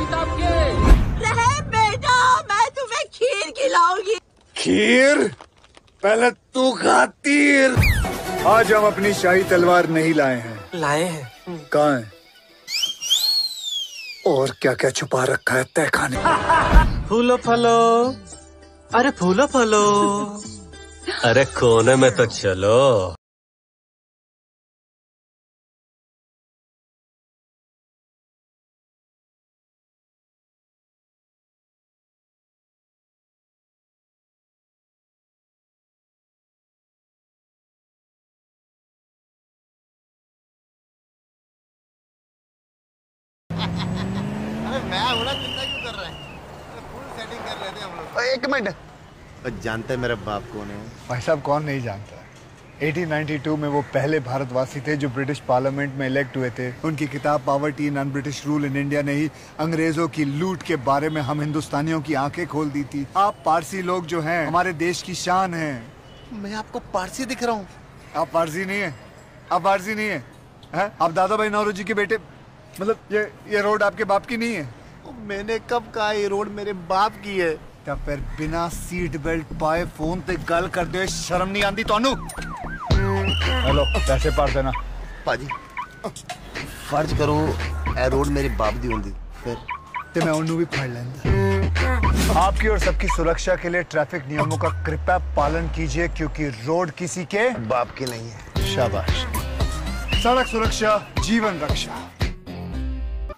किताब के रहे बेटा मैं तुम्हें खीर खिलाऊंगी खीर पहले तू खा तीर आज हम अपनी शाही तलवार नहीं लाए हैं लाए हैं कहा है और क्या क्या छुपा रखा है तय खाने फूलो फलो अरे फूलो फलो अरे कोने में तो चलो जानते है मेरा बाप कौन है भाई साहब कौन नहीं जानता 1892 में वो पहले भारतवासी थे जो ब्रिटिश पार्लियामेंट में इलेक्ट हुए थे उनकी किताब poverty in un British rule in India ने ही अंग्रेजों की लूट के बारे में हम हिंदुस्तानियों की आंखें खोल दी थी आप पारसी लोग जो हैं हमारे देश की शान हैं मैं आपको पारसी दिख रहा हूँ आप पारसी नहीं है आप पारसी नहीं है, है? आप दादा भाई जी के बेटे मतलब ये ये रोड आपके बाप की नहीं है मैंने कब कहा ये रोड मेरे बाप की है ਤਾਂ ਫਿਰ ਬਿਨਾ ਸੀਟ ਬੈਲਟ ਪਾਏ ਫੋਨ ਤੇ ਗੱਲ ਕਰਦੇ ਹੋਏ ਸ਼ਰਮ ਨਹੀਂ ਆਂਦੀ ਤੁਹਾਨੂੰ ਹੈਲੋ ਪੈਸੇ ਭਰ ਦੇਣਾ ਭਾਜੀ ਫਰਜ਼ ਕਰੋ ਇਹ ਰੋਡ ਮੇਰੇ ਬਾਪ ਦੀ ਹੁੰਦੀ ਫਿਰ ਤੇ ਮੈਂ ਉਹਨੂੰ ਵੀ ਫੜ ਲੈਂਦਾ आपकी और सबकी सुरक्षा के लिए ट्रैफिक नियमों का कृपया पालन कीजिए क्योंकि रोड किसी के बाप के नहीं है शाबाश सड़क सुरक्षा जीवन रक्षा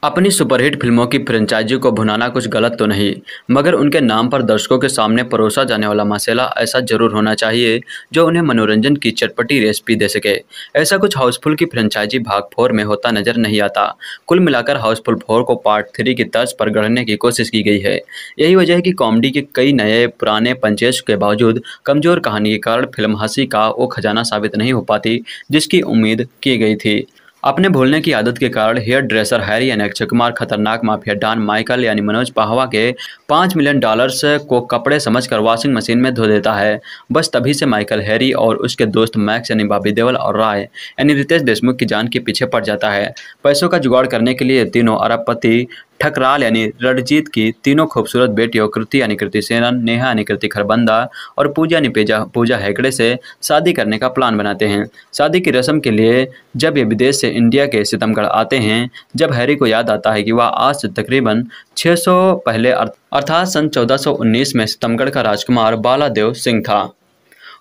अपनी सुपरहिट फिल्मों की फ्रेंचाइजी को भुनाना कुछ गलत तो नहीं मगर उनके नाम पर दर्शकों के सामने परोसा जाने वाला मसाला ऐसा जरूर होना चाहिए जो उन्हें मनोरंजन की चटपटी रेसिपी दे सके ऐसा कुछ हाउसफुल की फ्रेंचाइजी भाग फोर में होता नजर नहीं आता कुल मिलाकर हाउसफुल फोर को पार्ट थ्री की तर्ज पर गढ़ने की कोशिश की गई है यही वजह है कि कॉमेडी के कई नए पुराने पंचेश के बावजूद कमजोर कहानी के कारण फिल्म हंसी का वो खजाना साबित नहीं हो पाती जिसकी उम्मीद की गई थी अपने भूलने की आदत के कारण हेयर ड्रेसर हैरी यानी अक्षय कुमार खतरनाक माफिया डॉन माइकल यानी मनोज पाहवा के पाँच मिलियन डॉलर्स को कपड़े समझकर वॉशिंग मशीन में धो देता है बस तभी से माइकल हैरी और उसके दोस्त मैक्स यानी बाबी देवल और राय यानी रितेश देशमुख की जान के पीछे पड़ जाता है पैसों का जुगाड़ करने के लिए तीनों अरबपति ठकराल यानी रणजीत की तीनों खूबसूरत बेटियों कृति यानी कृति सेनन नेहा यानी कृति खरबंदा और पूजा यानी पेजा पूजा हैकड़े से शादी करने का प्लान बनाते हैं शादी की रस्म के लिए जब ये विदेश से इंडिया के सितमगढ़ आते हैं जब हैरी को याद आता है कि वह आज से तकरीबन सौ पहले अर्थात सन 1419 में सितमगढ़ का राजकुमार बालादेव सिंह था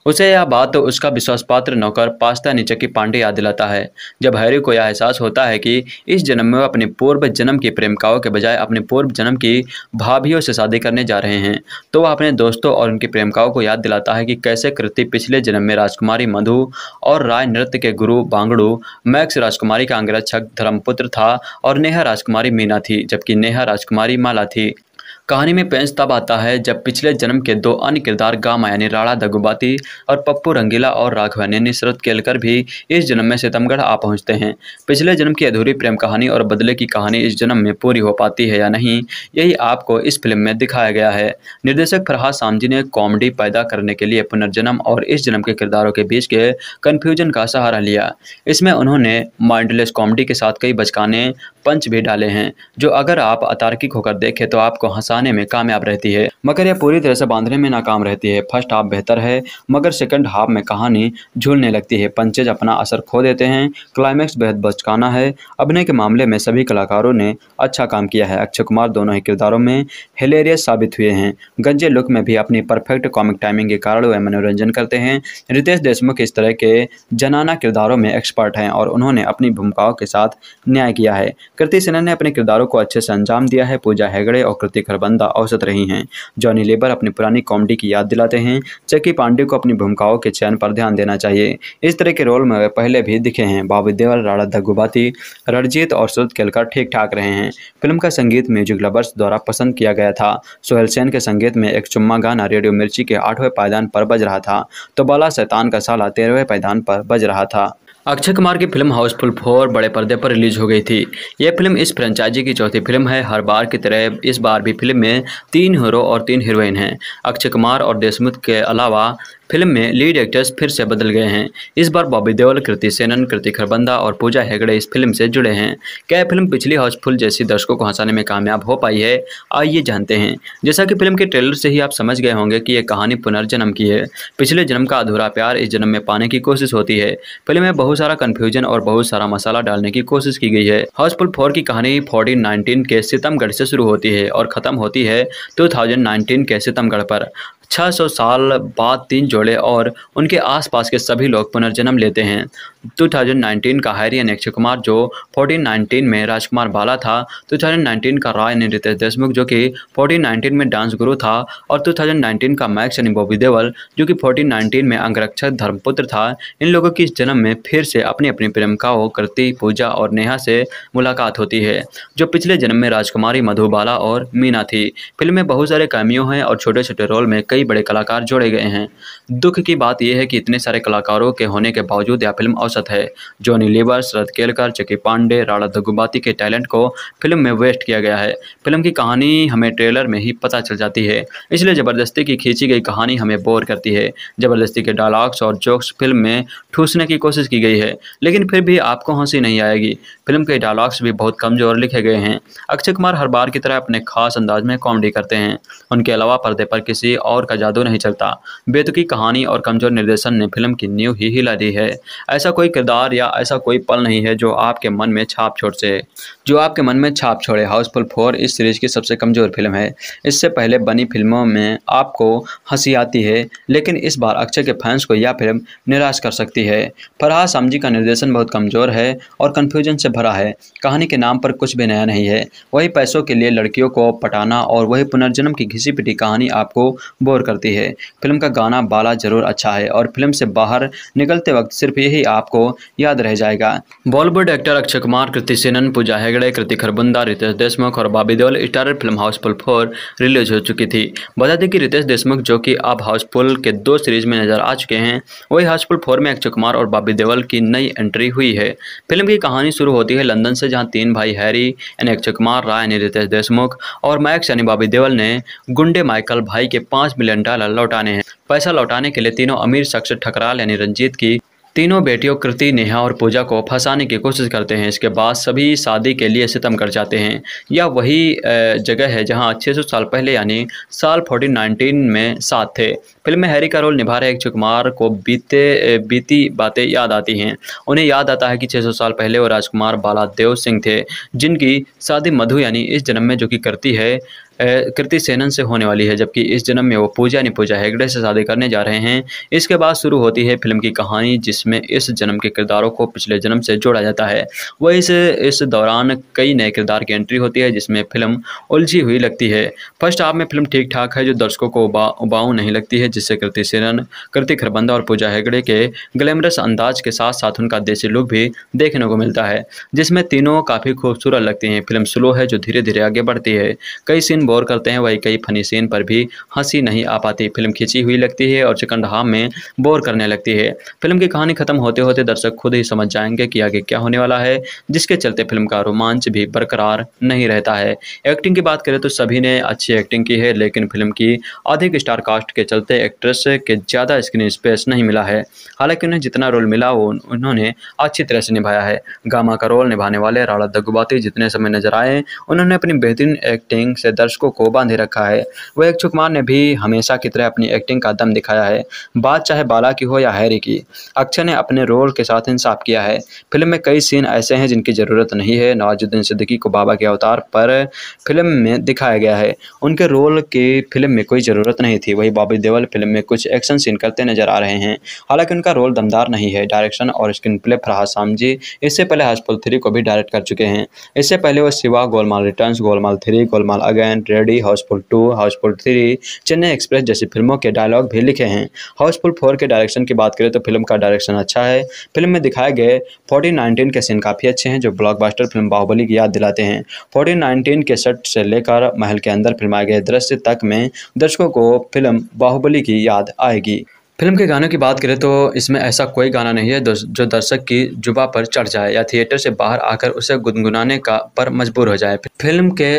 उसे यह बात तो उसका विश्वासपात्र नौकर पास्ता नीचे की पांडे याद दिलाता है जब हैरी को यह एहसास होता है कि इस जन्म में वह अपने पूर्व जन्म की प्रेमिकाओं के बजाय अपने पूर्व जन्म की भाभीियों से शादी करने जा रहे हैं तो वह अपने दोस्तों और उनकी प्रेमिकाओं को याद दिलाता है कि कैसे कृति पिछले जन्म में राजकुमारी मधु और राय नृत्य के गुरु बांगड़ू मैक्स राजकुमारी का अंग्रक्षक धर्मपुत्र था और नेहा राजकुमारी मीना थी जबकि नेहा राजकुमारी माला थी कहानी में पेंच तब आता है जब पिछले जन्म के दो अन्य किरदार गामा यानी राणा दगुबाती और पप्पू रंगीला और राघव यानी नुसरत केलकर भी इस जन्म में सितमगढ़ आ पहुंचते हैं पिछले जन्म की अधूरी प्रेम कहानी और बदले की कहानी इस जन्म में पूरी हो पाती है या नहीं यही आपको इस फिल्म में दिखाया गया है निर्देशक फरहाद सामजी ने कॉमेडी पैदा करने के लिए पुनर्जन्म और इस जन्म के किरदारों के बीच के कन्फ्यूजन का सहारा लिया इसमें उन्होंने माइंडलेस कॉमेडी के साथ कई बचकाने पंच भी डाले हैं जो अगर आप अतार्किक होकर देखें तो आपको हंसाने में कामयाब रहती है मगर यह पूरी तरह से बांधने में नाकाम रहती है फर्स्ट हाफ बेहतर है मगर सेकंड हाफ में कहानी झूलने लगती है पंचेज अपना असर खो देते हैं क्लाइमैक्स बेहद बचकाना है अभिनय के मामले में सभी कलाकारों ने अच्छा काम किया है अक्षय कुमार दोनों ही किरदारों में हिलेरियस साबित हुए हैं गंजे लुक में भी अपनी परफेक्ट कॉमिक टाइमिंग के कारण वह मनोरंजन करते हैं रितेश देशमुख इस तरह के जनाना किरदारों में एक्सपर्ट हैं और उन्होंने अपनी भूमिकाओं के साथ न्याय किया है कृति सेना ने अपने किरदारों को अच्छे से अंजाम दिया है पूजा हेगड़े और कृति खरबंदा औसत रही हैं जॉनी लेबर अपनी पुरानी कॉमेडी की याद दिलाते हैं जबकि पांडे को अपनी भूमिकाओं के चयन पर ध्यान देना चाहिए इस तरह के रोल में वे पहले भी दिखे हैं बाबू देवल राणा दग्गुबाती रणजीत और सुरत केलकर ठीक ठाक रहे हैं फिल्म का संगीत म्यूजिक लवर्स द्वारा पसंद किया गया था सोहेल सेन के संगीत में एक चुम्मा गाना रेडियो मिर्ची के आठवें पायदान पर बज रहा था तो बाला सैतान का साला तेरहवें पायदान पर बज रहा था अक्षय कुमार की फिल्म हाउसफुल फोर बड़े पर्दे पर रिलीज हो गई थी यह फिल्म इस फ्रेंचाइजी की चौथी फिल्म है हर बार की तरह इस बार भी फिल्म में तीन हीरो और तीन हीरोइन हैं अक्षय कुमार और देशमुख के अलावा फिल्म में लीड एक्टर्स फिर से बदल गए हैं इस बार बॉबी देओल कृति सेनन कृति खरबंदा और पूजा हेगड़े इस फिल्म से जुड़े हैं क्या फिल्म पिछली हाउसफुल जैसी दर्शकों को हंसाने में कामयाब हो पाई है आइए जानते हैं जैसा कि फिल्म के ट्रेलर से ही आप समझ गए होंगे कि यह कहानी पुनर्जन्म की है पिछले जन्म का अधूरा प्यार इस जन्म में पाने की कोशिश होती है फिल्म में बहुत बहुत सारा कंफ्यूजन और बहुत सारा मसाला डालने की कोशिश की गई है हाउसफुल फोर की कहानी फोर्टीन नाइनटीन के सितमगढ़ से शुरू होती है और खत्म होती है टू थाउजेंड नाइनटीन के सितमगढ़ पर 600 साल बाद तीन जोड़े और उनके आसपास के सभी लोग पुनर्जन्म लेते हैं 2019 का हैरियन अक्षय कुमार जो 1419 में राजकुमार बाला था 2019 का राय नितेश देशमुख जो कि 1419 में डांस गुरु था और 2019 का मैक्स यानी बॉबी देवल जो कि 1419 में अंगरक्षक धर्मपुत्र था इन लोगों की इस जन्म में फिर से अपनी अपनी प्रेमिकाओं कृति पूजा और नेहा से मुलाकात होती है जो पिछले जन्म में राजकुमारी मधुबाला और मीना थी फिल्म में बहुत सारे कैमियो हैं और छोटे छोटे रोल में कई कई बड़े कलाकार जोड़े गए हैं दुख की बात यह है कि इतने सारे कलाकारों के होने के बावजूद यह फिल्म औसत है जॉनी लीवर शरद केलकर चकी पांडे राणा दगुबाती के टैलेंट को फिल्म में वेस्ट किया गया है फिल्म की कहानी हमें ट्रेलर में ही पता चल जाती है इसलिए ज़बरदस्ती की खींची गई कहानी हमें बोर करती है ज़बरदस्ती के डायलॉग्स और जोक्स फिल्म में ठूसने की कोशिश की गई है लेकिन फिर भी आपको हंसी नहीं आएगी फिल्म के डायलॉग्स भी बहुत कमज़ोर लिखे गए हैं अक्षय कुमार हर बार की तरह अपने खास अंदाज में कॉमेडी करते हैं उनके अलावा पर्दे पर किसी और का जादू नहीं चलता बेतुकी कहानी और कमज़ोर निर्देशन ने फिल्म की नींव ही हिला दी है ऐसा कोई किरदार या ऐसा कोई पल नहीं है जो आपके मन में छाप छोड़ से जो आपके मन में छाप छोड़े हाउसफुल फोर इस सीरीज़ की सबसे कमज़ोर फिल्म है इससे पहले बनी फिल्मों में आपको हंसी आती है लेकिन इस बार अक्षय के फैंस को यह फिल्म निराश कर सकती है फरहा सामजी का निर्देशन बहुत कमज़ोर है और कन्फ्यूजन से भरा है कहानी के नाम पर कुछ भी नया नहीं है वही पैसों के लिए लड़कियों को पटाना और वही पुनर्जन्म की घिसी पिटी कहानी आपको बोर करती है फिल्म का गाना बाला जरूर अच्छा है और फिल्म से बाहर निकलते वक्त सिर्फ यही आपको याद रह जाएगा बॉलीवुड एक्टर अक्षय कुमार कृति सेनन पूजा है हेगड़े कृति खरबंदा रितेश देशमुख और Bobby Deol star film Housefull four release हो चुकी थी बता दें कि रितेश देशमुख जो कि अब हाउसफुल के दो सीरीज में नजर आ चुके हैं वही हाउसफुल फोर में अक्षय कुमार और बाबी देवल की नई एंट्री हुई है फिल्म की कहानी शुरू होती है लंदन से जहाँ तीन भाई हैरी यानी अक्षय कुमार राय यानी रितेश देशमुख और मैक्स यानी बाबी देवल ने गुंडे माइकल भाई के पाँच मिलियन डॉलर लौटाने हैं पैसा लौटाने के लिए तीनों अमीर शख्स ठकराल यानी रंजीत की तीनों बेटियों कृति नेहा और पूजा को फंसाने की कोशिश करते हैं इसके बाद सभी शादी के लिए सितम कर जाते हैं यह वही जगह है जहां 600 साल पहले यानी साल 1419 में साथ थे फिल्म में हैरी का रोल निभा रहे अक्षय कुमार को बीते बीती बातें याद आती हैं उन्हें याद आता है कि 600 साल पहले वो राजकुमार देव सिंह थे जिनकी शादी मधु यानी इस जन्म में जो कि करती है कृति सेनन से होने वाली है जबकि इस जन्म में वो पूजा पूजा हेगड़े से शादी करने जा रहे हैं इसके बाद शुरू होती है फिल्म की कहानी जिसमें इस जन्म के किरदारों को पिछले जन्म से जोड़ा जाता है वह इस इस दौरान कई नए किरदार की एंट्री होती है जिसमें फिल्म उलझी हुई लगती है फर्स्ट हाफ में फिल्म ठीक ठाक है जो दर्शकों को उबा उबाऊ नहीं लगती है जिससे कृति सेनन कृति खरबंदा और पूजा हेगड़े के ग्लैमरस अंदाज के साथ साथ उनका देसी लुक भी देखने को मिलता है जिसमें तीनों काफ़ी खूबसूरत लगती हैं फिल्म स्लो है जो धीरे धीरे आगे बढ़ती है कई सीन गौर करते हैं वही कई फनी सीन पर भी हंसी नहीं आ पाती फिल्म खींची हुई लगती है और हाम में बोर करने लगती है फिल्म की कहानी खत्म होते होते दर्शक खुद ही समझ जाएंगे कि आगे क्या होने वाला है जिसके चलते फिल्म का रोमांच भी बरकरार नहीं रहता है एक्टिंग की बात करें तो सभी ने अच्छी एक्टिंग की है लेकिन फिल्म की अधिक स्टार कास्ट के चलते एक्ट्रेस के ज़्यादा स्क्रीन स्पेस नहीं मिला है हालांकि उन्हें जितना रोल मिला वो उन्होंने अच्छी तरह से निभाया है गामा का रोल निभाने वाले राणा दग्गुबाती जितने समय नजर आए उन्होंने अपनी बेहतरीन एक्टिंग से दर्शकों दर्शकों को बांधे रखा है वह अक्षय कुमार ने भी हमेशा की तरह अपनी एक्टिंग का दम दिखाया है बात चाहे बाला की हो या हैरी की अक्षय ने अपने रोल के साथ इंसाफ किया है फिल्म में कई सीन ऐसे हैं जिनकी ज़रूरत नहीं है नवाजुद्दीन सिद्दीकी को बाबा के अवतार पर फिल्म में दिखाया गया है उनके रोल की फिल्म में कोई ज़रूरत नहीं थी वही बॉबी देवल फिल्म में कुछ एक्शन सीन करते नजर आ रहे हैं हालांकि उनका रोल दमदार नहीं है डायरेक्शन और स्क्रीन प्ले फरहाद सामजी इससे पहले हाउसफुल थ्री को भी डायरेक्ट कर चुके हैं इससे पहले वो Shiva Golmaal returns Golmaal three Golmaal again elephant ready Housefull two Housefull three Chennai express जैसी फिल्मों के डायलॉग भी लिखे हैं हाउसफुल फोर के डायरेक्शन की बात करें तो फिल्म का डायरेक्शन अच्छा है फिल्म में दिखाए गए फोर्टीन नाइनटीन के सीन काफ़ी अच्छे हैं जो ब्लॉकबस्टर फिल्म बाहुबली की याद दिलाते हैं फोर्टीन नाइनटीन के सेट से लेकर महल के अंदर फिल्माए गए दृश्य तक में दर्शकों को फिल्म बाहुबली की याद आएगी फिल्म के गानों की बात करें तो इसमें ऐसा कोई गाना नहीं है जो दर्शक की जुबा पर चढ़ जाए या थिएटर से बाहर आकर उसे गुनगुनाने का पर मजबूर हो जाए फिल्म के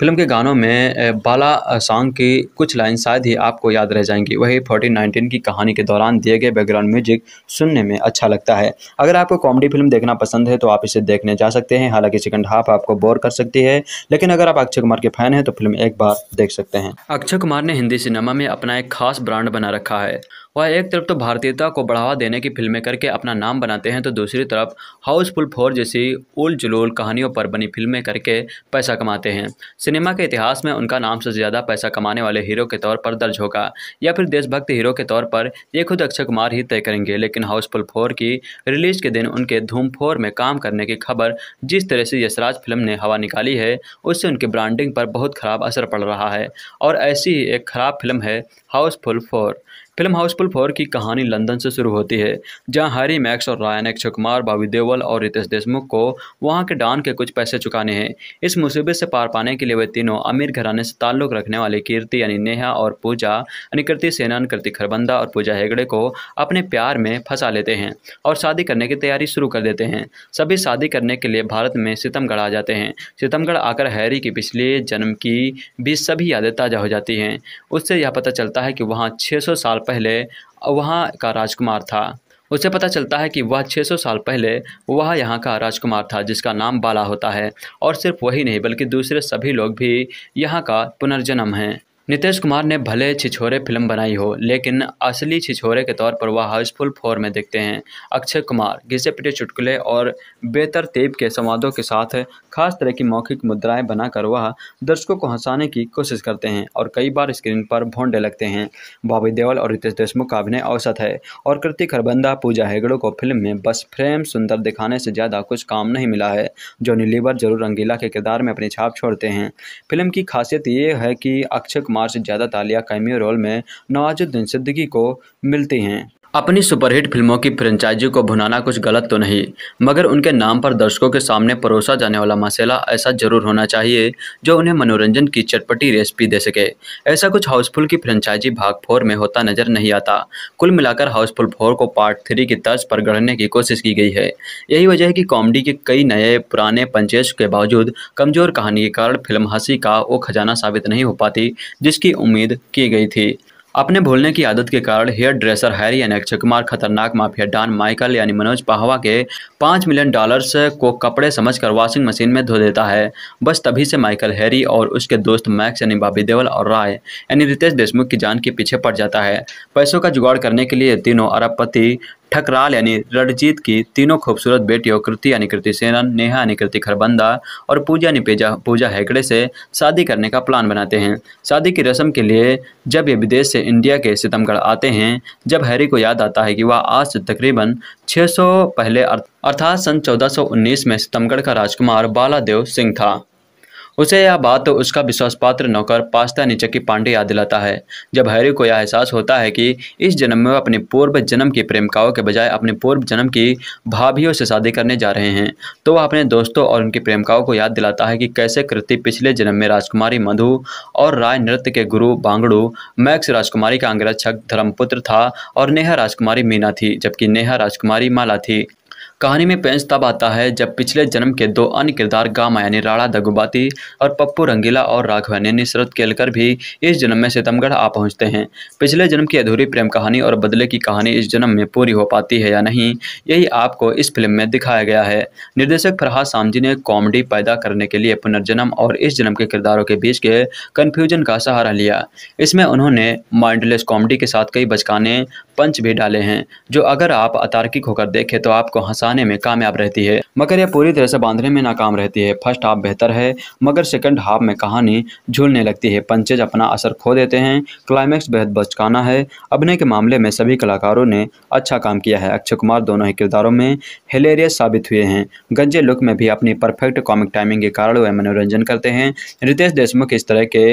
फिल्म के गानों में बाला सॉन्ग की कुछ लाइन शायद ही आपको याद रह जाएंगी वही फोर्टीन नाइनटीन की कहानी के दौरान दिए गए बैकग्राउंड म्यूजिक सुनने में अच्छा लगता है अगर आपको कॉमेडी फिल्म देखना पसंद है तो आप इसे देखने जा सकते हैं हालांकि सेकंड हाफ आपको बोर कर सकती है लेकिन अगर आप अक्षय कुमार के फैन हैं तो फिल्म एक बार देख सकते हैं अक्षय कुमार ने हिंदी सिनेमा में अपना एक खास ब्रांड बना रखा है वह एक तरफ तो भारतीयता को बढ़ावा देने की फिल्में करके अपना नाम बनाते हैं तो दूसरी तरफ हाउसफुल फोर जैसी उल जुलूल कहानियों पर बनी फिल्में करके पैसा कमाते हैं सिनेमा के इतिहास में उनका नाम से ज़्यादा पैसा कमाने वाले हीरो के तौर पर दर्ज होगा या फिर देशभक्त हीरो के तौर पर ये खुद अक्षय कुमार ही तय करेंगे लेकिन हाउसफुल फोर की रिलीज के दिन उनके धूम फोर में काम करने की खबर जिस तरह से यशराज फिल्म ने हवा निकाली है उससे उनकी ब्रांडिंग पर बहुत ख़राब असर पड़ रहा है और ऐसी ही एक ख़राब फिल्म है Housefull four film Housefull four की कहानी लंदन से शुरू होती है जहां हैरी मैक्स और रायन एक्श कुमार बाबी देवल और रितेश देशमुख को वहां के डान के कुछ पैसे चुकाने हैं इस मुसीबत से पार पाने के लिए वे तीनों अमीर घराने से ताल्लुक रखने वाले कीर्ति यानी नेहा और पूजा यानी कृति सेनान कृति खरबंदा और पूजा हेगड़े को अपने प्यार में फंसा लेते हैं और शादी करने की तैयारी शुरू कर देते हैं सभी शादी करने के लिए भारत में सितमगढ़ आ जाते हैं सितमगढ़ आकर हैरी की पिछले जन्म की भी सभी यादें ताज़ा हो जाती हैं उससे यह पता चलता है कि वहाँ छः साल पहले वहाँ का राजकुमार था उसे पता चलता है कि वह 600 साल पहले वह यहाँ का राजकुमार था जिसका नाम बाला होता है और सिर्फ वही नहीं बल्कि दूसरे सभी लोग भी यहाँ का पुनर्जन्म हैं नीतीश कुमार ने भले छिछोरे फिल्म बनाई हो लेकिन असली छिछोरे के तौर पर वह हाउसफुल फोर में दिखते हैं अक्षय कुमार घिसे पिटे चुटकुले और तेब के संवादों के साथ खास तरह की मौखिक मुद्राएं बनाकर वह दर्शकों को हंसाने की कोशिश करते हैं और कई बार स्क्रीन पर भोंडे लगते हैं बॉबी देवल और रितेश देशमुख का अभिनय औसत है और कृतिक हरबंदा पूजा हेगड़ो को फिल्म में बस फ्रेम सुंदर दिखाने से ज़्यादा कुछ काम नहीं मिला है जोनी लीवर जरूर रंगीला के किरदार में अपनी छाप छोड़ते हैं फिल्म की खासियत ये है कि अक्षय कुमार से ज़्यादा तालियां कैमियो रोल में नवाजुद्दीन सिद्दीकी को मिलती हैं अपनी सुपरहिट फिल्मों की फ्रेंचाइजी को भुनाना कुछ गलत तो नहीं मगर उनके नाम पर दर्शकों के सामने परोसा जाने वाला मसाला ऐसा जरूर होना चाहिए जो उन्हें मनोरंजन की चटपटी रेसिपी दे सके ऐसा कुछ हाउसफुल की फ्रेंचाइजी भाग फोर में होता नजर नहीं आता कुल मिलाकर हाउसफुल फोर को पार्ट थ्री की तर्ज पर गढ़ने की कोशिश की गई है यही वजह है कि कॉमेडी के कई नए पुराने पंचेज के बावजूद कमजोर कहानी के कारण फिल्म हंसी का वो खजाना साबित नहीं हो पाती जिसकी उम्मीद की गई थी अपने भूलने की आदत के कारण हेयर ड्रेसर हैरी अक्षय चकमार खतरनाक माफिया डॉन माइकल यानी मनोज पाहवा के पाँच मिलियन डॉलर्स को कपड़े समझकर वॉशिंग मशीन में धो देता है बस तभी से माइकल हैरी और उसके दोस्त मैक्स यानी बाबी देवल और राय यानी रितेश देशमुख की जान के पीछे पड़ जाता है पैसों का जुगाड़ करने के लिए तीनों अरबपति ठकराल यानी रणजीत की तीनों खूबसूरत बेटियों कृति यानी कृति सेनन नेहा यानी कृति खरबंदा और पूजा यानी पेजा पूजा हैकड़े से शादी करने का प्लान बनाते हैं शादी की रस्म के लिए जब ये विदेश से इंडिया के सितमगढ़ आते हैं जब हैरी को याद आता है कि वह आज से तकरीबन सौ पहले अर्थात सन उन्नीस में सितमगढ़ का राजकुमार बालादेव सिंह था उसे यह बात तो उसका विश्वासपात्र नौकर पास्ता नीचे की पांडे याद दिलाता है जब हैरी को यह एहसास होता है कि इस जन्म में वह अपने पूर्व जन्म की प्रेमिकाओं के बजाय अपने पूर्व जन्म की भाभीियों से शादी करने जा रहे हैं तो वह अपने दोस्तों और उनकी प्रेमिकाओं को याद दिलाता है कि कैसे कृति पिछले जन्म में राजकुमारी मधु और राय नृत्य के गुरु बांगड़ू मैक्स राजकुमारी का अंगरक्षक धर्मपुत्र था और नेहा राजकुमारी मीना थी जबकि नेहा राजकुमारी माला थी कहानी में पेंच तब आता है जब पिछले जन्म के दो अन्य किरदार गामा यानी राणा दगुबाती और पप्पू रंगीला और राघवन ने शरद केलकर भी इस जन्म में सितमगढ़ आ पहुंचते हैं पिछले जन्म की अधूरी प्रेम कहानी और बदले की कहानी इस जन्म में पूरी हो पाती है या नहीं यही आपको इस फिल्म में दिखाया गया है निर्देशक फरहाद सामजी ने कॉमेडी पैदा करने के लिए पुनर्जन्म और इस जन्म के किरदारों के बीच के कन्फ्यूजन का सहारा लिया इसमें उन्होंने माइंडलेस कॉमेडी के साथ कई बचकाने पंच भी डाले हैं जो अगर आप अतार्किक होकर देखें तो आपको हंसा हटाने में कामयाब रहती है मगर यह पूरी तरह से बांधने में नाकाम रहती है फर्स्ट हाफ बेहतर है मगर सेकंड हाफ में कहानी झूलने लगती है पंचेज अपना असर खो देते हैं क्लाइमैक्स बेहद बचकाना है अभिनय के मामले में सभी कलाकारों ने अच्छा काम किया है अक्षय कुमार दोनों ही किरदारों में हिलेरियस साबित हुए हैं गंजे लुक में भी अपनी परफेक्ट कॉमिक टाइमिंग के कारण वह मनोरंजन करते हैं रितेश देशमुख इस तरह के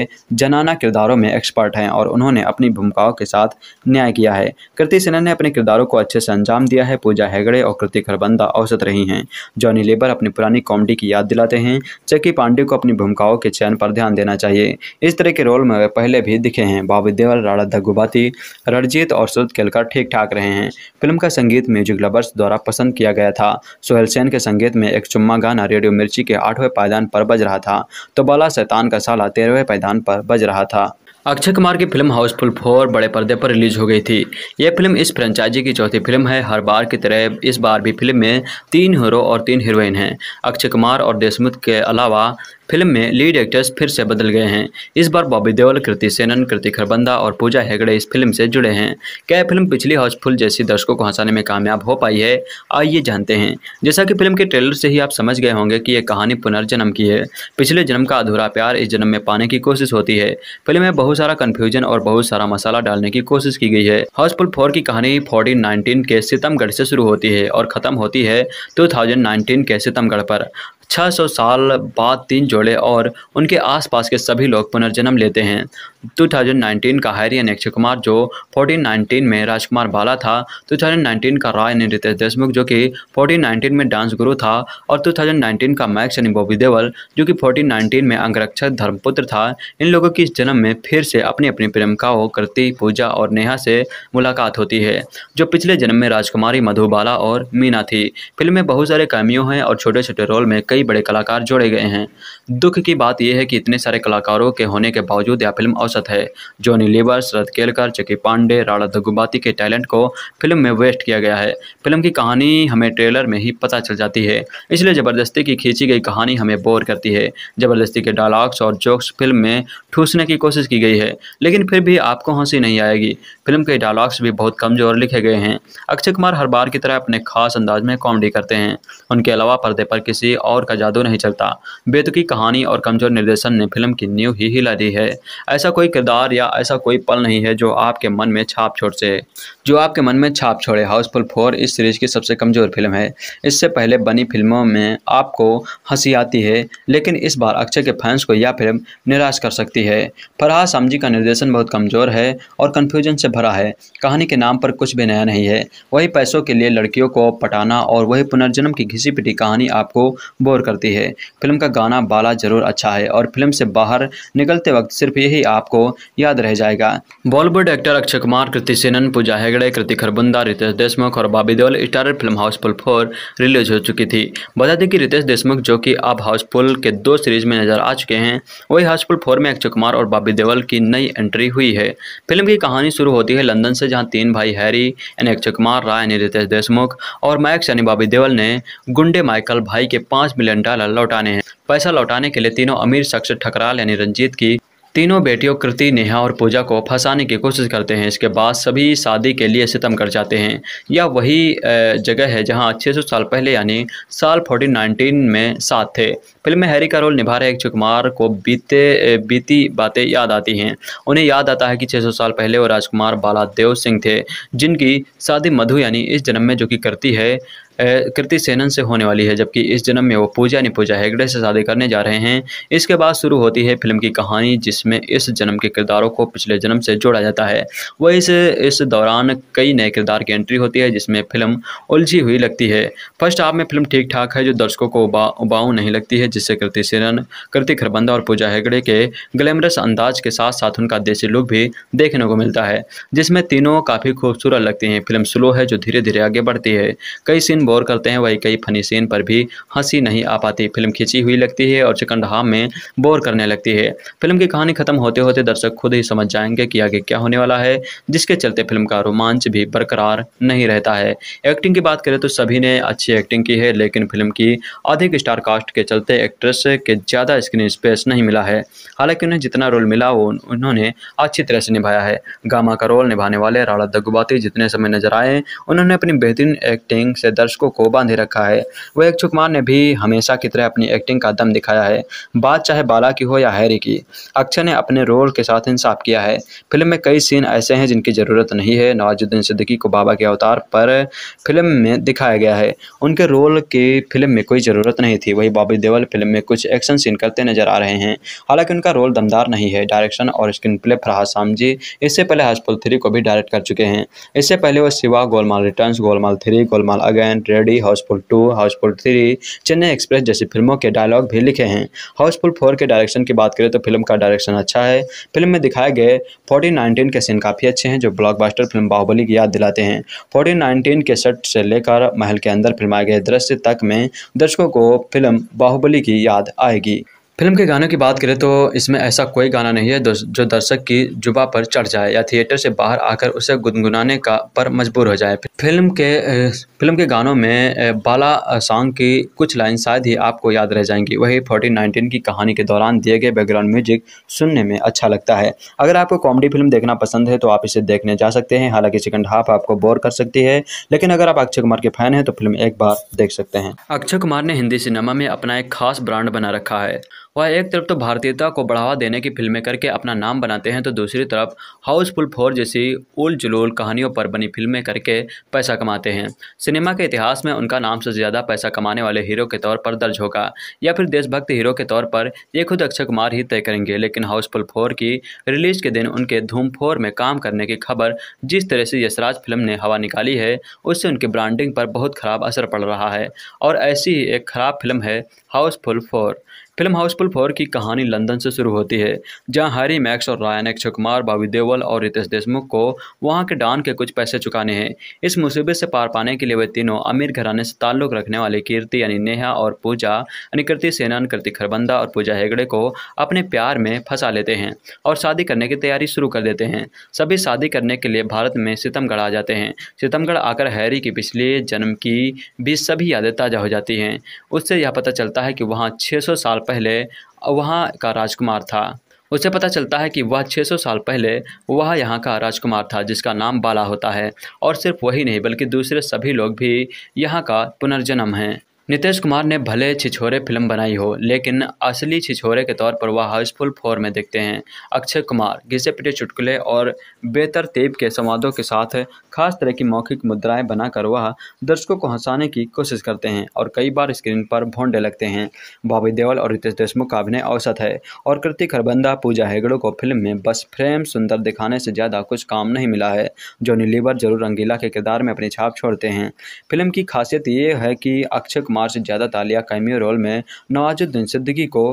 जनाना किरदारों में एक्सपर्ट हैं और उन्होंने अपनी भूमिकाओं के साथ न्याय किया है कृति सेनन ने अपने किरदारों को अच्छे से अंजाम दिया है पूजा हेगड़े और कृति खरबंद बंदा औसत रही हैं जॉनी लेबर अपनी पुरानी कॉमेडी की याद दिलाते हैं जबकि पांडे को अपनी भूमिकाओं के चयन पर ध्यान देना चाहिए इस तरह के रोल में वे पहले भी दिखे हैं बाबू देवल राणा धगुबाती रणजीत और सुरत केलकर ठीक ठाक रहे हैं फिल्म का संगीत म्यूजिक लवर्स द्वारा पसंद किया गया था सोहेल सेन के संगीत में एक चुम्मा गाना रेडियो मिर्ची के आठवें पायदान पर बज रहा था तो बाला शैतान का साला तेरहवें पायदान पर बज रहा था अक्षय कुमार की फिल्म हाउसफुल फोर बड़े पर्दे पर रिलीज हो गई थी यह फिल्म इस फ्रेंचाइजी की चौथी फिल्म है हर बार की तरह इस बार भी फिल्म में तीन हीरो और तीन हीरोइन हैं अक्षय कुमार और देशमुख के अलावा फिल्म में लीड एक्टर्स फिर से बदल गए हैं इस बार बॉबी देवल कृति सेनन कृति खरबंदा और पूजा हेगड़े इस फिल्म से जुड़े हैं क्या फिल्म पिछली हाउसफुल जैसी दर्शकों को हंसाने में कामयाब हो पाई है आइए जानते हैं जैसा कि फिल्म के ट्रेलर से ही आप समझ गए होंगे कि यह कहानी पुनर्जन्म की है पिछले जन्म का अधूरा प्यार इस जन्म में पाने की कोशिश होती है फिल्म में बहुत सारा कन्फ्यूजन और बहुत सारा मसाला डालने की कोशिश की गई है हाउसफुल फोर की कहानी फोर्टीन नाइनटीन के सितमगढ़ से शुरू होती है और खत्म होती है टू थाउजेंड नाइनटीन के सितमगढ़ पर 600 साल बाद तीन जोड़े और उनके आसपास के सभी लोग पुनर्जन्म लेते हैं 2019 का हैरियन अक्षय कुमार जो 1419 में राजकुमार बाला था 2019 का राय ने रितेश देशमुख जो कि 1419 में डांस गुरु था और 2019 का मैक्स यानी बॉबी देवल जो कि 1419 में अंगरक्षक धर्मपुत्र था इन लोगों की इस जन्म में फिर से अपनी अपनी प्रेमिकाओं कृति पूजा और नेहा से मुलाकात होती है जो पिछले जन्म में राजकुमारी मधुबाला और मीना थी फिल्म में बहुत सारे कैमियो हैं और छोटे छोटे रोल में कई बड़े कलाकार जोड़े गए हैं दुख की बात यह है कि इतने सारे कलाकारों के होने के बावजूद यह फिल्म औसत औसत है जॉनी लेबर शरद केलकर चकी पांडे राणा दगुबाती के टैलेंट को फिल्म में वेस्ट किया गया है फिल्म की कहानी हमें ट्रेलर में ही पता चल जाती है इसलिए ज़बरदस्ती की खींची गई कहानी हमें बोर करती है ज़बरदस्ती के डायलॉग्स और जोक्स फिल्म में ठूसने की कोशिश की गई है लेकिन फिर भी आपको हंसी नहीं आएगी फिल्म के डायलॉग्स भी बहुत कमज़ोर लिखे गए हैं अक्षय कुमार हर बार की तरह अपने खास अंदाज में कॉमेडी करते हैं उनके अलावा पर्दे पर किसी और का जादू नहीं चलता बेतुकी कहानी और कमज़ोर निर्देशन ने फिल्म की न्यू ही हिला दी है ऐसा कोई किरदार या ऐसा कोई पल नहीं है जो आपके मन में छाप छोड़ से जो आपके मन में छाप छोड़े हाउसफुल फोर इस सीरीज़ की सबसे कमज़ोर फिल्म है इससे पहले बनी फिल्मों में आपको हंसी आती है लेकिन इस बार अक्षय के फैंस को यह फिल्म निराश कर सकती है फराह समझी का निर्देशन बहुत कमज़ोर है और कन्फ्यूजन से भरा है कहानी के नाम पर कुछ भी नया नहीं है वही पैसों के लिए लड़कियों को पटाना और वही पुनर्जन्म की घिसी पिटी कहानी आपको बोर करती है फिल्म का गाना बाला जरूर अच्छा है और फिल्म से बाहर निकलते वक्त सिर्फ यही आप आपको याद रह जाएगा बॉलीवुड एक्टर अक्षय कुमार कृति सेनन पूजा हेगड़े कृति खरबंदा रितेश देशमुख और Bobby Deol starrer film Housefull four release हो चुकी थी बता दें कि रितेश देशमुख जो कि अब हाउसफुल के दो सीरीज में नजर आ चुके हैं वही हाउसफुल फोर में अक्षय कुमार और बाबी देवल की नई एंट्री हुई है फिल्म की कहानी शुरू होती है लंदन से जहाँ तीन भाई हैरी यानी अक्षय कुमार राय यानी रितेश देशमुख और मैक्स यानी बाबी देवल ने गुंडे माइकल भाई के पाँच मिलियन डॉलर लौटाने हैं पैसा लौटाने के लिए तीनों अमीर शख्स ठकराल यानी रंजीत की तीनों बेटियों कृति नेहा और पूजा को फंसाने की कोशिश करते हैं इसके बाद सभी शादी के लिए सितम कर जाते हैं यह वही जगह है जहां 600 साल पहले यानी साल फोर्टीन नाइनटीन में साथ थे फिल्म में हैरी का रोल निभा रहे अक्षय कुमार को बीते बीती बातें याद आती हैं उन्हें याद आता है कि 600 साल पहले वो राजकुमार देव सिंह थे जिनकी शादी मधु यानी इस जन्म में जो कि करती है कृति सेनन से होने वाली है जबकि इस जन्म में वो पूजा नहीं पूजा हेगड़े से शादी करने जा रहे हैं इसके बाद शुरू होती है फिल्म की कहानी जिसमें इस जन्म के किरदारों को पिछले जन्म से जोड़ा जाता है वह इस इस दौरान कई नए किरदार की एंट्री होती है जिसमें फिल्म उलझी हुई लगती है फर्स्ट हाफ में फिल्म ठीक ठाक है जो दर्शकों को उबा उबाऊ नहीं लगती है जिससे कृति सेनन कृति खरबंदा और पूजा हेगड़े के ग्लैमरस अंदाज के साथ साथ उनका देसी लुक भी देखने को मिलता है जिसमें तीनों काफ़ी खूबसूरत लगती हैं फिल्म स्लो है जो धीरे धीरे आगे बढ़ती है कई सीन गौर करते हैं वही कई फनी सीन पर भी हंसी नहीं आ पाती फिल्म खिंची हुई लगती है और हाम में बोर करने लगती है फिल्म की कहानी खत्म होते होते दर्शक खुद ही समझ जाएंगे कि आगे क्या होने वाला है जिसके चलते फिल्म का रोमांच भी बरकरार नहीं रहता है एक्टिंग की बात करें तो सभी ने अच्छी एक्टिंग की है लेकिन फिल्म की अधिक स्टार कास्ट के चलते एक्ट्रेस के ज़्यादा स्क्रीन स्पेस नहीं मिला है हालांकि उन्हें जितना रोल मिला वो उन्होंने अच्छी तरह से निभाया है गामा का रोल निभाने वाले राणा दग्गुबाती जितने समय नजर आए उन्होंने अपनी बेहतरीन एक्टिंग से दर्शक दर्शकों को बांधे रखा है वह अक्षय कुमार ने भी हमेशा की तरह अपनी एक्टिंग का दम दिखाया है बात चाहे बाला की हो या हैरी की अक्षय ने अपने रोल के साथ इंसाफ किया है फिल्म में कई सीन ऐसे हैं जिनकी ज़रूरत नहीं है नवाजुद्दीन सिद्दीकी को बाबा के अवतार पर फिल्म में दिखाया गया है उनके रोल की फिल्म में कोई ज़रूरत नहीं थी वही बॉबी देवल फिल्म में कुछ एक्शन सीन करते नजर आ रहे हैं हालांकि उनका रोल दमदार नहीं है डायरेक्शन और स्क्रीन प्ले फरहाद सामजी इससे पहले हजपुल थ्री को भी डायरेक्ट कर चुके हैं इससे पहले वो Shiva Golmaal return Golmaal three Golmaal again ready Housefull two Housefull three Chennai express जैसी फिल्मों के डायलॉग भी लिखे हैं हाउसफुल फोर के डायरेक्शन की बात करें तो फिल्म का डायरेक्शन अच्छा है फिल्म में दिखाए गए फोर्टीन नाइनटीन के सीन काफ़ी अच्छे हैं जो ब्लॉकबास्टर फिल्म बाहुबली की याद दिलाते हैं फोर्टीन नाइनटीन के सेट से लेकर महल के अंदर फिल्माए गए दृश्य तक में दर्शकों को फिल्म बाहुबली की याद आएगी फिल्म के गानों की बात करें तो इसमें ऐसा कोई गाना नहीं है जो दर्शक की जुबा पर चढ़ जाए या थिएटर से बाहर आकर उसे गुनगुनाने का पर मजबूर हो जाए फिल्म के फिल्म के गानों में बाला सॉन्ग की कुछ लाइन शायद ही आपको याद रह जाएंगी वही फोर्टीन नाइनटीन की कहानी के दौरान दिए गए बैकग्राउंड म्यूजिक सुनने में अच्छा लगता है अगर आपको कॉमेडी फिल्म देखना पसंद है तो आप इसे देखने जा सकते हैं हालांकि सेकंड हाफ आपको बोर कर सकती है लेकिन अगर आप अक्षय कुमार के फैन हैं तो फिल्म एक बार देख सकते हैं अक्षय कुमार ने हिंदी सिनेमा में अपना एक खास ब्रांड बना रखा है वह एक तरफ तो भारतीयता को बढ़ावा देने की फिल्में करके अपना नाम बनाते हैं तो दूसरी तरफ हाउसफुल फोर जैसी उल जुलूल कहानियों पर बनी फिल्में करके पैसा कमाते हैं सिनेमा के इतिहास में उनका नाम सबसे ज़्यादा पैसा कमाने वाले हीरो के तौर पर दर्ज होगा या फिर देशभक्त हीरो के तौर पर ये खुद अक्षय कुमार ही तय करेंगे लेकिन हाउसफुल फोर की रिलीज के दिन उनके धूम फोर में काम करने की खबर जिस तरह से यशराज फिल्म ने हवा निकाली है उससे उनकी ब्रांडिंग पर बहुत खराब असर पड़ रहा है और ऐसी ही एक खराब फिल्म है Housefull four film Housefull four की कहानी लंदन से शुरू होती है जहां हैरी मैक्स और रायन अक्षय कुमार बाबी देवल और रितेश देशमुख को वहां के डान के कुछ पैसे चुकाने हैं इस मुसीबत से पार पाने के लिए वे तीनों अमीर घराने से ताल्लुक रखने वाले कीर्ति यानी नेहा और पूजा यानी कृति सेनान कृति खरबंदा और पूजा हेगड़े को अपने प्यार में फंसा लेते हैं और शादी करने की तैयारी शुरू कर देते हैं सभी शादी करने के लिए भारत में सितमगढ़ आ जाते हैं सितमगढ़ आकर हैरी की पिछले जन्म की भी सभी यादें ताज़ा हो जाती हैं उससे यह पता चलता है कि वहाँ छः साल पहले वहाँ का राजकुमार था उसे पता चलता है कि वह 600 साल पहले वह यहाँ का राजकुमार था जिसका नाम बाला होता है और सिर्फ वही नहीं बल्कि दूसरे सभी लोग भी यहाँ का पुनर्जन्म हैं नितेश कुमार ने भले छिछोरे फिल्म बनाई हो लेकिन असली छिछोरे के तौर पर वह हाउसफुल फोर में देखते हैं अक्षय कुमार घिसे पिटे चुटकुले और तेब के संवादों के साथ खास तरह की मौखिक मुद्राएं बनाकर वह दर्शकों को हंसाने की कोशिश करते हैं और कई बार स्क्रीन पर भोंडे लगते हैं बॉबी देवल और रितेश देशमुख का अभिनय औसत है और कृतिक हरबंदा पूजा हेगड़ो को फिल्म में बस फ्रेम सुंदर दिखाने से ज़्यादा कुछ काम नहीं मिला है जोनी लीवर जरूर रंगीला के किरदार में अपनी छाप छोड़ते हैं फिल्म की खासियत ये है कि अक्षय कुमार मार से ज़्यादा तालिया कैमियो रोल में नवाजुद्दीन सिद्दीकी को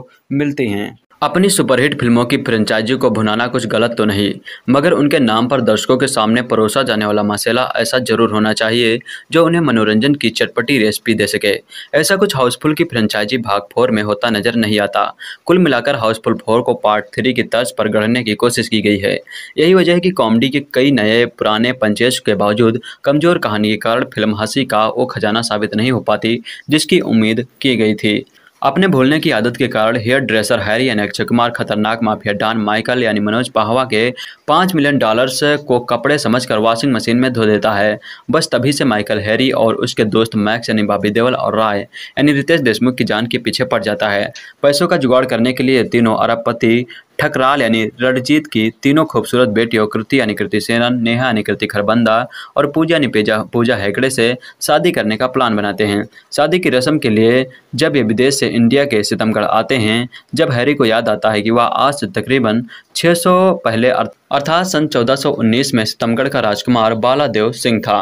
मिलती हैं अपनी सुपरहिट फिल्मों की फ्रेंचाइजी को भुनाना कुछ गलत तो नहीं मगर उनके नाम पर दर्शकों के सामने परोसा जाने वाला मसला ऐसा जरूर होना चाहिए जो उन्हें मनोरंजन की चटपटी रेसिपी दे सके ऐसा कुछ हाउसफुल की फ्रेंचाइजी भाग फोर में होता नजर नहीं आता कुल मिलाकर हाउसफुल फोर को पार्ट थ्री की तर्ज पर गढ़ने की कोशिश की गई है यही वजह है कि कॉमेडी के कई नए पुराने पंचेश के बावजूद कमजोर कहानी के कारण फिल्म हंसी का वो खजाना साबित नहीं हो पाती जिसकी उम्मीद की गई थी अपने भूलने की आदत के कारण hair dresser Harry Akshay Kumar खतरनाक माफिया डॉन माइकल यानी मनोज पाहवा के पाँच मिलियन डॉलर्स को कपड़े समझकर वॉशिंग मशीन में धो देता है बस तभी से माइकल हैरी और उसके दोस्त मैक्स यानी बाबी देवल और राय यानी रितेश देशमुख की जान के पीछे पड़ जाता है पैसों का जुगाड़ करने के लिए तीनों अरबपति ठकराल यानी रणजीत की तीनों खूबसूरत बेटियों कृति यानी कृति सेनन नेहा यानी कृति खरबंदा और पूजा यानी पूजा हेगड़े से शादी करने का प्लान बनाते हैं शादी की रस्म के लिए जब ये विदेश से इंडिया के सितमगढ़ आते हैं जब हैरी को याद आता है कि वह आज से तकरीबन 600 पहले अर्थात सन 1419 में सितमगढ़ का राजकुमार बालादेव सिंह था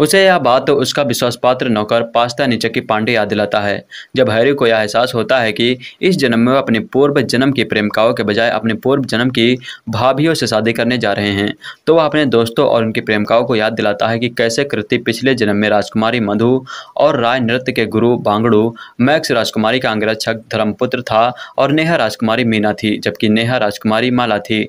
उसे यह बात तो उसका विश्वासपात्र नौकर पास्ता नीचे की पांडे याद दिलाता है जब हैरी को यह एहसास होता है कि इस जन्म में वह अपने पूर्व जन्म की प्रेमिकाओं के बजाय अपने पूर्व जन्म की भाभीियों से शादी करने जा रहे हैं तो वह अपने दोस्तों और उनकी प्रेमिकाओं को याद दिलाता है कि कैसे कृति पिछले जन्म में राजकुमारी मधु और राय नृत्य के गुरु बांगड़ू मैक्स राजकुमारी का अंग्रक्षक धर्मपुत्र था और नेहा राजकुमारी मीना थी जबकि नेहा राजकुमारी माला थी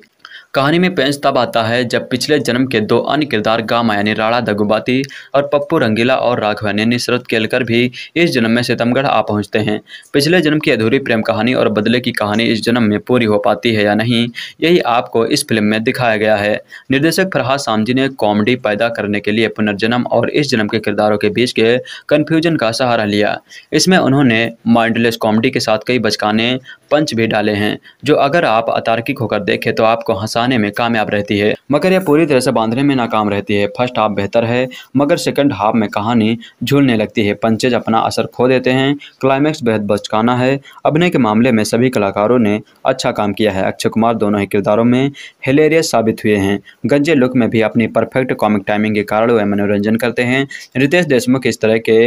कहानी में पेंच तब आता है जब पिछले जन्म के दो अन्य किरदार गामा यानी राणा दगुबाती और पप्पू रंगीला और राघव यानी निशरत केलकर भी इस जन्म में सितमगढ़ आ पहुंचते हैं पिछले जन्म की अधूरी प्रेम कहानी और बदले की कहानी इस जन्म में पूरी हो पाती है या नहीं यही आपको इस फिल्म में दिखाया गया है निर्देशक फरहाद सामजी ने कॉमेडी पैदा करने के लिए पुनर्जन्म और इस जन्म के किरदारों के बीच के कन्फ्यूजन का सहारा लिया इसमें उन्होंने माइंडलेस कॉमेडी के साथ कई बचकाने पंच भी डाले हैं जो अगर आप अतार्किक होकर देखें तो आपको हंसाने में कामयाब रहती है मगर यह पूरी तरह से बांधने में नाकाम रहती है फर्स्ट हाफ बेहतर है मगर सेकंड हाफ में कहानी झूलने लगती है पंचेज अपना असर खो देते हैं क्लाइमैक्स बेहद बचकाना है अभिनय के मामले में सभी कलाकारों ने अच्छा काम किया है अक्षय कुमार दोनों ही किरदारों में हिलेरियस साबित हुए हैं गंजे लुक में भी अपनी परफेक्ट कॉमिक टाइमिंग के कारण वे मनोरंजन करते हैं रितेश देशमुख इस तरह के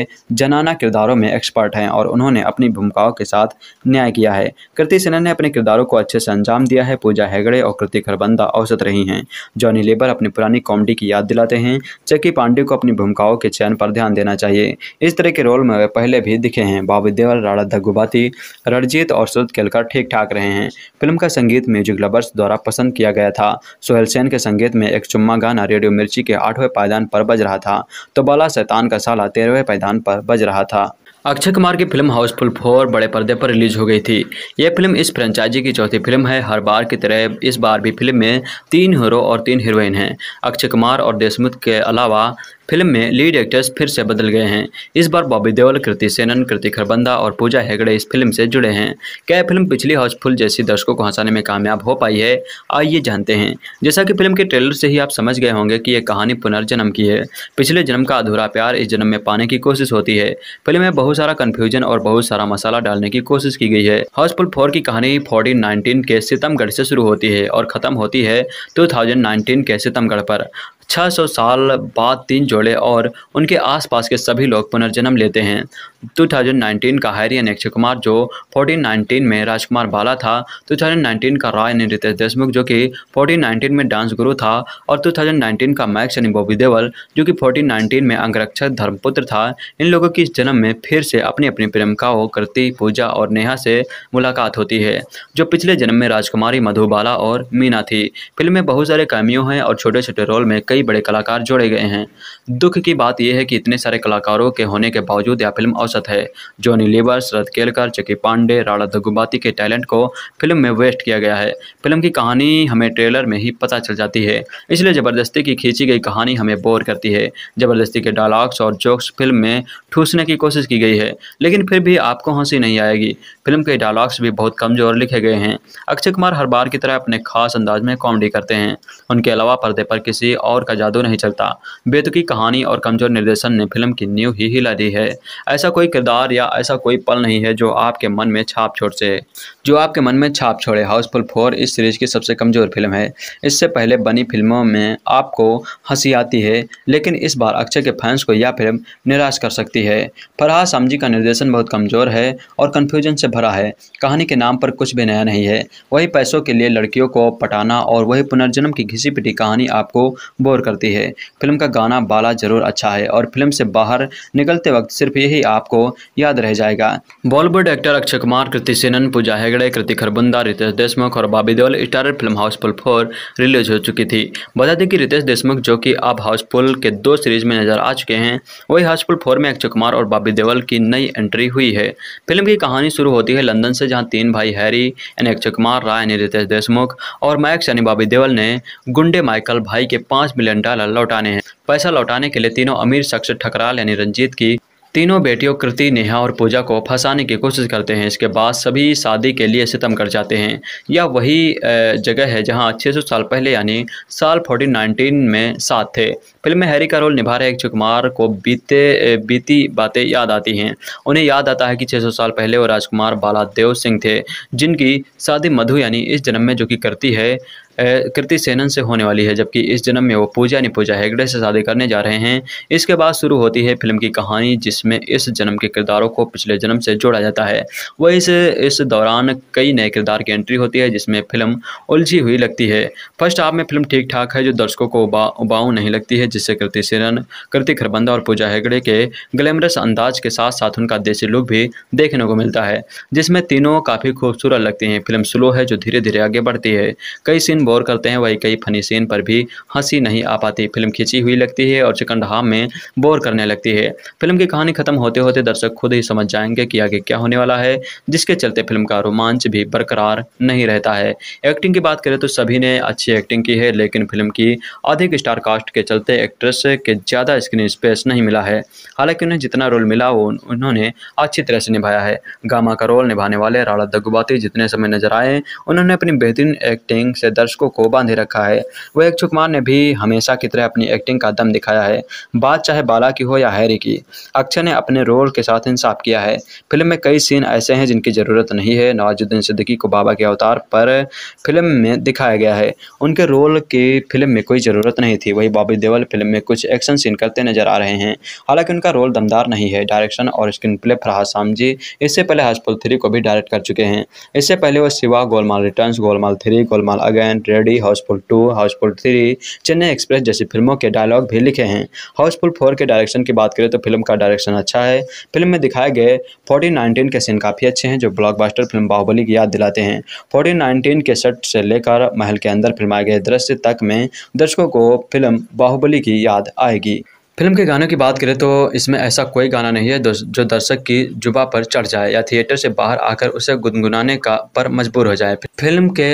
जनाना किरदारों में एक्सपर्ट हैं और उन्होंने अपनी भूमिकाओं के साथ न्याय किया है कृति सेना ने अपने किरदारों को अच्छे से अंजाम दिया है पूजा हैगड़े और कृति खरबंदा औसत रही हैं जॉनी लेबर अपनी पुरानी कॉमेडी की याद दिलाते हैं जबकि पांडे को अपनी भूमिकाओं के चयन पर ध्यान देना चाहिए इस तरह के रोल में वे पहले भी दिखे हैं बाबू देवल राणा धगुबाती रणजीत और सुरत केलकर ठीक ठाक रहे हैं फिल्म का संगीत म्यूजिक लवर्स द्वारा पसंद किया गया था सोहेल सेन के संगीत में एक चुम्मा गाना रेडियो मिर्ची के आठवें पायदान पर बज रहा था तो बाला शैतान का साला तेरहवें पायदान पर बज रहा था अक्षय कुमार की फिल्म हाउसफुल फोर बड़े पर्दे पर रिलीज हो गई थी यह फिल्म इस फ्रेंचाइजी की चौथी फिल्म है हर बार की तरह इस बार भी फिल्म में तीन हीरो और तीन हीरोइन हैं अक्षय कुमार और देशमुख के अलावा फिल्म में लीड एक्टर्स फिर से बदल गए हैं इस बार बॉबी देवल कृति सेनन कृति खरबंदा और पूजा हेगड़े इस फिल्म से जुड़े हैं क्या फिल्म पिछली हाउसफुल जैसी दर्शकों को हंसाने में कामयाब हो पाई है आइए जानते हैं जैसा कि फिल्म के ट्रेलर से ही आप समझ गए होंगे कि यह कहानी पुनर्जन्म की है पिछले जन्म का अधूरा प्यार इस जन्म में पाने की कोशिश होती है फिल्म में बहुत सारा कन्फ्यूजन और बहुत सारा मसाला डालने की कोशिश की गई है हाउसफुल फोर की कहानी फोर्टीन नाइनटीन के सितमगढ़ से शुरू होती है और खत्म होती है टू के सितमगढ़ पर 600 साल बाद तीन जोड़े और उनके आसपास के सभी लोग पुनर्जन्म लेते हैं 2019 का हैरियन अक्षय कुमार जो 1419 में राजकुमार बाला था 2019 का राय ने रितेश देशमुख जो कि 1419 में डांस गुरु था और 2019 का मैक्स यानी बॉबी देवल जो कि 1419 में अंगरक्षक धर्मपुत्र था इन लोगों की इस जन्म में फिर से अपनी अपनी प्रेमिकाओं कृति पूजा और नेहा से मुलाकात होती है जो पिछले जन्म में राजकुमारी मधुबाला और मीना थी फिल्म में बहुत सारे कैमियो हैं और छोटे छोटे रोल में कई कई बड़े कलाकार जोड़े गए हैं दुख की बात यह है कि इतने सारे कलाकारों के होने के बावजूद यह फिल्म औसत है जॉनी लिवर शरद केलकर चकी पांडे राणा दगुबाती के टैलेंट को फिल्म में वेस्ट किया गया है फिल्म की कहानी हमें ट्रेलर में ही पता चल जाती है इसलिए ज़बरदस्ती की खींची गई कहानी हमें बोर करती है ज़बरदस्ती के डायलॉग्स और जोक्स फिल्म में ठूसने की कोशिश की गई है लेकिन फिर भी आपको हंसी नहीं आएगी फिल्म के डायलॉग्स भी बहुत कमज़ोर लिखे गए हैं अक्षय कुमार हर बार की तरह अपने खास अंदाज में कॉमेडी करते हैं उनके अलावा पर्दे पर किसी और पावर का जादू नहीं चलता बेतुकी कहानी और कमज़ोर निर्देशन ने फिल्म की नींव ही हिला दी है ऐसा कोई किरदार या ऐसा कोई पल नहीं है जो आपके मन में छाप छोड़ से जो आपके मन में छाप छोड़े हाउसफुल फोर इस सीरीज़ की सबसे कमज़ोर फिल्म है इससे पहले बनी फिल्मों में आपको हंसी आती है लेकिन इस बार अक्षय के फैंस को यह फिल्म निराश कर सकती है फरहा सामजी का निर्देशन बहुत कमज़ोर है और कन्फ्यूजन से भरा है कहानी के नाम पर कुछ भी नया नहीं है वही पैसों के लिए लड़कियों को पटाना और वही पुनर्जन्म की घिसी पिटी कहानी आपको बोल टकोर करती है फिल्म का गाना बाला जरूर अच्छा है और फिल्म से बाहर निकलते वक्त सिर्फ यही आपको याद रह जाएगा बॉलीवुड एक्टर अक्षय कुमार कृति सेनन पूजा हेगड़े कृति खरबंदा रितेश देशमुख और Bobby Deol star film Housefull four release हो चुकी थी बता दें कि रितेश देशमुख जो कि अब हाउसफुल के दो सीरीज में नजर आ चुके हैं वही हाउसफुल फोर में अक्षय कुमार और बाबी देवल की नई एंट्री हुई है फिल्म की कहानी शुरू होती है लंदन से जहाँ तीन भाई हैरी यानी अक्षय कुमार राय यानी रितेश देशमुख और मैक्स यानी बाबी देवल ने गुंडे माइकल भाई के पांच मिलियन डॉलर लौटाने हैं पैसा लौटाने के लिए तीनों अमीर शख्स ठकराल यानी रंजीत की तीनों बेटियों कृति नेहा और पूजा को फंसाने की कोशिश करते हैं इसके बाद सभी शादी के लिए सितम कर जाते हैं यह वही जगह है जहां 600 साल पहले यानी साल 1419 में साथ थे फिल्म में हैरी का रोल निभा रहे अक्षय कुमार को बीते बीती बातें याद आती हैं उन्हें याद आता है कि 600 साल पहले वो राजकुमार बालादेव सिंह थे जिनकी शादी मधु यानी इस जन्म में जो कि करती है कृति सेनन से होने वाली है जबकि इस जन्म में वो पूजा ने पूजा हेगड़े से शादी करने जा रहे हैं इसके बाद शुरू होती है फिल्म की कहानी जिसमें इस जन्म के किरदारों को पिछले जन्म से जोड़ा जाता है वह इस इस दौरान कई नए किरदार की एंट्री होती है जिसमें फिल्म उलझी हुई लगती है फर्स्ट हाफ में फिल्म ठीक ठाक है जो दर्शकों को उबा उबाऊ नहीं लगती है जिससे कृति सेनन कृति खरबंदा और पूजा हेगड़े के ग्लैमरस अंदाज के साथ साथ उनका देसी लुक भी देखने को मिलता है जिसमें तीनों काफ़ी खूबसूरत लगती हैं फिल्म स्लो है जो धीरे धीरे आगे बढ़ती है कई सीन गौर करते हैं वही कई फनी सीन पर भी हंसी नहीं आ पाती फिल्म खिंची हुई लगती है और चिकन ढाम में बोर करने लगती है फिल्म की कहानी खत्म होते होते दर्शक खुद ही समझ जाएंगे कि आगे क्या होने वाला है जिसके चलते फिल्म का रोमांच भी बरकरार नहीं रहता है एक्टिंग की बात करें तो सभी ने अच्छी एक्टिंग की है लेकिन फिल्म की अधिक स्टार कास्ट के चलते एक्ट्रेस के ज़्यादा स्क्रीन स्पेस नहीं मिला है हालांकि उन्हें जितना रोल मिला वो उन्होंने अच्छी तरह से निभाया है गामा का रोल निभाने वाले राणा दग्गुबाती जितने समय नजर आए उन्होंने अपनी बेहतरीन एक्टिंग से दर्शक दर्शकों को बांधे रखा है वह एक कुमार ने भी हमेशा की तरह अपनी एक्टिंग का दम दिखाया है बात चाहे बाला की हो या हैरी की अक्षय ने अपने रोल के साथ इंसाफ किया है फिल्म में कई सीन ऐसे हैं जिनकी ज़रूरत नहीं है नवाजुद्दीन सिद्दीकी को बाबा के अवतार पर फिल्म में दिखाया गया है उनके रोल की फिल्म में कोई ज़रूरत नहीं थी वही बॉबी देवल फिल्म में कुछ एक्शन सीन करते नजर आ रहे हैं हालांकि उनका रोल दमदार नहीं है डायरेक्शन और स्क्रीन प्ले फरहाद सामजी इससे पहले हाउसफुल थ्री को भी डायरेक्ट कर चुके हैं इससे पहले वो Shiva Golmaal returns Golmaal three Golmaal again elephant ready Housefull two Housefull three Chennai express जैसी फिल्मों के डायलॉग भी लिखे हैं हाउसफुल फोर के डायरेक्शन की बात करें तो फिल्म का डायरेक्शन अच्छा है फिल्म में दिखाए गए फोर्टीन नाइनटीन के सीन काफ़ी अच्छे हैं जो ब्लॉकबस्टर फिल्म बाहुबली की याद दिलाते हैं फोर्टीन नाइनटीन के सेट से लेकर महल के अंदर फिल्माए गए दृश्य तक में दर्शकों को फिल्म बाहुबली की याद आएगी फिल्म के गानों की बात करें तो इसमें ऐसा कोई गाना नहीं है जो दर्शक की जुबा पर चढ़ जाए या थिएटर से बाहर आकर उसे गुनगुनाने का पर मजबूर हो जाए फिल्म के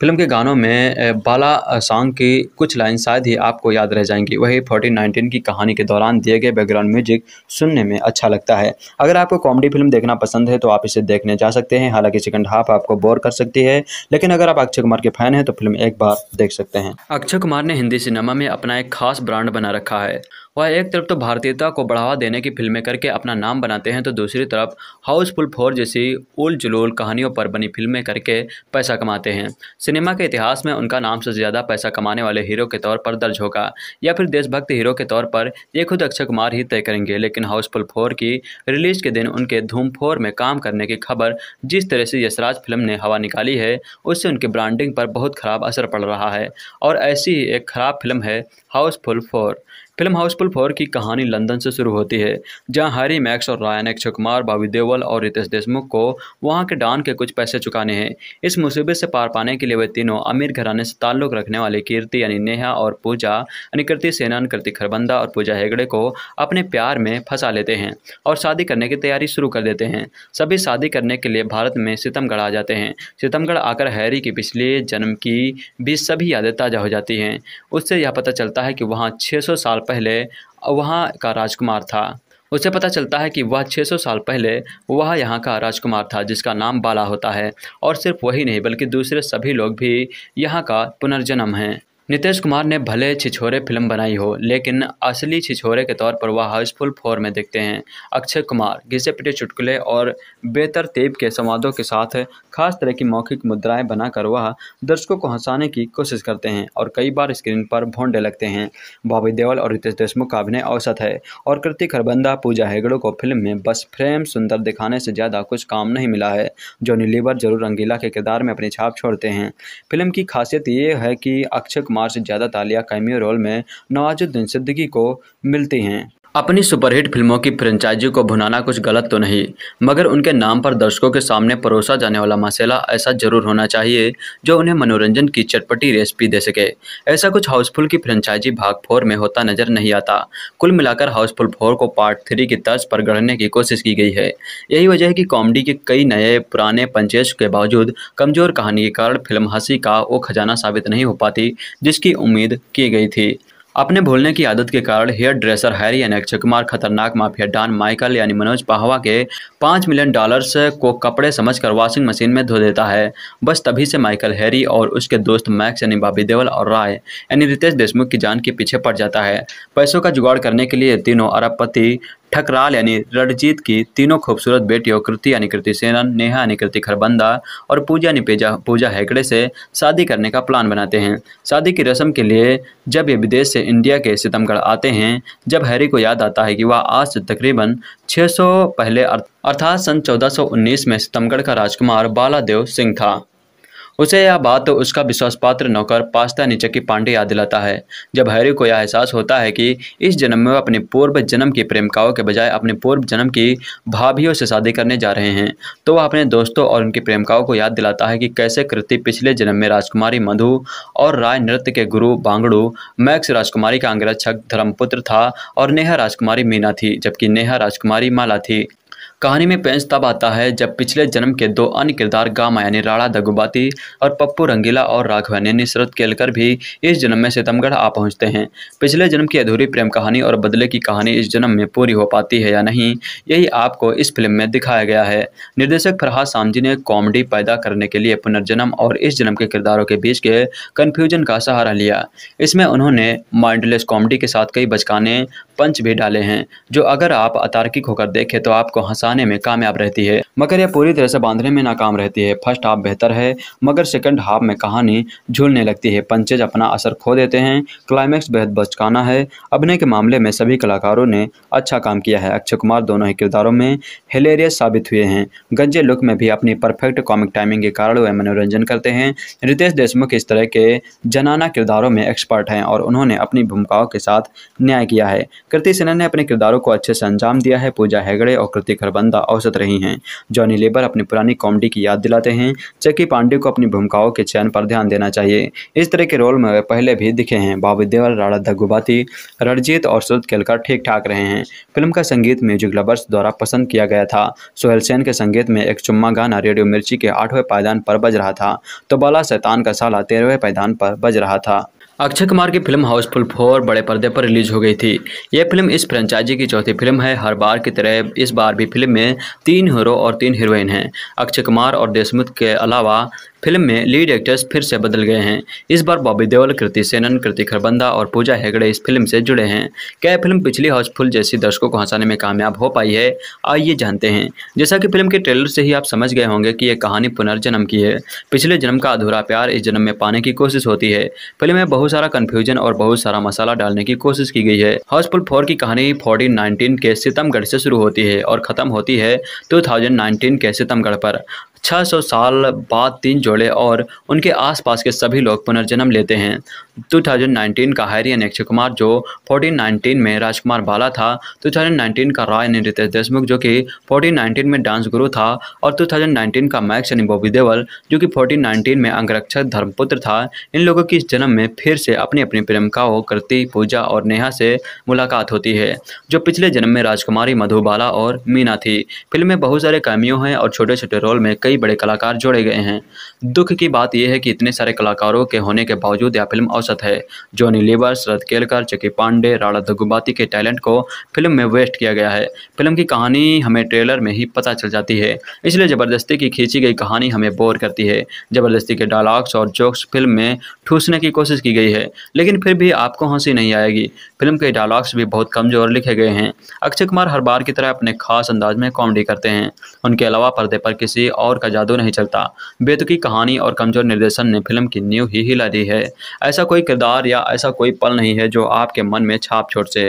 फिल्म के गानों में बाला सॉन्ग की कुछ लाइन शायद ही आपको याद रह जाएंगी वही फोर्टीन नाइनटीन की कहानी के दौरान दिए गए बैकग्राउंड म्यूजिक सुनने में अच्छा लगता है अगर आपको कॉमेडी फिल्म देखना पसंद है तो आप इसे देखने जा सकते हैं हालांकि सेकंड हाफ आपको बोर कर सकती है लेकिन अगर आप अक्षय कुमार के फैन हैं तो फिल्म एक बार देख सकते हैं अक्षय कुमार ने हिंदी सिनेमा में अपना एक खास ब्रांड बना रखा है वह एक तरफ तो भारतीयता को बढ़ावा देने की फिल्में करके अपना नाम बनाते हैं तो दूसरी तरफ हाउसफुल फोर जैसी उल जुलूल कहानियों पर बनी फिल्में करके पैसा कमाते हैं सिनेमा के इतिहास में उनका नाम सबसे ज़्यादा पैसा कमाने वाले हीरो के तौर पर दर्ज होगा या फिर देशभक्त हीरो के तौर पर ये खुद अक्षय कुमार ही तय करेंगे लेकिन हाउसफुल फोर की रिलीज के दिन उनके धूम फोर में काम करने की खबर जिस तरह से यशराज फिल्म ने हवा निकाली है उससे उनकी ब्रांडिंग पर बहुत खराब असर पड़ रहा है और ऐसी ही एक खराब फिल्म है Housefull four film Housefull four की कहानी लंदन से शुरू होती है जहां हैरी मैक्स और रायन एक्श कुमार बाबी देवल और रितेश देशमुख को वहां के डान के कुछ पैसे चुकाने हैं इस मुसीबत से पार पाने के लिए वे तीनों अमीर घराने से ताल्लुक रखने वाले कीर्ति यानी नेहा और पूजा यानी कृति सेनान कृति खरबंदा और पूजा हेगड़े को अपने प्यार में फंसा लेते हैं और शादी करने की तैयारी शुरू कर देते हैं सभी शादी करने के लिए भारत में सितमगढ़ आ जाते हैं सितमगढ़ आकर हैरी की पिछले जन्म की भी सभी यादें ताज़ा हो जाती हैं उससे यह पता चलता है कि वहाँ छः साल पहले वहाँ का राजकुमार था उसे पता चलता है कि वह 600 साल पहले वह यहाँ का राजकुमार था जिसका नाम बाला होता है और सिर्फ वही नहीं बल्कि दूसरे सभी लोग भी यहाँ का पुनर्जन्म हैं नीतीश कुमार ने भले छिछोरे फिल्म बनाई हो लेकिन असली छिछोरे के तौर पर वह हाउसफुल फोर में दिखते हैं अक्षय कुमार घिसे पिटे चुटकुले और तेब के संवादों के साथ खास तरह की मौखिक मुद्राएं बनाकर वह दर्शकों को हंसाने की कोशिश करते हैं और कई बार स्क्रीन पर भोंडे लगते हैं बॉबी देवल और रितेश देशमुख का अभिनय औसत है और कृतिक हरबंदा पूजा हेगड़ो को फिल्म में बस फ्रेम सुंदर दिखाने से ज़्यादा कुछ काम नहीं मिला है जोनी लीवर जरूर रंगीला के किरदार में अपनी छाप छोड़ते हैं फिल्म की खासियत ये है कि अक्षय कुमार से ज़्यादा तालिया कैमियो रोल में नवाजुद्दीन सिद्दीकी को मिलती हैं अपनी सुपरहिट फिल्मों की फ्रेंचाइजी को भुनाना कुछ गलत तो नहीं मगर उनके नाम पर दर्शकों के सामने परोसा जाने वाला मसाला ऐसा जरूर होना चाहिए जो उन्हें मनोरंजन की चटपटी रेसिपी दे सके ऐसा कुछ हाउसफुल की फ्रेंचाइजी भाग फोर में होता नजर नहीं आता कुल मिलाकर हाउसफुल फोर को पार्ट थ्री की तर्ज पर गढ़ने की कोशिश की गई है यही वजह है कि कॉमेडी के कई नए पुराने पंचेश के बावजूद कमजोर कहानी के कारण फिल्म हंसी का वो खजाना साबित नहीं हो पाती जिसकी उम्मीद की गई थी अपने भूलने की आदत के कारण हेयर ड्रेसर हैरी यानी अक्षय कुमार खतरनाक माफिया डॉन माइकल यानी मनोज पाहवा के पाँच मिलियन डॉलर्स को कपड़े समझकर वॉशिंग मशीन में धो देता है बस तभी से माइकल हैरी और उसके दोस्त मैक्स यानी बाबी देवल और राय यानी रितेश देशमुख की जान के पीछे पड़ जाता है पैसों का जुगाड़ करने के लिए तीनों अरबपति ठकराल यानी रणजीत की तीनों खूबसूरत बेटियों कृति यानी कृति सेनन नेहा यानी कृति खरबंदा और पूजा यानी पेजा पूजा हैकड़े से शादी करने का प्लान बनाते हैं शादी की रस्म के लिए जब ये विदेश से इंडिया के सितमगढ़ आते हैं जब हैरी को याद आता है कि वह आज से तकरीबन सौ पहले अर्थात सन उन्नीस में सितमगढ़ का राजकुमार बालादेव सिंह था उसे यह बात तो उसका विश्वासपात्र नौकर पास्ता नीचे की पांडे याद दिलाता है जब हैरी को यह एहसास होता है कि इस जन्म में वह अपने पूर्व जन्म की प्रेमिकाओं के बजाय अपने पूर्व जन्म की भाभीियों से शादी करने जा रहे हैं तो वह अपने दोस्तों और उनकी प्रेमिकाओं को याद दिलाता है कि कैसे कृति पिछले जन्म में राजकुमारी मधु और राय नृत्य के गुरु बांगड़ू मैक्स राजकुमारी का अंग्रक्षक धर्मपुत्र था और नेहा राजकुमारी मीना थी जबकि नेहा राजकुमारी माला थी कहानी में पेंच तब आता है जब पिछले जन्म के दो अन्य किरदार गामा यानी राणा दगुबाती और पप्पू रंगीला और राघव यानी नुसरत केलकर भी इस जन्म में सितमगढ़ आ पहुंचते हैं पिछले जन्म की अधूरी प्रेम कहानी और बदले की कहानी इस जन्म में पूरी हो पाती है या नहीं यही आपको इस फिल्म में दिखाया गया है निर्देशक फरहाद सामजी ने कॉमेडी पैदा करने के लिए पुनर्जन्म और इस जन्म के किरदारों के बीच के कन्फ्यूजन का सहारा लिया इसमें उन्होंने माइंडलेस कॉमेडी के साथ कई बचकाने पंच भी डाले हैं जो अगर आप अतार्किक होकर देखें तो आपको हंसा बढ़ाने में कामयाब रहती है मगर यह पूरी तरह से बांधने में नाकाम रहती है फर्स्ट हाफ बेहतर है मगर सेकंड हाफ में कहानी झूलने लगती है पंचेज अपना असर खो देते हैं क्लाइमैक्स बेहद बचकाना है अभिनय के मामले में सभी कलाकारों ने अच्छा काम किया है अक्षय कुमार दोनों ही किरदारों में हिलेरियस साबित हुए हैं गंजे लुक में भी अपनी परफेक्ट कॉमिक टाइमिंग के कारण वह मनोरंजन करते हैं रितेश देशमुख इस तरह के जनाना किरदारों में एक्सपर्ट हैं और उन्होंने अपनी भूमिकाओं के साथ न्याय किया है कृति सेनन ने अपने किरदारों को अच्छे से अंजाम दिया है पूजा हेगड़े और कृति खरबंद शानदार औसत रही हैं जॉनी लेबर अपनी पुरानी कॉमेडी की याद दिलाते हैं जबकि पांडे को अपनी भूमिकाओं के चयन पर ध्यान देना चाहिए इस तरह के रोल में वे पहले भी दिखे हैं बाबू देवल राणा धगुबाती रणजीत और सुरत केलकर ठीक ठाक रहे हैं फिल्म का संगीत म्यूजिक लवर्स द्वारा पसंद किया गया था सोहेल सेन के संगीत में एक चुम्मा गाना रेडियो मिर्ची के आठवें पायदान पर बज रहा था तो बाला शैतान का साला तेरहवें पायदान पर बज रहा था अक्षय कुमार की फिल्म हाउसफुल फोर बड़े पर्दे पर रिलीज हो गई थी यह फिल्म इस फ्रेंचाइजी की चौथी फिल्म है हर बार की तरह इस बार भी फिल्म में तीन हीरो और तीन हीरोइन हैं अक्षय कुमार और देशमुख के अलावा फिल्म में लीड एक्टर्स फिर से बदल गए हैं इस बार बॉबी देवल कृति सेनन कृति खरबंदा और पूजा हेगड़े इस फिल्म से जुड़े हैं क्या फिल्म पिछली हाउसफुल जैसी दर्शकों को हंसाने में कामयाब हो पाई है आइए जानते हैं जैसा कि फिल्म के ट्रेलर से ही आप समझ गए होंगे कि यह कहानी पुनर्जन्म की है पिछले जन्म का अधूरा प्यार इस जन्म में पाने की कोशिश होती है फिल्म में बहुत सारा कन्फ्यूजन और बहुत सारा मसाला डालने की कोशिश की गई है हाउसफुल फोर की कहानी फोर्टीन नाइनटीन के सितमगढ़ से शुरू होती है और खत्म होती है टू थाउजेंड नाइनटीन के सितमगढ़ पर 600 साल बाद तीन जोड़े और उनके आसपास के सभी लोग पुनर्जन्म लेते हैं 2019 का हैरियन अक्षय कुमार जो 1419 में राजकुमार बाला था 2019 का राय नितेश देशमुख जो कि 1419 में डांस गुरु था और 2019 का मैक्स यानी बॉबी देवल जो कि 1419 में अंगरक्षक धर्मपुत्र था इन लोगों की इस जन्म में फिर से अपनी अपनी प्रेमिकाओं कृति पूजा और नेहा से मुलाकात होती है जो पिछले जन्म में राजकुमारी मधुबाला और मीना थी फिल्म में बहुत सारे कैमियो हैं और छोटे छोटे रोल में कई कई बड़े कलाकार जोड़े गए हैं दुख की बात यह है कि इतने सारे कलाकारों के होने के बावजूद यह फिल्म औसत है जॉनी लीवर शरद केलकर चकी पांडे राणा दगुबाती के टैलेंट को फिल्म में वेस्ट किया गया है फिल्म की कहानी हमें ट्रेलर में ही पता चल जाती है इसलिए ज़बरदस्ती की खींची गई कहानी हमें बोर करती है ज़बरदस्ती के डायलॉग्स और जोक्स फिल्म में ठूसने की कोशिश की गई है लेकिन फिर भी आपको हंसी नहीं आएगी फिल्म के डायलॉग्स भी बहुत कमजोर लिखे गए हैं अक्षय कुमार हर बार की तरह अपने खास अंदाज में कॉमेडी करते हैं उनके अलावा पर्दे पर किसी और का जादू नहीं चलता बेतुकी कहानी और कमजोर निर्देशन ने फिल्म की न्यू ही हिला दी है ऐसा कोई किरदार या ऐसा कोई पल नहीं है जो आपके मन में छाप छोड़ से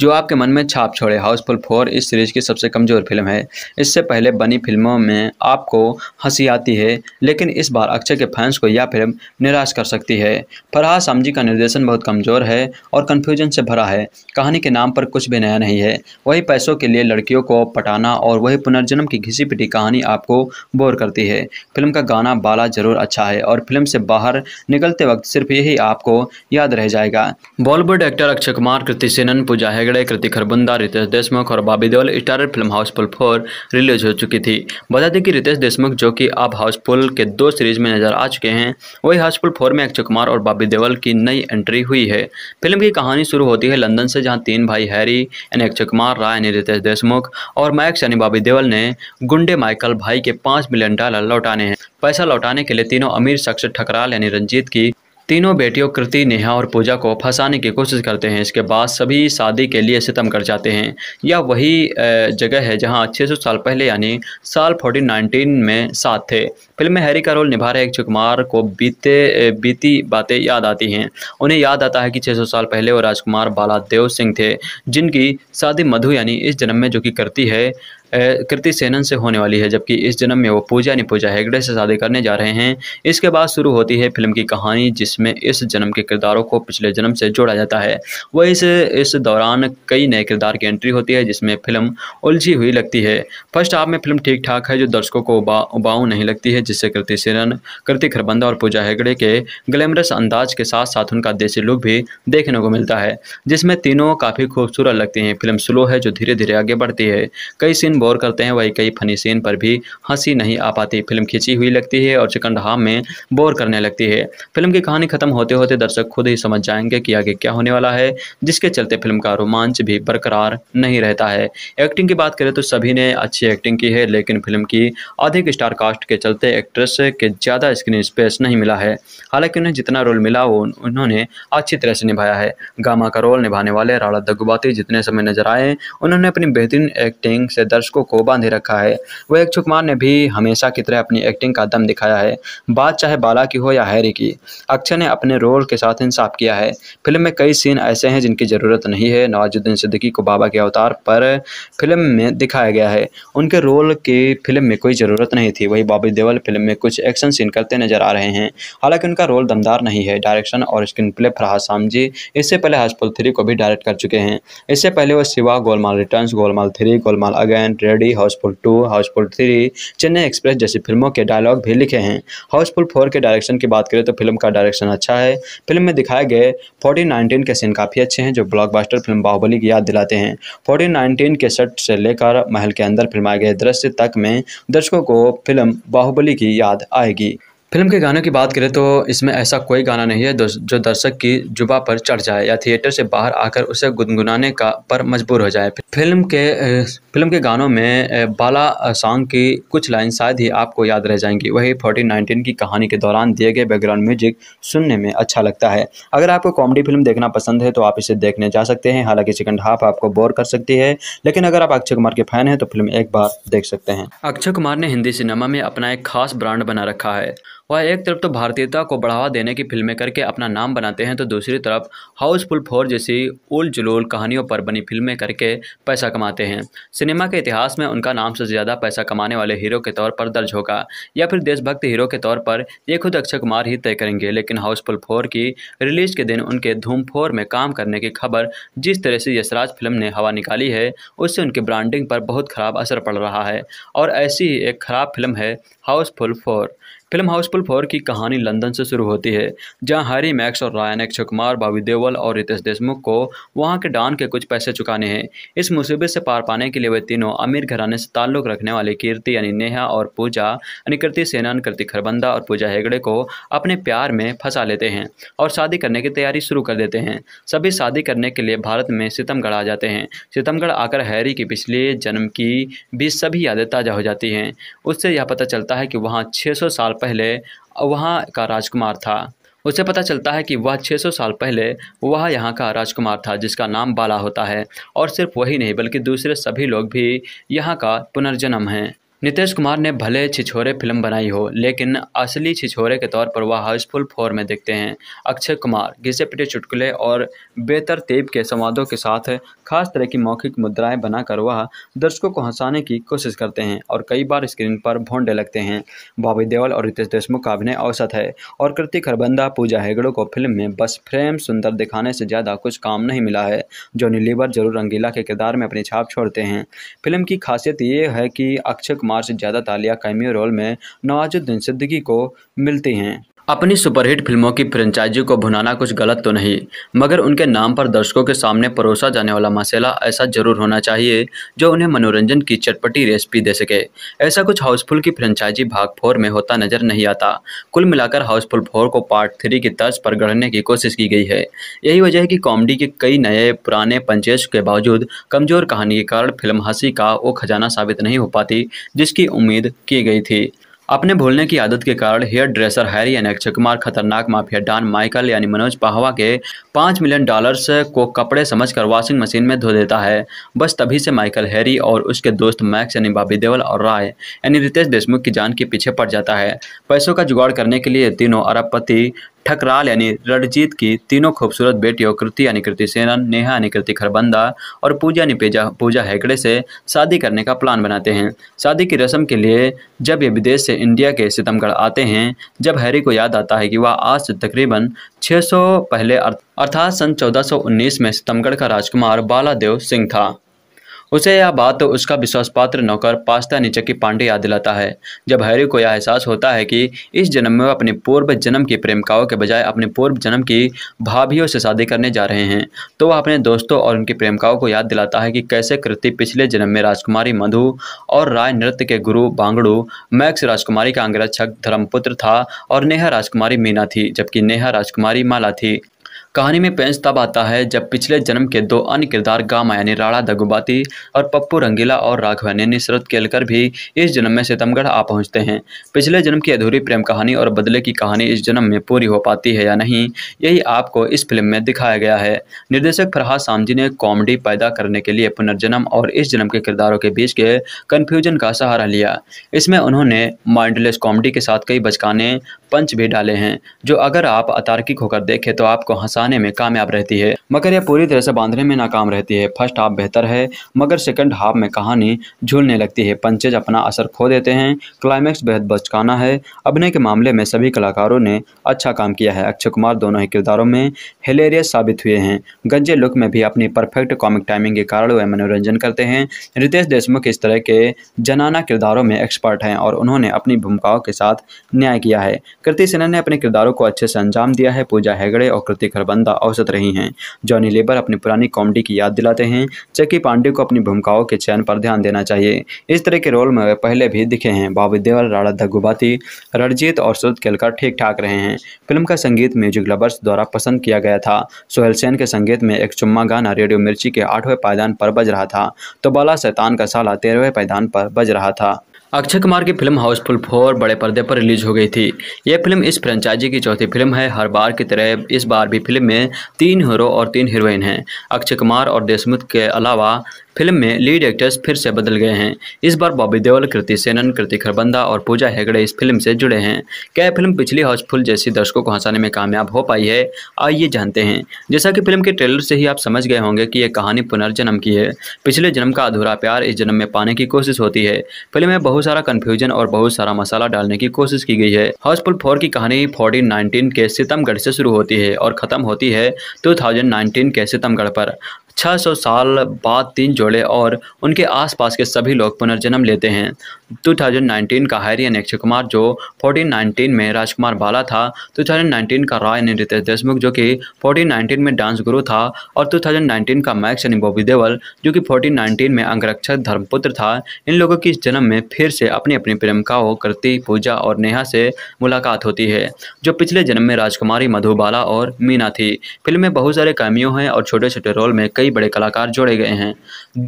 जो आपके मन में छाप छोड़े हाउसफुल फोर इस सीरीज की सबसे कमजोर फिल्म है इससे पहले बनी फिल्मों में आपको हंसी आती है लेकिन इस बार अक्षय के फैंस को यह फिल्म निराश कर सकती है फरहा सामजी का निर्देशन बहुत कमजोर है और कन्फ्यूजन से भर भरा है कहानी के नाम पर कुछ भी नया नहीं है वही पैसों के लिए लड़कियों को पटाना और वही पुनर्जन्म की घिसी पिटी कहानी आपको बोर करती है फिल्म का गाना बाला जरूर अच्छा है और फिल्म से बाहर निकलते वक्त सिर्फ यही आपको याद रह जाएगा बॉलीवुड एक्टर अक्षय कुमार कृति सेनन पूजा हेगड़े कृति खरबंदा रितेश देशमुख और Bobby Deol star film Housefull four release हो चुकी थी बता दें कि रितेश देशमुख जो कि अब हाउसफुल के दो सीरीज में नजर आ चुके हैं वही हाउसफुल फोर में अक्षय कुमार और बाबी देवल की नई एंट्री हुई है फिल्म की कहानी शुरू हो होती है लंदन से जहाँ तीन भाई हैरी यानी अक्षय कुमार राय यानी रितेश देशमुख और मैक्स यानी बाबी देवल ने गुंडे माइकल भाई के पाँच मिलियन डॉलर लौटाने हैं पैसा लौटाने के लिए तीनों अमीर शख्स ठकराल यानी रंजीत की तीनों बेटियों कृति नेहा और पूजा को फंसाने की कोशिश करते हैं इसके बाद सभी शादी के लिए सितम कर जाते हैं यह वही जगह है जहां 600 साल पहले यानी साल 1419 में साथ थे फिल्म में हैरी का रोल निभा रहे अक्षय कुमार को बीते बीती बातें याद आती हैं उन्हें याद आता है कि 600 साल पहले वो राजकुमार देव सिंह थे जिनकी शादी मधु यानी इस जन्म में जो कि करती है कृति सेनन से होने वाली है जबकि इस जन्म में वो पूजा पूजा हेगड़े से शादी करने जा रहे हैं इसके बाद शुरू होती है फिल्म की कहानी जिसमें इस जन्म के किरदारों को पिछले जन्म से जोड़ा जाता है वह इस इस दौरान कई नए किरदार की एंट्री होती है जिसमें फिल्म उलझी हुई लगती है फर्स्ट हाफ में फिल्म ठीक ठाक है जो दर्शकों को उबा उबाऊ नहीं लगती है जिससे कृति सेनन कृति खरबंदा और पूजा हेगड़े के ग्लैमरस अंदाज के साथ साथ उनका देसी लुक भी देखने को मिलता है जिसमें तीनों काफ़ी खूबसूरत लगती हैं फिल्म स्लो है जो धीरे धीरे आगे बढ़ती है कई सीन गौर करते हैं वही कई फनी सीन पर भी हंसी नहीं आ पाती फिल्म खींची हुई लगती है और चिकनडहाम में बोर करने लगती है फिल्म की कहानी खत्म होते होते दर्शक खुद ही समझ जाएंगे कि आगे क्या होने वाला है जिसके चलते फिल्म का रोमांच भी बरकरार नहीं रहता है एक्टिंग की बात करें तो सभी ने अच्छी एक्टिंग की है लेकिन फिल्म की अधिक स्टार कास्ट के चलते एक्ट्रेस के ज़्यादा स्क्रीन स्पेस नहीं मिला है हालांकि उन्हें जितना रोल मिला वो उन्होंने अच्छी तरह से निभाया है गामा का रोल निभाने वाले राणा दग्गुबाती जितने समय नजर आए उन्होंने अपनी बेहतरीन एक्टिंग से दर्शक दर्शकों को बांधे रखा है वह अक्षय कुमार ने भी हमेशा की तरह अपनी एक्टिंग का दम दिखाया है बात चाहे बाला की हो या हैरी की अक्षय ने अपने रोल के साथ इंसाफ किया है फिल्म में कई सीन ऐसे हैं जिनकी ज़रूरत नहीं है नवाजुद्दीन सिद्दीकी को बाबा के अवतार पर फिल्म में दिखाया गया है उनके रोल की फिल्म में कोई ज़रूरत नहीं थी वही बॉबी देवल फिल्म में कुछ एक्शन सीन करते नजर आ रहे हैं हालांकि उनका रोल दमदार नहीं है डायरेक्शन और स्क्रीन प्ले फरहाद जी इससे पहले हाजपुल थ्री को भी डायरेक्ट कर चुके हैं इससे पहले वो Shiva Golmaal returns Golmaal three Golmaal again elephant ready Housefull two Housefull three Chennai express जैसी फिल्मों के डायलॉग भी लिखे हैं हाउसफुल फोर के डायरेक्शन की बात करें तो फिल्म का डायरेक्शन अच्छा है फिल्म में दिखाए गए फोर्टीन नाइनटीन के सीन काफ़ी अच्छे हैं जो ब्लॉकबास्टर फिल्म बाहुबली की याद दिलाते हैं फोर्टीन नाइनटीन के सेट से लेकर महल के अंदर फिल्माए गए दृश्य तक में दर्शकों को फिल्म बाहुबली की याद आएगी फिल्म के गानों की बात करें तो इसमें ऐसा कोई गाना नहीं है जो दर्शक की जुबा पर चढ़ जाए या थिएटर से बाहर आकर उसे गुनगुनाने का पर मजबूर हो जाए फिल्म के फिल्म के गानों में बाला सॉन्ग की कुछ लाइन शायद ही आपको याद रह जाएंगी वही फोर्टीन नाइनटीन की कहानी के दौरान दिए गए बैकग्राउंड म्यूजिक सुनने में अच्छा लगता है अगर आपको कॉमेडी फिल्म देखना पसंद है तो आप इसे देखने जा सकते हैं हालांकि सेकंड हाफ आपको बोर कर सकती है लेकिन अगर आप अक्षय कुमार के फैन हैं तो फिल्म एक बार देख सकते हैं अक्षय कुमार ने हिंदी सिनेमा में अपना एक खास ब्रांड बना रखा है वह एक तरफ तो भारतीयता को बढ़ावा देने की फिल्में करके अपना नाम बनाते हैं तो दूसरी तरफ हाउसफुल फोर जैसी उल जुलूल कहानियों पर बनी फिल्में करके पैसा कमाते हैं सिनेमा के इतिहास में उनका नाम से ज़्यादा पैसा कमाने वाले हीरो के तौर पर दर्ज होगा या फिर देशभक्त हीरो के तौर पर ये खुद अक्षय कुमार ही तय करेंगे लेकिन हाउसफुल फोर की रिलीज के दिन उनके धूम फोर में काम करने की खबर जिस तरह से यशराज फिल्म ने हवा निकाली है उससे उनकी ब्रांडिंग पर बहुत ख़राब असर पड़ रहा है और ऐसी ही एक ख़राब फिल्म है Housefull four film Housefull four की कहानी लंदन से शुरू होती है जहां हैरी मैक्स और रायन एक्श कुमार बाबी देवल और रितेश देशमुख को वहां के डान के कुछ पैसे चुकाने हैं इस मुसीबत से पार पाने के लिए वे तीनों अमीर घराने से ताल्लुक रखने वाले कीर्ति यानी नेहा और पूजा यानी कृति सेनान कृति खरबंदा और पूजा हेगड़े को अपने प्यार में फंसा लेते हैं और शादी करने की तैयारी शुरू कर देते हैं सभी शादी करने के लिए भारत में सितमगढ़ आ जाते हैं सितमगढ़ आकर हैरी की पिछले जन्म की भी सभी यादें ताज़ा हो जाती हैं उससे यह पता चलता है कि वहाँ छः साल साल पहले वहाँ का राजकुमार था उसे पता चलता है कि वह 600 साल पहले वह यहाँ का राजकुमार था जिसका नाम बाला होता है और सिर्फ वही नहीं बल्कि दूसरे सभी लोग भी यहाँ का पुनर्जन्म हैं नीतीश कुमार ने भले छिछोरे फिल्म बनाई हो लेकिन असली छिछोरे के तौर पर वह हाउसफुल फोर में दिखते हैं अक्षय कुमार घिसे पिटे चुटकुले और तेब के संवादों के साथ खास तरह की मौखिक मुद्राएं बनाकर वह दर्शकों को हंसाने की कोशिश करते हैं और कई बार स्क्रीन पर भोंडे लगते हैं बॉबी देवल और रितेश देशमुख का अभिनय औसत है और कृतिक हरबंदा पूजा हेगड़ो को फिल्म में बस फ्रेम सुंदर दिखाने से ज़्यादा कुछ काम नहीं मिला है जोनी लीवर जरूर रंगीला के किरदार में अपनी छाप छोड़ते हैं फिल्म की खासियत ये है कि अक्षय कुमार से ज़्यादा तालियां कैमियो रोल में नवाजुद्दीन सिद्दीकी को मिलती हैं अपनी सुपरहिट फिल्मों की फ्रेंचाइजी को भुनाना कुछ गलत तो नहीं मगर उनके नाम पर दर्शकों के सामने परोसा जाने वाला मसाला ऐसा जरूर होना चाहिए जो उन्हें मनोरंजन की चटपटी रेसिपी दे सके ऐसा कुछ हाउसफुल की फ्रेंचाइजी भाग फोर में होता नजर नहीं आता कुल मिलाकर हाउसफुल फोर को पार्ट थ्री की तर्ज पर गढ़ने की कोशिश की गई है यही वजह है कि कॉमेडी के कई नए पुराने पंचेज के बावजूद कमजोर कहानी के कारण फिल्म हंसी का वो खजाना साबित नहीं हो पाती जिसकी उम्मीद की गई थी अपने भूलने की आदत के कारण हेयर ड्रेसर हैरी अक्षय चकमार खतरनाक माफिया डॉन माइकल यानी मनोज पाहवा के पाँच मिलियन डॉलर्स को कपड़े समझकर वॉशिंग मशीन में धो देता है बस तभी से माइकल हैरी और उसके दोस्त मैक्स यानी बाबी देवल और राय यानी रितेश देशमुख की जान के पीछे पड़ जाता है पैसों का जुगाड़ करने के लिए तीनों अरबपति ठकराल यानी रणजीत की तीनों खूबसूरत बेटियों कृति यानी कृति सेनन नेहा यानी कृति खरबंदा और पूजा यानी पेजा पूजा हैकड़े से शादी करने का प्लान बनाते हैं शादी की रस्म के लिए जब ये विदेश से इंडिया के सितमगढ़ आते हैं जब हैरी को याद आता है कि वह आज से तकरीबन सौ पहले अर्थात सन उन्नीस में सितमगढ़ का राजकुमार बालादेव सिंह था उसे यह बात तो उसका विश्वासपात्र नौकर पास्ता नीचे की पांडे याद दिलाता है जब हैरी को यह एहसास होता है कि इस जन्म में वह अपने पूर्व जन्म की प्रेमिकाओं के बजाय अपने पूर्व जन्म की भाभीियों से शादी करने जा रहे हैं तो वह अपने दोस्तों और उनकी प्रेमिकाओं को याद दिलाता है कि कैसे कृति पिछले जन्म में राजकुमारी मधु और राय नृत्य के गुरु बांगड़ू मैक्स राजकुमारी का अंग्रक्षक धर्मपुत्र था और नेहा राजकुमारी मीना थी जबकि नेहा राजकुमारी माला थी कहानी में पेंच तब आता है जब पिछले जन्म के दो अन्य किरदार गामा यानी राणा दगुबाती और पप्पू रंगीला और राघवन ने शरद केलकर भी इस जन्म में सितमगढ़ आ पहुंचते हैं पिछले जन्म की अधूरी प्रेम कहानी और बदले की कहानी इस जन्म में पूरी हो पाती है या नहीं यही आपको इस फिल्म में दिखाया गया है निर्देशक फरहाद सामजी ने कॉमेडी पैदा करने के लिए पुनर्जन्म और इस जन्म के किरदारों के बीच के कन्फ्यूजन का सहारा लिया इसमें उन्होंने माइंडलेस कॉमेडी के साथ कई बचकाने पंच भी डाले हैं जो अगर आप अतार्किक होकर देखें तो आपको हंसाने में कामयाब रहती है मगर यह पूरी तरह से बांधने में नाकाम रहती है फर्स्ट हाफ बेहतर है मगर सेकंड हाफ में कहानी झूलने लगती है पंचेज अपना असर खो देते हैं क्लाइमैक्स बेहद बचकाना है अभिनय के मामले में सभी कलाकारों ने अच्छा काम किया है अक्षय कुमार दोनों ही किरदारों में हिलेरियस साबित हुए हैं गंजे लुक में भी अपनी परफेक्ट कॉमिक टाइमिंग के कारण वह मनोरंजन करते हैं रितेश देशमुख इस तरह के जनाना किरदारों में एक्सपर्ट हैं और उन्होंने अपनी भूमिकाओं के साथ न्याय किया है कृति सेना ने अपने किरदारों को अच्छे से अंजाम दिया है पूजा हैगड़े और कृति खरबंदा औसत रही हैं जॉनी लेबर अपनी पुरानी कॉमेडी की याद दिलाते हैं जबकि पांडे को अपनी भूमिकाओं के चयन पर ध्यान देना चाहिए इस तरह के रोल में वे पहले भी दिखे हैं बाबू देवल राणा धगुबाती रणजीत और सुरत केलकर ठीक ठाक रहे हैं फिल्म का संगीत म्यूजिक लवर्स द्वारा पसंद किया गया था सोहेल सेन के संगीत में एक चुम्मा गाना रेडियो मिर्ची के आठवें पायदान पर बज रहा था तो बाला शैतान का साला तेरहवें पायदान पर बज रहा था अक्षय कुमार की फिल्म हाउसफुल फोर बड़े पर्दे पर रिलीज हो गई थी यह फिल्म इस फ्रेंचाइजी की चौथी फिल्म है हर बार की तरह इस बार भी फिल्म में तीन हीरो और तीन हीरोइन हैं अक्षय कुमार और देशमुख के अलावा फिल्म में लीड एक्टर्स फिर से बदल गए हैं इस बार बॉबी देओल कृति सेनन कृति खरबंदा और पूजा हेगड़े इस फिल्म से जुड़े हैं क्या फिल्म पिछली हाउसफुल जैसी दर्शकों को हंसाने में कामयाब हो पाई है आइए जानते हैं जैसा कि फिल्म के ट्रेलर से ही आप समझ गए होंगे कि यह कहानी पुनर्जन्म की है पिछले जन्म का अधूरा प्यार इस जन्म में पाने की कोशिश होती है फिल्म में बहुत सारा कन्फ्यूजन और बहुत सारा मसाला डालने की कोशिश की गई है हाउसफुल फोर की कहानी फोर्टीन नाइनटीन के सितमगढ़ से शुरू होती है और खत्म होती है टू थाउजेंड नाइनटीन के सितमगढ़ पर 600 साल बाद तीन जोड़े और उनके आसपास के सभी लोग पुनर्जन्म लेते हैं 2019 का हैरियन अक्षय कुमार जो 1419 में राजकुमार बाला था 2019 का राय यानी रितेश देशमुख जो कि 1419 में डांस गुरु था और 2019 का मैक्स यानी बॉबी देवल जो कि 1419 में अंगरक्षक धर्मपुत्र था इन लोगों की इस जन्म में फिर से अपनी अपनी प्रेमिकाओं कृति पूजा और नेहा से मुलाकात होती है जो पिछले जन्म में राजकुमारी मधुबाला और मीना थी फिल्म में बहुत सारे कैमियों हैं और छोटे छोटे रोल में कई बड़े कलाकार जोड़े गए हैं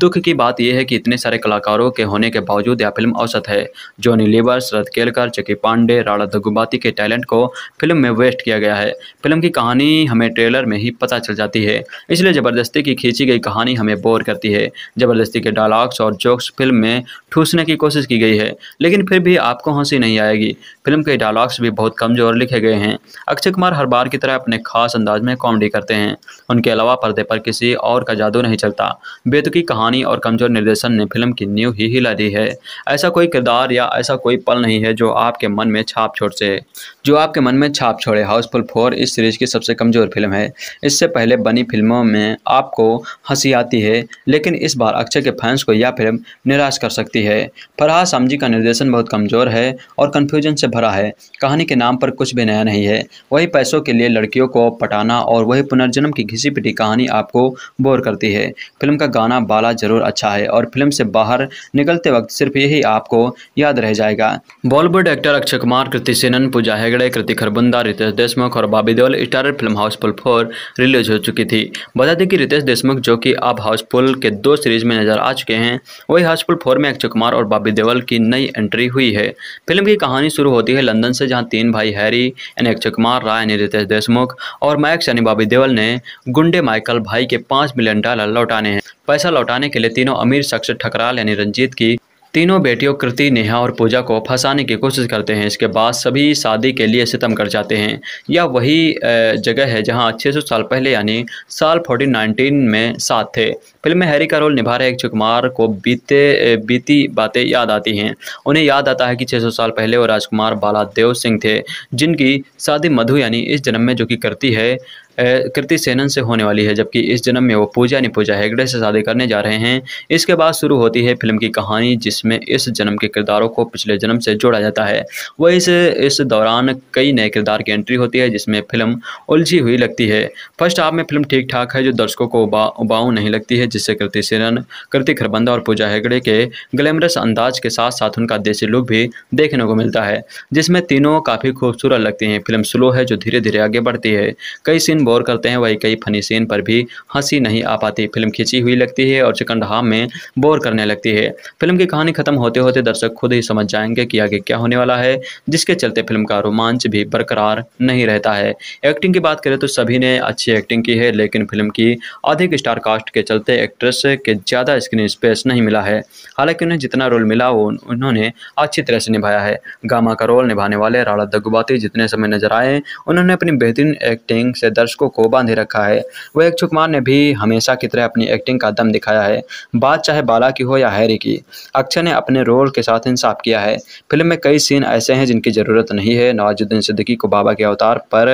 दुख की बात यह है कि इतने सारे कलाकारों के होने के बावजूद यह फिल्म औसत है जॉनी लेबर शरद केलकर चकी पांडे राणा दगुबाती के टैलेंट को फिल्म में वेस्ट किया गया है फिल्म की कहानी हमें ट्रेलर में ही पता चल जाती है इसलिए ज़बरदस्ती की खींची गई कहानी हमें बोर करती है ज़बरदस्ती के डायलॉग्स और जोक्स फिल्म में ठूसने की कोशिश की गई है लेकिन फिर भी आपको हंसी नहीं आएगी फिल्म के डायलॉग्स भी बहुत कमज़ोर लिखे गए हैं अक्षय कुमार हर बार की तरह अपने खास अंदाज में कॉमेडी करते हैं उनके अलावा पर्दे पर किसी और का जादू नहीं चलता बेतुकी कहानी और कमज़ोर निर्देशन ने फिल्म की न्यू ही हिला दी है ऐसा कोई किरदार या ऐसा कोई पल नहीं है जो आपके मन में छाप छोड़ से जो आपके मन में छाप छोड़े हाउसफुल फोर इस सीरीज़ की सबसे कमज़ोर फिल्म है इससे पहले बनी फिल्मों में आपको हंसी आती है लेकिन इस बार अक्षय के फैंस को यह फिल्म निराश कर सकती है फरहा समझी का निर्देशन बहुत कमज़ोर है और कन्फ्यूजन से भरा है कहानी के नाम पर कुछ भी नया नहीं है वही पैसों के लिए लड़कियों को पटाना और वही पुनर्जन्म की घिसी पिटी कहानी आपको बोर करती है फिल्म का गाना बाला जरूर अच्छा है और फिल्म से बाहर निकलते वक्त सिर्फ यही आप आपको याद रह जाएगा बॉलीवुड एक्टर अक्षय कुमार कृति सेनन पूजा हेगड़े कृति खरबंदा रितेश देशमुख और Bobby Deol starrer film Housefull four release हो चुकी थी बता दें कि रितेश देशमुख जो कि अब हाउसफुल के दो सीरीज में नजर आ चुके हैं वही हाउसफुल फोर में अक्षय कुमार और बाबी देवल की नई एंट्री हुई है फिल्म की कहानी शुरू होती है लंदन से जहाँ तीन भाई हैरी यानी अक्षय कुमार राय यानी रितेश देशमुख और मैक्स यानी बाबी देवल ने गुंडे माइकल भाई के पाँच मिलियन डॉलर लौटाने हैं पैसा लौटाने के लिए तीनों अमीर शख्स ठकराल यानी रंजीत की तीनों बेटियों कृति नेहा और पूजा को फंसाने की कोशिश करते हैं इसके बाद सभी शादी के लिए सितम कर जाते हैं यह वही जगह है जहां 600 साल पहले यानी साल फोर्टीन नाइनटीन में साथ थे फिल्म में हैरी का रोल निभा रहे अक्षय कुमार को बीते बीती बातें याद आती हैं उन्हें याद आता है कि 600 साल पहले वो राजकुमार देव सिंह थे जिनकी शादी मधु यानी इस जन्म में जो कि करती है कृति सेनन से होने वाली है जबकि इस जन्म में वो पूजा पूजा हेगड़े से शादी करने जा रहे हैं इसके बाद शुरू होती है फिल्म की कहानी जिसमें इस जन्म के किरदारों को पिछले जन्म से जोड़ा जाता है वह इस इस दौरान कई नए किरदार की एंट्री होती है जिसमें फिल्म उलझी हुई लगती है फर्स्ट हाफ में फिल्म ठीक ठाक है जो दर्शकों को उबा उबाऊ नहीं लगती है जिससे कृति सेनन कृति खरबंदा और पूजा हेगड़े के ग्लैमरस अंदाज के साथ साथ उनका देसी लुक भी देखने को मिलता है जिसमें तीनों काफ़ी खूबसूरत लगती हैं फिल्म स्लो है जो धीरे धीरे आगे बढ़ती है कई सीन गौर करते हैं वही कई फनी सीन पर भी हंसी नहीं आ पाती फिल्म खिंची हुई लगती है और हाम में बोर करने लगती है फिल्म की कहानी खत्म होते होते दर्शक खुद ही समझ जाएंगे कि आगे क्या होने वाला है जिसके चलते फिल्म का रोमांच भी बरकरार नहीं रहता है एक्टिंग की बात करें तो सभी ने अच्छी एक्टिंग की है लेकिन फिल्म की अधिक स्टार कास्ट के चलते एक्ट्रेस के ज़्यादा स्क्रीन स्पेस नहीं मिला है हालांकि उन्हें जितना रोल मिला वो उन्होंने अच्छी तरह से निभाया है गामा का रोल निभाने वाले राणा दग्गुबाती जितने समय नजर आए उन्होंने अपनी बेहतरीन एक्टिंग से दर्शक दर्शकों को बांधे रखा है वह अक्षय कुमार ने भी हमेशा की तरह अपनी एक्टिंग का दम दिखाया है बात चाहे बाला की हो या हैरी की अक्षय ने अपने रोल के साथ इंसाफ किया है फिल्म में कई सीन ऐसे हैं जिनकी ज़रूरत नहीं है नवाजुद्दीन सिद्दीकी को बाबा के अवतार पर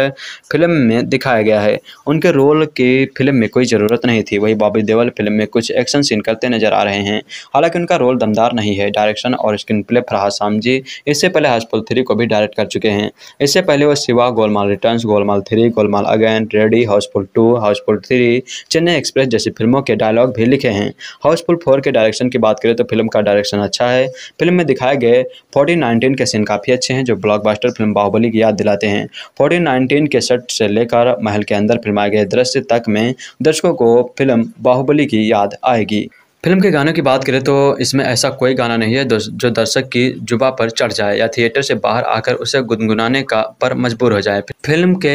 फिल्म में दिखाया गया है उनके रोल की फिल्म में कोई ज़रूरत नहीं थी वही बॉबी देवल फिल्म में कुछ एक्शन सीन करते नजर आ रहे हैं हालांकि उनका रोल दमदार नहीं है डायरेक्शन और स्क्रीन प्ले फरहाद सामजी इससे पहले हजपुल थ्री को भी डायरेक्ट कर चुके हैं इससे पहले वो Shiva Golmaal return Golmaal three Golmaal again ready Housefull two Housefull three Chennai express जैसी फिल्मों के डायलॉग भी लिखे हैं हाउसफुल फोर के डायरेक्शन की बात करें तो फिल्म का डायरेक्शन अच्छा है फिल्म में दिखाए गए फोर्टीन नाइनटीन के सीन काफ़ी अच्छे हैं जो ब्लॉकबास्टर फिल्म बाहुबली की याद दिलाते हैं फोर्टीन नाइनटीन के सेट से लेकर महल के अंदर फिल्माए गए दृश्य तक में दर्शकों को फिल्म बाहुबली की याद आएगी फिल्म के गानों की बात करें तो इसमें ऐसा कोई गाना नहीं है जो दर्शक की जुबा पर चढ़ जाए या थिएटर से बाहर आकर उसे गुनगुनाने का पर मजबूर हो जाए फिल्म के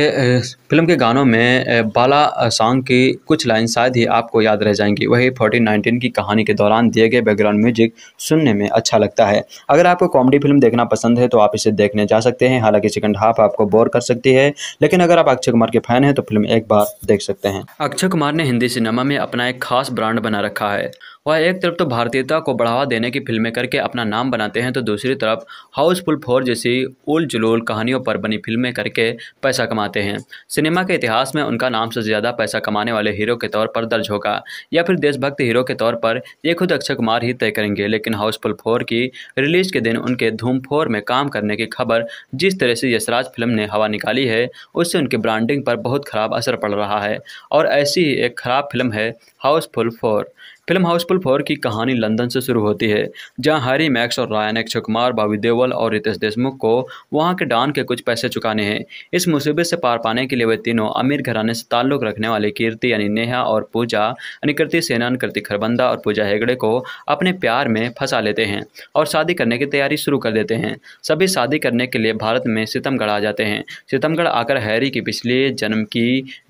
फिल्म के गानों में बाला सॉन्ग की कुछ लाइन शायद ही आपको याद रह जाएंगी वही फोर्टीन नाइनटीन की कहानी के दौरान दिए गए बैकग्राउंड म्यूजिक सुनने में अच्छा लगता है अगर आपको कॉमेडी फिल्म देखना पसंद है तो आप इसे देखने जा सकते हैं हालांकि सेकंड हाफ आपको बोर कर सकती है लेकिन अगर आप अक्षय कुमार के फैन हैं तो फिल्म एक बार देख सकते हैं अक्षय कुमार ने हिंदी सिनेमा में अपना एक खास ब्रांड बना रखा है वह एक तरफ तो भारतीयता को बढ़ावा देने की फिल्में करके अपना नाम बनाते हैं तो दूसरी तरफ हाउसफुल फोर जैसी उल जुलूल कहानियों पर बनी फिल्में करके पैसा कमाते हैं सिनेमा के इतिहास में उनका नाम सबसे ज़्यादा पैसा कमाने वाले हीरो के तौर पर दर्ज होगा या फिर देशभक्त हीरो के तौर पर ये खुद अक्षय कुमार ही तय करेंगे लेकिन हाउसफुल फोर की रिलीज के दिन उनके धूम फोर में काम करने की खबर जिस तरह से यशराज फिल्म ने हवा निकाली है उससे उनकी ब्रांडिंग पर बहुत खराब असर पड़ रहा है और ऐसी ही एक खराब फिल्म है Housefull four film Housefull four की कहानी लंदन से शुरू होती है जहां हैरी मैक्स और रायन अक्षय कुमार बाबी देवल और रितेश देशमुख को वहां के डान के कुछ पैसे चुकाने हैं इस मुसीबत से पार पाने के लिए वे तीनों अमीर घराने से ताल्लुक रखने वाले कीर्ति यानी नेहा और पूजा यानी कृति सेनान कृति खरबंदा और पूजा हेगड़े को अपने प्यार में फंसा लेते हैं और शादी करने की तैयारी शुरू कर देते हैं सभी शादी करने के लिए भारत में सितमगढ़ आ जाते हैं सितमगढ़ आकर हैरी की पिछले जन्म की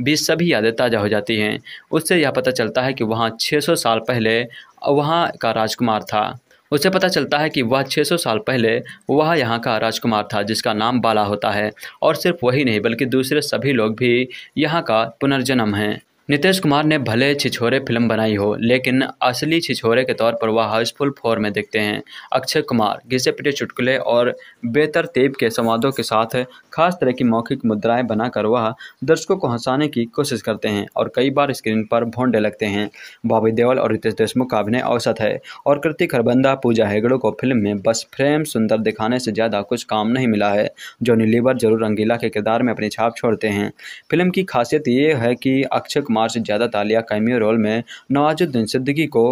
भी सभी यादें ताज़ा हो जाती हैं उससे यह पता चलता है कि वहाँ छः साल पहले वहाँ का राजकुमार था उसे पता चलता है कि वह 600 साल पहले वह यहाँ का राजकुमार था जिसका नाम बाला होता है और सिर्फ वही नहीं बल्कि दूसरे सभी लोग भी यहाँ का पुनर्जन्म हैं नितेश कुमार ने भले छिछोरे फिल्म बनाई हो लेकिन असली छिछोरे के तौर पर वह हाउसफुल फोर में दिखते हैं अक्षय कुमार घिसे पिटे चुटकुले और तेब के संवादों के साथ खास तरह की मौखिक मुद्राएं बनाकर वह दर्शकों को हंसाने की कोशिश करते हैं और कई बार स्क्रीन पर भोंडे लगते हैं बॉबी देवल और रितेश देशमुख का अभिनय औसत है और कृतिक हरबंदा पूजा हेगड़ो को फिल्म में बस फ्रेम सुंदर दिखाने से ज़्यादा कुछ काम नहीं मिला है जोनी लीवर जरूर रंगीला के किरदार में अपनी छाप छोड़ते हैं फिल्म की खासियत ये है कि अक्षय कुमार कुमार से ज़्यादा तालिया कैमियो रोल में नवाजुद्दीन सिद्दीकी को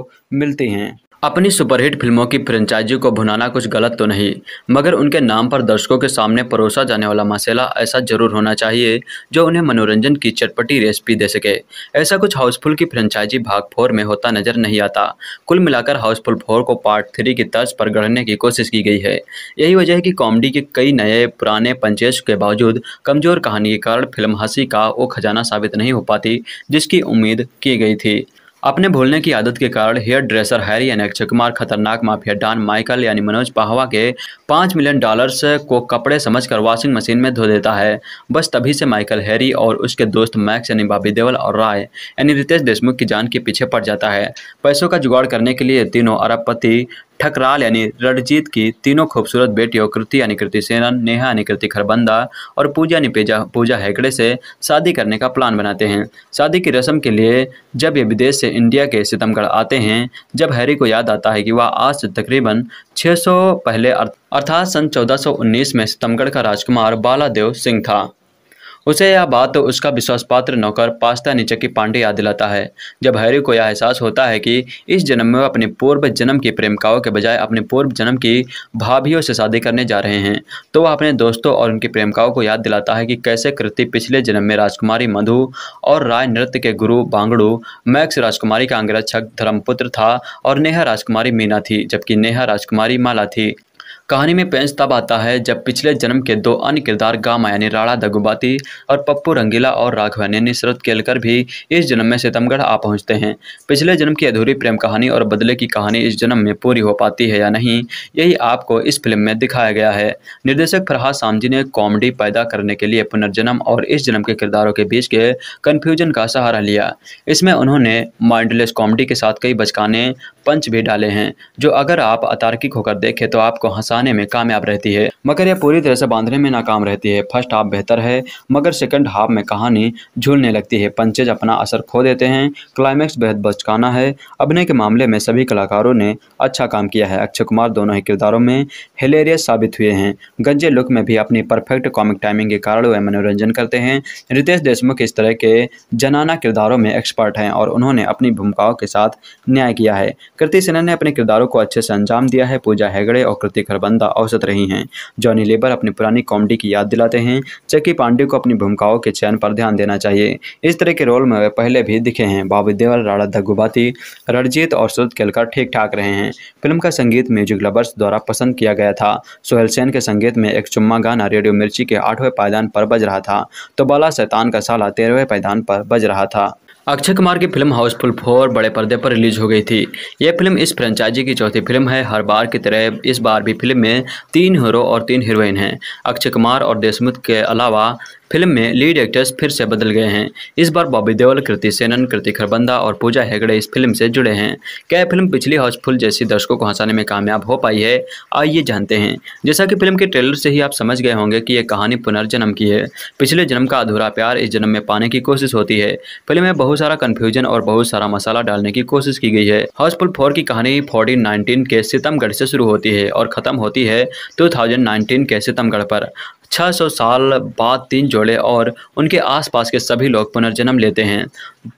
मिलती हैं अपनी सुपरहिट फिल्मों की फ्रेंचाइजी को भुनाना कुछ गलत तो नहीं मगर उनके नाम पर दर्शकों के सामने परोसा जाने वाला मसला ऐसा जरूर होना चाहिए जो उन्हें मनोरंजन की चटपटी रेसिपी दे सके ऐसा कुछ हाउसफुल की फ्रेंचाइजी भाग फोर में होता नजर नहीं आता कुल मिलाकर हाउसफुल फोर को पार्ट थ्री की तर्ज पर गढ़ने की कोशिश की गई है यही वजह है कि कॉमेडी के कई नए पुराने पंचेश के बावजूद कमजोर कहानी के कारण फिल्म हंसी का वो खजाना साबित नहीं हो पाती जिसकी उम्मीद की गई थी अपने भूलने की आदत के कारण hair dresser Harry Akshay Kumar खतरनाक माफिया डॉन माइकल यानी मनोज पाहवा के पाँच मिलियन डॉलर्स को कपड़े समझकर वॉशिंग मशीन में धो देता है बस तभी से माइकल हैरी और उसके दोस्त मैक्स यानी बाबी देवल और राय यानी रितेश देशमुख की जान के पीछे पड़ जाता है पैसों का जुगाड़ करने के लिए तीनों अरबपति ठकराल यानी रणजीत की तीनों खूबसूरत बेटियों कृति यानी कृति सेनन नेहा यानी कृति खरबंदा और पूजा यानी पेजा पूजा हैकड़े से शादी करने का प्लान बनाते हैं शादी की रस्म के लिए जब ये विदेश से इंडिया के सितमगढ़ आते हैं जब हैरी को याद आता है कि वह आज से तकरीबन 600 पहले अर्थात सन 1419 में सितमगढ़ का राजकुमार बालादेव सिंह था उसे यह बात तो उसका विश्वास पात्र नौकर पास्ता नीचे की पांडे याद दिलाता है जब हैरी को यह एहसास होता है कि इस जन्म में वह अपने पूर्व जन्म की प्रेमिकाओं के बजाय अपने पूर्व जन्म की भाभीियों से शादी करने जा रहे हैं तो वह अपने दोस्तों और उनकी प्रेमिकाओं को याद दिलाता है कि कैसे कृति पिछले जन्म में राजकुमारी मधु और राय नृत्य के गुरु बांगड़ू मैक्स राजकुमारी का अंग्रक्षक धर्मपुत्र था और नेहा राजकुमारी मीना थी जबकि नेहा राजकुमारी माला थी कहानी में पेंच तब आता है जब पिछले जन्म के दो अन्य किरदार गामा यानी राणा दगुबाती और पप्पू रंगीला और राघव यानी निशरत केलकर भी इस जन्म में सितमगढ़ आ पहुंचते हैं पिछले जन्म की अधूरी प्रेम कहानी और बदले की कहानी इस जन्म में पूरी हो पाती है या नहीं यही आपको इस फिल्म में दिखाया गया है निर्देशक फरहाद सामजी ने कॉमेडी पैदा करने के लिए पुनर्जन्म और इस जन्म के किरदारों के बीच के कन्फ्यूजन का सहारा लिया इसमें उन्होंने माइंडलेस कॉमेडी के साथ कई बचकाने पंच भी डाले हैं जो अगर आप अतार्किक होकर देखें तो आपको हंसा फंसाने में कामयाब रहती है मगर यह पूरी तरह से बांधने में नाकाम रहती है फर्स्ट हाफ बेहतर है मगर सेकंड हाफ में कहानी झूलने लगती है पंचेज अपना असर खो देते हैं क्लाइमैक्स बेहद बचकाना है अभिनय के मामले में सभी कलाकारों ने अच्छा काम किया है अक्षय कुमार दोनों ही किरदारों में हिलेरियस साबित हुए हैं गंजे लुक में भी अपनी परफेक्ट कॉमिक टाइमिंग के कारण वे मनोरंजन करते हैं रितेश देशमुख इस तरह के जनाना किरदारों में एक्सपर्ट हैं और उन्होंने अपनी भूमिकाओं के साथ न्याय किया है कृति सेना ने अपने किरदारों को अच्छे से अंजाम दिया है पूजा हैगड़े और कृति खरबा बंदा औसत रही हैं जॉनी लेबर अपनी पुरानी कॉमेडी की याद दिलाते हैं चक्की पांडे को अपनी भूमिकाओं के चयन पर ध्यान देना चाहिए इस तरह के रोल में वे पहले भी दिखे हैं बाबू देवल राणा धगुबाती रणजीत और सुरत केलकर ठीक ठाक रहे हैं फिल्म का संगीत म्यूजिक लवर्स द्वारा पसंद किया गया था सोहेल सेन के संगीत में एक चुम्मा गाना रेडियो मिर्ची के आठवें पायदान पर बज रहा था तो बाला शैतान का साला तेरहवें पायदान पर बज रहा था अक्षय कुमार की फिल्म हाउसफुल फोर बड़े पर्दे पर रिलीज हो गई थी यह फिल्म इस फ्रेंचाइजी की चौथी फिल्म है हर बार की तरह इस बार भी फिल्म में तीन हीरो और तीन हीरोइन हैं अक्षय कुमार और देशमुख के अलावा फिल्म में लीड एक्टर्स फिर से बदल गए हैं इस बार बॉबी देवल कृति सेनन कृति खरबंदा और पूजा हेगड़े इस फिल्म से जुड़े हैं क्या फिल्म पिछली हाउसफुल जैसी दर्शकों को हंसाने में कामयाब हो पाई है आइए जानते हैं जैसा कि फिल्म के ट्रेलर से ही आप समझ गए होंगे कि यह कहानी पुनर्जन्म की है पिछले जन्म का अधूरा प्यार इस जन्म में पाने की कोशिश होती है फिल्म में बहुत सारा कन्फ्यूजन और बहुत सारा मसाला डालने की कोशिश की गई है हाउसफुल फोर की कहानी फोर्टीन नाइनटीन के सितमगढ़ से शुरू होती है और खत्म होती है टू के सितमगढ़ पर 600 साल बाद तीन जोड़े और उनके आसपास के सभी लोग पुनर्जन्म लेते हैं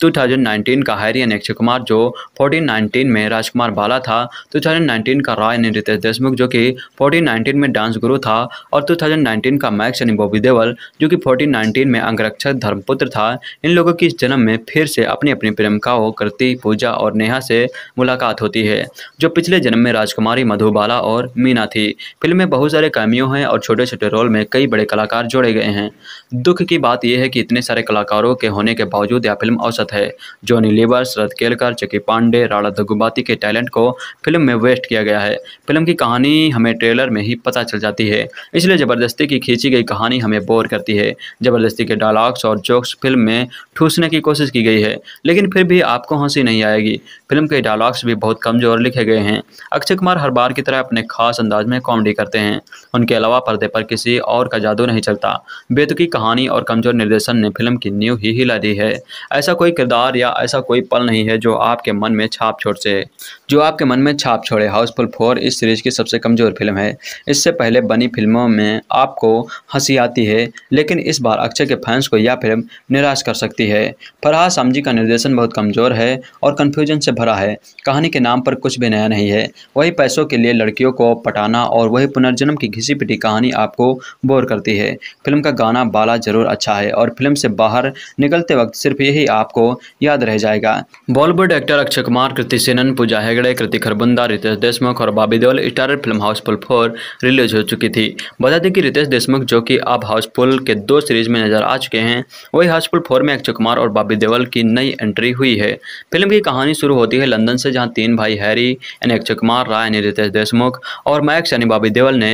2019 का हैरियन अक्षय कुमार जो 1419 में राजकुमार बाला था 2019 का राय ने रितेश देशमुख जो कि 1419 में डांस गुरु था और 2019 का मैक्स यानी बॉबी देवल जो कि 1419 में अंगरक्षक धर्मपुत्र था इन लोगों की इस जन्म में फिर से अपनी अपनी प्रेमिकाओं कृति पूजा और नेहा से मुलाकात होती है जो पिछले जन्म में राजकुमारी मधुबाला और मीना थी फिल्म में बहुत सारे कैमियो हैं और छोटे छोटे रोल में कई बड़े कलाकार जोड़े गए हैं दुख की बात यह है कि इतने सारे कलाकारों के होने के बावजूद यह फिल्म औसत है जॉनी लीवर शरद केलकर चकी पांडे राणा दगुबाती के टैलेंट को फिल्म में वेस्ट किया गया है फिल्म की कहानी हमें ट्रेलर में ही पता चल जाती है इसलिए ज़बरदस्ती की खींची गई कहानी हमें बोर करती है ज़बरदस्ती के डायलॉग्स और जोक्स फिल्म में ठूसने की कोशिश की गई है लेकिन फिर भी आपको हंसी नहीं आएगी फिल्म के डायलॉग्स भी बहुत कमज़ोर लिखे गए हैं अक्षय कुमार हर बार की तरह अपने खास अंदाज में कॉमेडी करते हैं उनके अलावा पर्दे पर किसी और का जादू नहीं चलता बेतुकी कहानी और कमज़ोर निर्देशन ने फिल्म की नींव ही हिला दी है ऐसा कोई किरदार या ऐसा कोई पल नहीं है जो आपके मन में छाप छोड़ से जो आपके मन में छाप छोड़े हाउसफुल फोर इस सीरीज़ की सबसे कमज़ोर फिल्म है इससे पहले बनी फिल्मों में आपको हंसी आती है लेकिन इस बार अक्षय के फैंस को यह फिल्म निराश कर सकती है फरहा सामजी का निर्देशन बहुत कमज़ोर है और कन्फ्यूजन से भरा है कहानी के नाम पर कुछ भी नया नहीं है वही पैसों के लिए लड़कियों को पटाना और वही पुनर्जन्म की घिसी पिटी कहानी आपको बोर करती है फिल्म का गाना बाला जरूर अच्छा है और फिल्म से बाहर निकलते वक्त सिर्फ यही आपको याद रह जाएगा बॉलीवुड एक्टर अक्षय कुमार कृति सेनन पूजा है हेगड़े कृतिक खरबंदा रितेश देशमुख और Bobby Deol starrer film Housefull four release हो चुकी थी बता दें कि रितेश देशमुख जो कि अब हाउसफुल के दो सीरीज में नजर आ चुके हैं वही हाउसफुल फोर में अक्षय कुमार और बाबी देवल की नई एंट्री हुई है फिल्म की कहानी शुरू होती है लंदन से जहाँ तीन भाई हैरी यानी अक्षय कुमार राय यानी रितेश देशमुख और मैक्स यानी बाबी देवल ने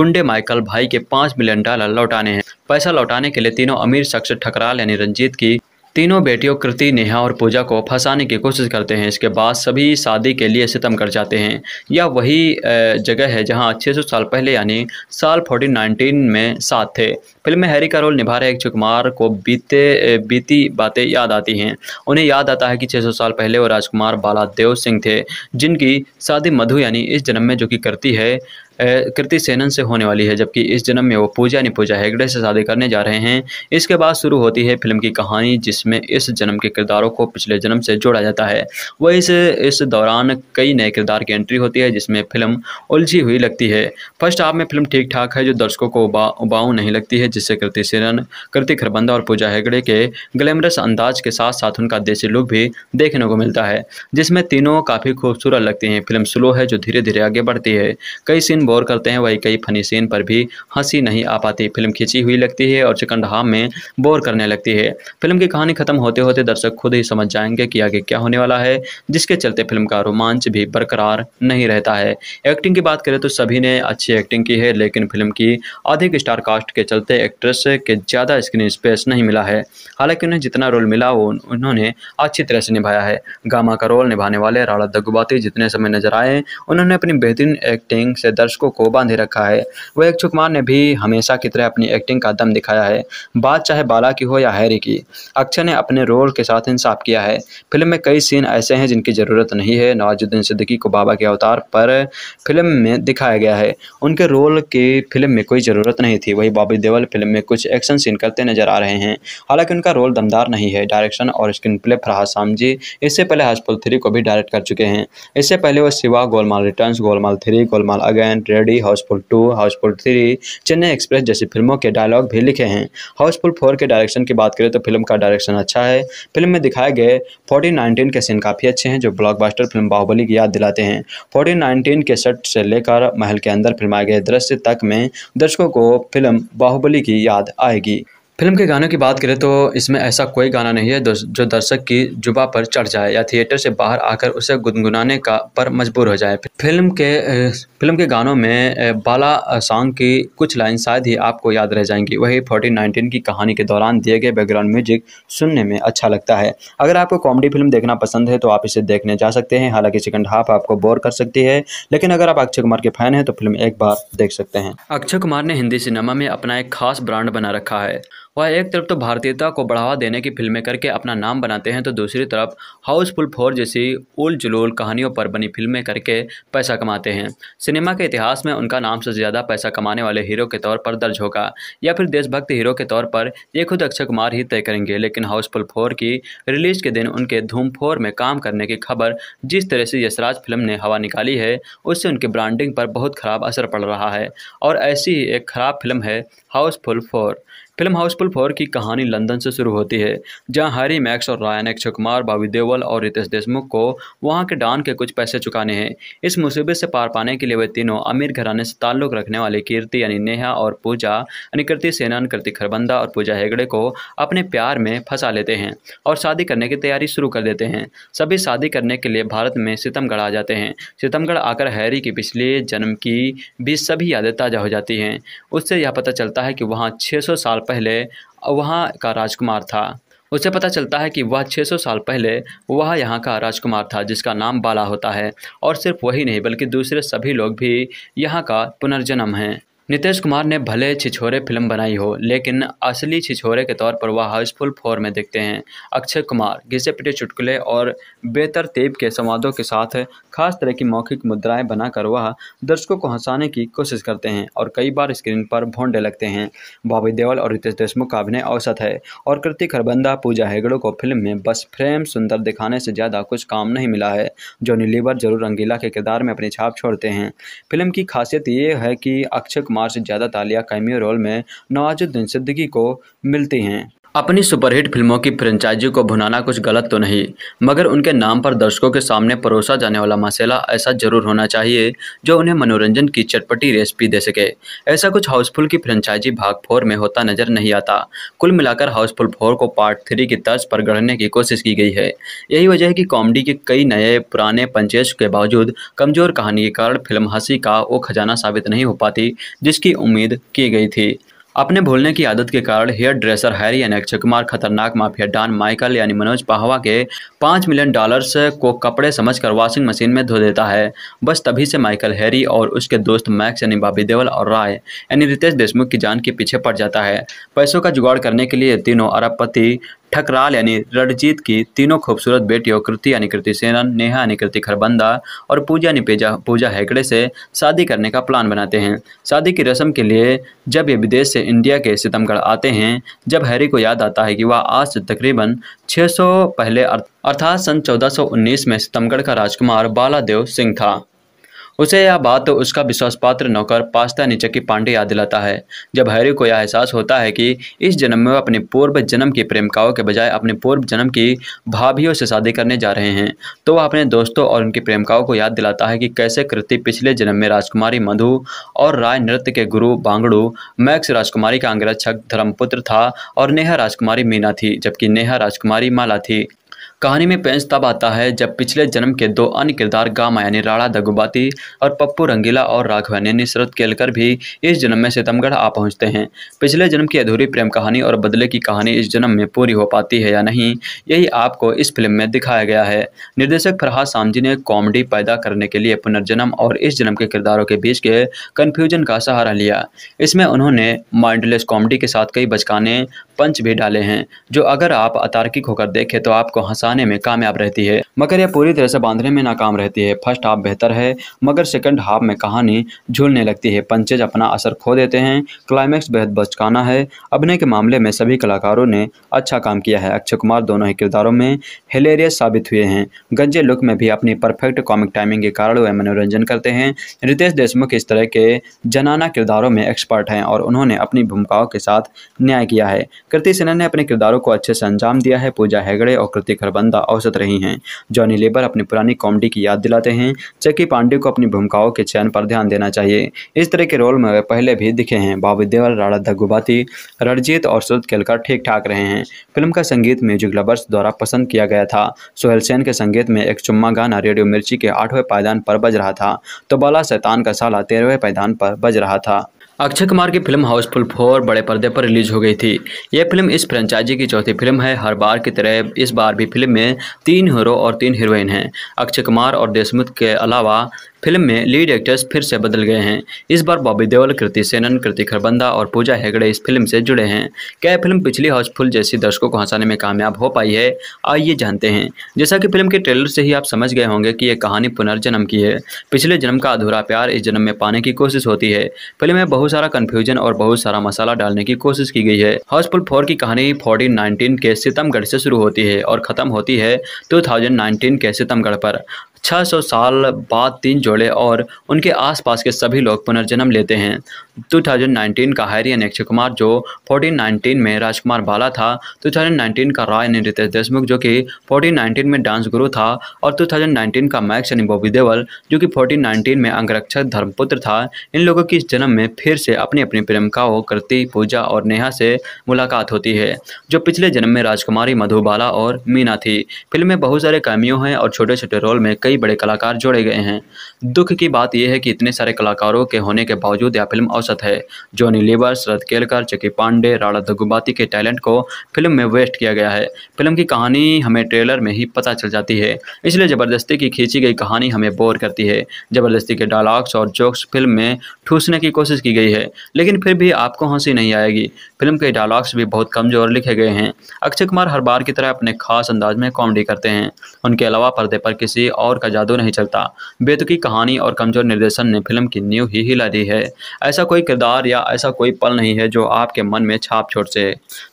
गुंडे माइकल भाई के पाँच मिलियन डॉलर लौटाने हैं पैसा लौटाने के लिए तीनों अमीर शख्स ठकराल यानी रंजीत की तीनों बेटियों कृति नेहा और पूजा को फंसाने की कोशिश करते हैं इसके बाद सभी शादी के लिए सितम कर जाते हैं यह वही जगह है जहां 600 साल पहले यानी साल 1419 में साथ थे फिल्म में हैरी का रोल निभा रहे एक कुमार को बीते बीती बातें याद आती हैं उन्हें याद आता है कि 600 साल पहले वो राजकुमार देव सिंह थे जिनकी शादी मधु यानी इस जन्म में जो कि करती है कृति सेनन से होने वाली है जबकि इस जन्म में वो पूजा ने पूजा हेगड़े से शादी करने जा रहे हैं इसके बाद शुरू होती है फिल्म की कहानी जिसमें इस जन्म के किरदारों को पिछले जन्म से जोड़ा जाता है वह इस इस दौरान कई नए किरदार की एंट्री होती है जिसमें फिल्म उलझी हुई लगती है फर्स्ट हाफ में फिल्म ठीक ठाक है जो दर्शकों को उबा उबाऊ नहीं लगती है जिससे कृति सेनन कृति खरबंदा और पूजा हेगड़े के ग्लैमरस अंदाज के साथ साथ उनका देसी लुक भी देखने को मिलता है जिसमें तीनों काफ़ी खूबसूरत लगती हैं फिल्म स्लो है जो धीरे धीरे आगे बढ़ती है कई सीन फिल्म बोर करते हैं वही कई फनी सीन पर भी हंसी नहीं आ पाती फिल्म खींची हुई लगती है और चिकन ढाम में बोर करने लगती है फिल्म की कहानी खत्म होते होते दर्शक खुद ही समझ जाएंगे कि आगे क्या होने वाला है जिसके चलते फिल्म का रोमांच भी बरकरार नहीं रहता है एक्टिंग की बात करें तो सभी ने अच्छी एक्टिंग की है लेकिन फिल्म की अधिक स्टार कास्ट के चलते एक्ट्रेस के ज़्यादा स्क्रीन स्पेस नहीं मिला है हालांकि उन्हें जितना रोल मिला वो उन्होंने अच्छी तरह से निभाया है गामा का रोल निभाने वाले राणा दग्गुबाती जितने समय नजर आए उन्होंने अपनी बेहतरीन एक्टिंग से दर्शक दर्शकों को बांधे रखा है वह एक मान ने भी हमेशा की तरह अपनी एक्टिंग का दम दिखाया है बात चाहे बाला की हो या हैरी की अक्षय ने अपने रोल के साथ इंसाफ किया है फिल्म में कई सीन ऐसे हैं जिनकी ज़रूरत नहीं है नवाजुद्दीन सिद्दीकी को बाबा के अवतार पर फिल्म में दिखाया गया है उनके रोल की फिल्म में कोई ज़रूरत नहीं थी वही बॉबी देवल फिल्म में कुछ एक्शन सीन करते नजर आ रहे हैं हालांकि उनका रोल दमदार नहीं है डायरेक्शन और स्क्रीन प्ले फरहाद सामजी इससे पहले हाउसफुल थ्री को भी डायरेक्ट कर चुके हैं इससे पहले वो Shiva Golmaal return Golmaal three Golmaal again elephant ready Housefull two Housefull three Chennai express जैसी फिल्मों के डायलॉग भी लिखे हैं हाउसफुल फोर के डायरेक्शन की बात करें तो फिल्म का डायरेक्शन अच्छा है फिल्म में दिखाए गए फोर्टीन नाइनटीन के सीन काफ़ी अच्छे हैं जो ब्लॉकबस्टर फिल्म बाहुबली की याद दिलाते हैं फोर्टीन नाइनटीन के सेट से लेकर महल के अंदर फिल्माए गए दृश्य तक में दर्शकों को फिल्म बाहुबली की याद आएगी फिल्म के गानों की बात करें तो इसमें ऐसा कोई गाना नहीं है जो दर्शक की जुबा पर चढ़ जाए या थिएटर से बाहर आकर उसे गुनगुनाने का पर मजबूर हो जाए फिल्म के फिल्म के गानों में बाला सॉन्ग की कुछ लाइन शायद ही आपको याद रह जाएंगी वही फोर्टीन नाइनटीन की कहानी के दौरान दिए गए बैकग्राउंड म्यूजिक सुनने में अच्छा लगता है अगर आपको कॉमेडी फिल्म देखना पसंद है तो आप इसे देखने जा सकते हैं हालांकि सेकंड हाफ आपको बोर कर सकती है लेकिन अगर आप अक्षय कुमार के फैन हैं तो फिल्म एक बार देख सकते हैं अक्षय कुमार ने हिंदी सिनेमा में अपना एक खास ब्रांड बना रखा है वह एक तरफ तो भारतीयता को बढ़ावा देने की फिल्में करके अपना नाम बनाते हैं तो दूसरी तरफ हाउसफुल फोर जैसी उल जुलूल कहानियों पर बनी फिल्में करके पैसा कमाते हैं सिनेमा के इतिहास में उनका नाम सबसे ज़्यादा पैसा कमाने वाले हीरो के तौर पर दर्ज होगा या फिर देशभक्त हीरो के तौर पर ये खुद अक्षय कुमार ही तय करेंगे लेकिन हाउसफुल फोर की रिलीज के दिन उनके धूम फोर में काम करने की खबर जिस तरह से यशराज फिल्म ने हवा निकाली है उससे उनकी ब्रांडिंग पर बहुत ख़राब असर पड़ रहा है और ऐसी ही एक ख़राब फिल्म है Housefull four film Housefull four की कहानी लंदन से शुरू होती है जहां हैरी मैक्स और रायन एक्श कुमार बाबी देवल और रितेश देशमुख को वहां के डान के कुछ पैसे चुकाने हैं इस मुसीबत से पार पाने के लिए वे तीनों अमीर घराने से ताल्लुक रखने वाले कीर्ति यानी नेहा और पूजा यानी कृति सेनान कृति खरबंदा और पूजा हेगड़े को अपने प्यार में फंसा लेते हैं और शादी करने की तैयारी शुरू कर देते हैं सभी शादी करने के लिए भारत में सितमगढ़ आ जाते हैं सितमगढ़ आकर हैरी की पिछले जन्म की भी सभी यादें ताज़ा हो जाती हैं उससे यह पता चलता है कि वहाँ छः साल पहले वहाँ का राजकुमार था उसे पता चलता है कि वह 600 साल पहले वह यहाँ का राजकुमार था जिसका नाम बाला होता है और सिर्फ वही नहीं बल्कि दूसरे सभी लोग भी यहाँ का पुनर्जन्म हैं नीतीश कुमार ने भले छिछोरे फिल्म बनाई हो लेकिन असली छिछोरे के तौर पर वह हाउसफुल फोर में दिखते हैं अक्षय कुमार घिसे पिटे चुटकुले और तेब के संवादों के साथ खास तरह की मौखिक मुद्राएं बनाकर वह दर्शकों को हंसाने की कोशिश करते हैं और कई बार स्क्रीन पर भोंडे लगते हैं बॉबी देवल और रितेश देशमुख का अभिनय औसत है और कृतिक हरबंदा पूजा हेगड़ो को फिल्म में बस फ्रेम सुंदर दिखाने से ज़्यादा कुछ काम नहीं मिला है जोनी लीवर जरूर रंगीला के किरदार में अपनी छाप छोड़ते हैं फिल्म की खासियत ये है कि अक्षय कुमार से ज़्यादा तालिया कैमियो रोल में नवाजुद्दीन सिद्दीकी को मिलती हैं अपनी सुपरहिट फिल्मों की फ्रेंचाइजी को भुनाना कुछ गलत तो नहीं मगर उनके नाम पर दर्शकों के सामने परोसा जाने वाला मसाला ऐसा जरूर होना चाहिए जो उन्हें मनोरंजन की चटपटी रेसिपी दे सके ऐसा कुछ हाउसफुल की फ्रेंचाइजी भाग फोर में होता नजर नहीं आता कुल मिलाकर हाउसफुल फोर को पार्ट थ्री की तर्ज पर गढ़ने की कोशिश की गई है यही वजह है कि कॉमेडी के कई नए पुराने पंचेश के बावजूद कमजोर कहानी के कारण फिल्म हंसी का वो खजाना साबित नहीं हो पाती जिसकी उम्मीद की गई थी अपने भूलने की आदत के कारण हेयर ड्रेसर हैरी यानी अक्षय कुमार खतरनाक माफिया डॉन माइकल यानी मनोज पाहवा के पाँच मिलियन डॉलर्स को कपड़े समझकर वॉशिंग मशीन में धो देता है बस तभी से माइकल हैरी और उसके दोस्त मैक्स यानी बाबी देवल और राय यानी रितेश देशमुख की जान के पीछे पड़ जाता है पैसों का जुगाड़ करने के लिए तीनों अरबपति ठकराल यानी रणजीत की तीनों खूबसूरत बेटियों कृति यानी कृति सेनन नेहा यानी कृति खरबंदा और पूजा यानी पेजा पूजा हैकड़े से शादी करने का प्लान बनाते हैं शादी की रस्म के लिए जब ये विदेश से इंडिया के सितमगढ़ आते हैं जब हैरी को याद आता है कि वह आज से तकरीबन सौ पहले अर्थात सन उन्नीस में सितमगढ़ का राजकुमार बालादेव सिंह था उसे यह बात तो उसका विश्वासपात्र नौकर पास्ता नीचे की पांडे याद दिलाता है जब हैरी को यह एहसास होता है कि इस जन्म में वह अपने पूर्व जन्म की प्रेमिकाओं के बजाय अपने पूर्व जन्म की भाभीियों से शादी करने जा रहे हैं तो वह अपने दोस्तों और उनकी प्रेमिकाओं को याद दिलाता है कि कैसे कृति पिछले जन्म में राजकुमारी मधु और राय नृत्य के गुरु बांगड़ू मैक्स राजकुमारी का अंग्रक्षक धर्मपुत्र था और नेहा राजकुमारी मीना थी जबकि नेहा राजकुमारी माला थी कहानी में पेंच तब आता है जब पिछले जन्म के दो अन्य किरदार गामा यानी राणा दगुबाती और पप्पू रंगीला और राघव यानी शरद केलकर भी इस जन्म में सितमगढ़ आ पहुंचते हैं पिछले जन्म की अधूरी प्रेम कहानी और बदले की कहानी इस जन्म में पूरी हो पाती है या नहीं यही आपको इस फिल्म में दिखाया गया है निर्देशक फरहाद सामजी ने कॉमेडी पैदा करने के लिए पुनर्जन्म और इस जन्म के किरदारों के बीच के कन्फ्यूजन का सहारा लिया इसमें उन्होंने माइंडलेस कॉमेडी के साथ कई बचकाने पंच भी डाले हैं जो अगर आप अतार्किक होकर देखें तो आपको हंसा बढ़ाने में कामयाब रहती है मगर यह पूरी तरह से बांधने में नाकाम रहती है फर्स्ट हाफ बेहतर है मगर सेकंड हाफ में कहानी झूलने लगती है पंचेज अपना असर खो देते हैं क्लाइमैक्स बेहद बचकाना है अभिनय के मामले में सभी कलाकारों ने अच्छा काम किया है अक्षय कुमार दोनों ही किरदारों में हिलेरियस साबित हुए हैं गंजे लुक में भी अपनी परफेक्ट कॉमिक टाइमिंग के कारण वह मनोरंजन करते हैं रितेश देशमुख इस तरह के जनाना किरदारों में एक्सपर्ट हैं और उन्होंने अपनी भूमिकाओं के साथ न्याय किया है कृति सेनन ने अपने किरदारों को अच्छे से अंजाम दिया है पूजा हेगड़े और कृति खरबंद शानदार औसत रही हैं जॉनी लेबर अपनी पुरानी कॉमेडी की याद दिलाते हैं जबकि पांडे को अपनी भूमिकाओं के चयन पर ध्यान देना चाहिए इस तरह के रोल में वे पहले भी दिखे हैं बाबू देवल राणा धगुबाती रणजीत और सुरत केलकर ठीक ठाक रहे हैं फिल्म का संगीत म्यूजिक लवर्स द्वारा पसंद किया गया था सोहेल सेन के संगीत में एक चुम्मा गाना रेडियो मिर्ची के आठवें पायदान पर बज रहा था तो बाला शैतान का साला तेरहवें पायदान पर बज रहा था अक्षय कुमार की फिल्म हाउसफुल फोर बड़े पर्दे पर रिलीज हो गई थी यह फिल्म इस फ्रेंचाइजी की चौथी फिल्म है हर बार की तरह इस बार भी फिल्म में तीन हीरो और तीन हीरोइन हैं अक्षय कुमार और देशमुख के अलावा फिल्म में लीड एक्टर्स फिर से बदल गए हैं इस बार बॉबी देवल कृति सेनन कृति खरबंदा और पूजा हेगड़े इस फिल्म से जुड़े हैं क्या फिल्म पिछली हाउसफुल जैसी दर्शकों को हंसाने में कामयाब हो पाई है आइए जानते हैं जैसा कि फिल्म के ट्रेलर से ही आप समझ गए होंगे कि यह कहानी पुनर्जन्म की है पिछले जन्म का अधूरा प्यार इस जन्म में पाने की कोशिश होती है फिल्म में बहुत सारा कन्फ्यूजन और बहुत सारा मसाला डालने की कोशिश की गई है हाउसफुल फोर की कहानी फोर्टीन नाइनटीन के सितमगढ़ से शुरू होती है और खत्म होती है टू थाउजेंड नाइनटीन के सितमगढ़ पर 600 साल बाद तीन जोड़े और उनके आसपास के सभी लोग पुनर्जन्म लेते हैं 2019 का हैरियन अक्षय कुमार जो 1419 में राजकुमार बाला था 2019 का राय नितेश देशमुख जो कि 1419 में डांस गुरु था और 2019 का मैक्स यानी बॉबी देवल जो कि 1419 में अंगरक्षक धर्मपुत्र था इन लोगों की इस जन्म में फिर से अपनी अपनी प्रेमिकाओं कृति पूजा और नेहा से मुलाकात होती है जो पिछले जन्म में राजकुमारी मधुबाला और मीना थी फिल्म में बहुत सारे कैमियो हैं और छोटे छोटे रोल में कई कई बड़े कलाकार जोड़े गए हैं दुख की बात यह है कि इतने सारे कलाकारों के होने के बावजूद यह फिल्म औसत है जॉनी लीवर शरद केलकर चकी पांडे राणा दगुबाती के टैलेंट को फिल्म में वेस्ट किया गया है फिल्म की कहानी हमें ट्रेलर में ही पता चल जाती है इसलिए ज़बरदस्ती की खींची गई कहानी हमें बोर करती है ज़बरदस्ती के डायलॉग्स और जोक्स फिल्म में ठूसने की कोशिश की गई है लेकिन फिर भी आपको हंसी नहीं आएगी फिल्म के डायलॉग्स भी बहुत कमज़ोर लिखे गए हैं अक्षय कुमार हर बार की तरह अपने खास अंदाज में कॉमेडी करते हैं उनके अलावा पर्दे पर किसी और का जादू नहीं चलता बेतुकी कहानी और कमज़ोर निर्देशन ने फिल्म की नींव ही हिला दी है ऐसा कोई किरदार या ऐसा कोई पल नहीं है जो आपके मन में छाप छोड़ से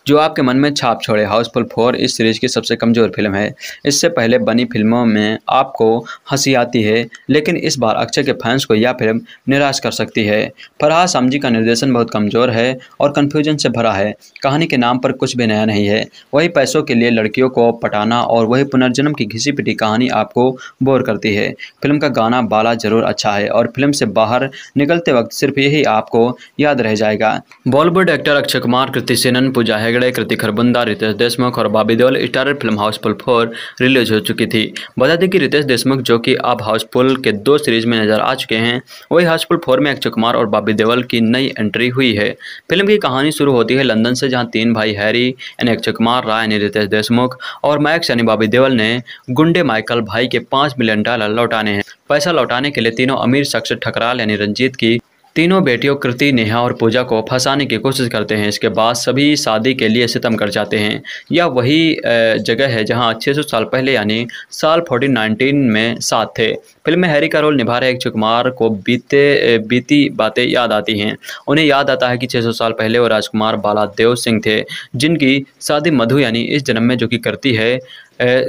जो आपके मन में छाप छोड़े हाउसफुल फोर इस सीरीज की सबसे कमज़ोर फिल्म है इससे पहले बनी फिल्मों में आपको हंसी आती है लेकिन इस बार अक्षय के फैंस को यह फिल्म निराश कर सकती है फरहा सामजी का निर्देशन बहुत कमज़ोर है और कन्फ्यूजन से भरा है कहानी के नाम पर कुछ भी नया नहीं है वही पैसों के लिए लड़कियों को पटाना और वही पुनर्जन्म की घिसी पिटी कहानी आपको बोर करती है फिल्म का गाना बाला जरूर अच्छा है और फिल्म से बाहर निकलते वक्त सिर्फ यही आपको याद रह जाएगा बॉलीवुड एक्टर अक्षय कुमार कृति सेनन पूजा हेगड़े कृति खरबंदा रितेश देशमुख और Bobby Deol star film Housefull four release हो चुकी थी बता दें कि रितेश देशमुख जो कि अब हाउसफुल के दो सीरीज में नजर आ चुके हैं वही हाउसफुल फोर में अक्षय कुमार और बाबी देवल की नई एंट्री हुई है फिल्म की कहानी शुरू होती है लंदन से जहाँ तीन भाई हैरी यानी अक्षय कुमार राय यानी रितेश देशमुख और मैक्स यानी बाबी देवल ने गुंडे माइकल भाई के पाँच मिलियन डॉलर लौटाने हैं पैसा लौटाने के लिए तीनों अमीर शख्स ठकराल यानी रंजीत की तीनों बेटियों कृति नेहा और पूजा को फंसाने की कोशिश करते हैं इसके बाद सभी शादी के लिए सितम कर जाते हैं यह वही जगह है जहां 600 साल पहले यानी साल 1419 में साथ थे फिल्म में हैरी का रोल निभा रहे एक कुमार को बीते बीती बातें याद आती हैं उन्हें याद आता है कि 600 साल पहले वो राजकुमार बाला देव सिंह थे जिनकी शादी मधु यानी इस जन्म में जो कि करती है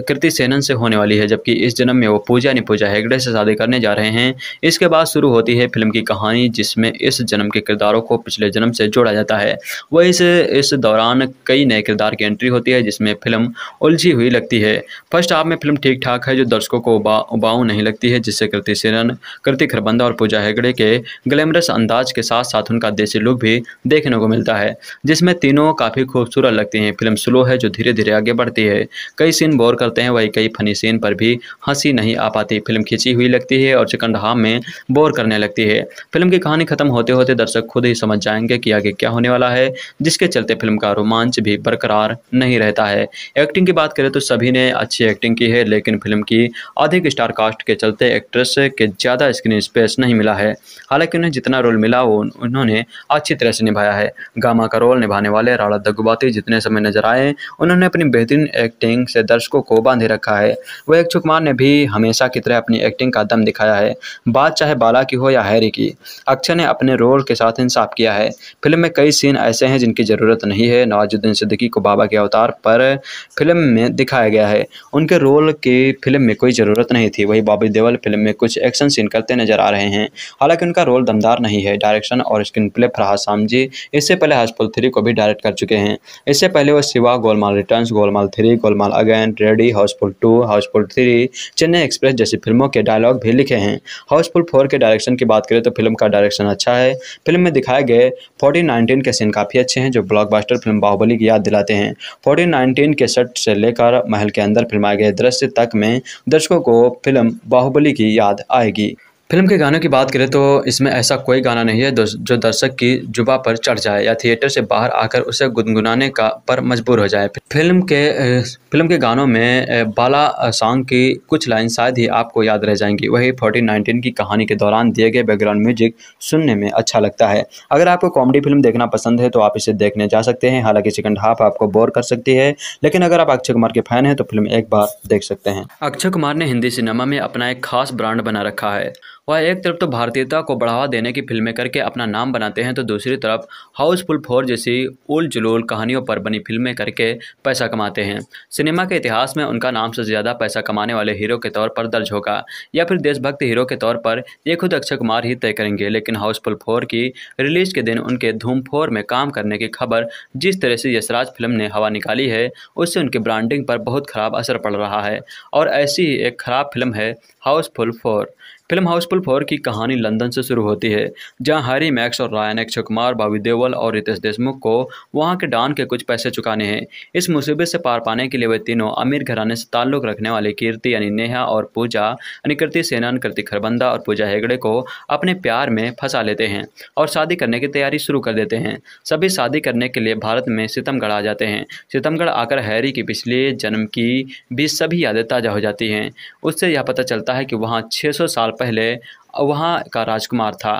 कृति सेनन से होने वाली है जबकि इस जन्म में वो पूजा यानी पूजा हेगड़े से शादी करने जा रहे हैं इसके बाद शुरू होती है फिल्म की कहानी जिसमें इस जन्म के किरदारों को पिछले जन्म से जोड़ा जाता है वह इस इस दौरान कई नए किरदार की एंट्री होती है जिसमें फिल्म उलझी हुई लगती है फर्स्ट हाफ में फिल्म ठीक ठाक है जो दर्शकों को उबा उबाऊ नहीं लगती है जिससे कृति सेनन कृति खरबंदा और पूजा हेगड़े के ग्लैमरस अंदाज के साथ साथ उनका देसी लुक भी देखने को मिलता है जिसमें तीनों काफ़ी खूबसूरत लगती हैं फिल्म स्लो है जो धीरे धीरे आगे बढ़ती है कई सीन बोर करते हैं वही कई फनी सीन पर भी हंसी नहीं आ पाती फिल्म खींची हुई लगती है और चिकन हाम में बोर करने लगती है फिल्म की कहानी खत्म होते होते दर्शक खुद ही समझ जाएंगे कि आगे क्या होने वाला है जिसके चलते फिल्म का रोमांच भी बरकरार नहीं रहता है एक्टिंग की बात करें तो सभी ने अच्छी एक्टिंग की है लेकिन फिल्म की अधिक स्टार कास्ट के चलते एक्ट्रेस के ज़्यादा स्क्रीन स्पेस नहीं मिला है हालांकि उन्हें जितना रोल मिला वो उन्होंने अच्छी तरह से निभाया है गामा का रोल निभाने वाले राणा दग्गुबाती जितने समय नजर आए उन्होंने अपनी बेहतरीन एक्टिंग से दर्शकों को बांधे रखा है वह एक कुमार ने भी हमेशा की तरह अपनी एक्टिंग का दम दिखाया है बात चाहे बाला की हो या हैरी की अक्षय ने अपने रोल के साथ इंसाफ किया है फिल्म में कई सीन ऐसे हैं जिनकी ज़रूरत नहीं है नवाजुद्दीन सिद्दीकी को बाबा के अवतार पर फिल्म में दिखाया गया है उनके रोल की फिल्म में कोई ज़रूरत नहीं थी वही बाबी देवल फिल्म में कुछ एक्शन सीन करते नजर आ रहे हैं हालांकि उनका रोल दमदार नहीं है डायरेक्शन और स्क्रीन प्ले फराज सामजी इससे पहले हाउसफुल थ्री को भी डायरेक्ट कर चुके हैं इससे पहले वो Shiva Golmaal return Golmaal three Golmaal again ready Housefull two Housefull three Chennai express जैसी फिल्मों के डायलॉग भी लिखे हैं हाउसफुल फोर के डायरेक्शन की बात करें तो फिल्म का डायरेक्शन अच्छा है फिल्म में दिखाए गए फोर्टीन नाइनटीन के सीन काफ़ी अच्छे हैं जो ब्लॉकबस्टर फिल्म बाहुबली की याद दिलाते हैं फोर्टीन नाइनटीन के सेट से लेकर महल के अंदर फिल्माए गए दृश्य तक में दर्शकों को फिल्म बाहुबली की याद आएगी फिल्म के गानों की बात करें तो इसमें ऐसा कोई गाना नहीं है जो दर्शक की जुबा पर चढ़ जाए या थिएटर से बाहर आकर उसे गुनगुनाने का पर मजबूर हो जाए फिल्म के फिल्म के गानों में बाला सॉन्ग की कुछ लाइन शायद ही आपको याद रह जाएंगी वही फोर्टीन नाइनटीन की कहानी के दौरान दिए गए बैकग्राउंड म्यूजिक सुनने में अच्छा लगता है अगर आपको कॉमेडी फिल्म देखना पसंद है तो आप इसे देखने जा सकते हैं हालांकि सेकंड हाफ आपको बोर कर सकती है लेकिन अगर आप अक्षय कुमार के फैन हैं तो फिल्म एक बार देख सकते हैं अक्षय कुमार ने हिंदी सिनेमा में अपना एक खास ब्रांड बना रखा है वह एक तरफ तो भारतीयता को बढ़ावा देने की फिल्में करके अपना नाम बनाते हैं तो दूसरी तरफ हाउसफुल फोर जैसी उल जुलूल कहानियों पर बनी फिल्में करके पैसा कमाते हैं सिनेमा के इतिहास में उनका नाम से ज़्यादा पैसा कमाने वाले हीरो के तौर पर दर्ज होगा या फिर देशभक्त हीरो के तौर पर ये खुद अक्षय कुमार ही तय करेंगे लेकिन हाउसफुल फोर की रिलीज के दिन उनके धूम फोर में काम करने की खबर जिस तरह से यशराज फिल्म ने हवा निकाली है उससे उनकी ब्रांडिंग पर बहुत ख़राब असर पड़ रहा है और ऐसी ही एक ख़राब फिल्म है Housefull four film Housefull four की कहानी लंदन से शुरू होती है जहां हैरी मैक्स और रायन एक्श कुमार बाबी देवल और रितेश देशमुख को वहां के डान के कुछ पैसे चुकाने हैं इस मुसीबत से पार पाने के लिए वे तीनों अमीर घराने से ताल्लुक रखने वाले कीर्ति यानी नेहा और पूजा यानी कृति सेनान कृति खरबंदा और पूजा हेगड़े को अपने प्यार में फंसा लेते हैं और शादी करने की तैयारी शुरू कर देते हैं सभी शादी करने के लिए भारत में सितमगढ़ आ जाते हैं सितमगढ़ आकर हैरी की पिछले जन्म की भी सभी यादें ताज़ा हो जाती हैं उससे यह पता चलता है कि वहाँ छः साल पहले वहाँ का राजकुमार था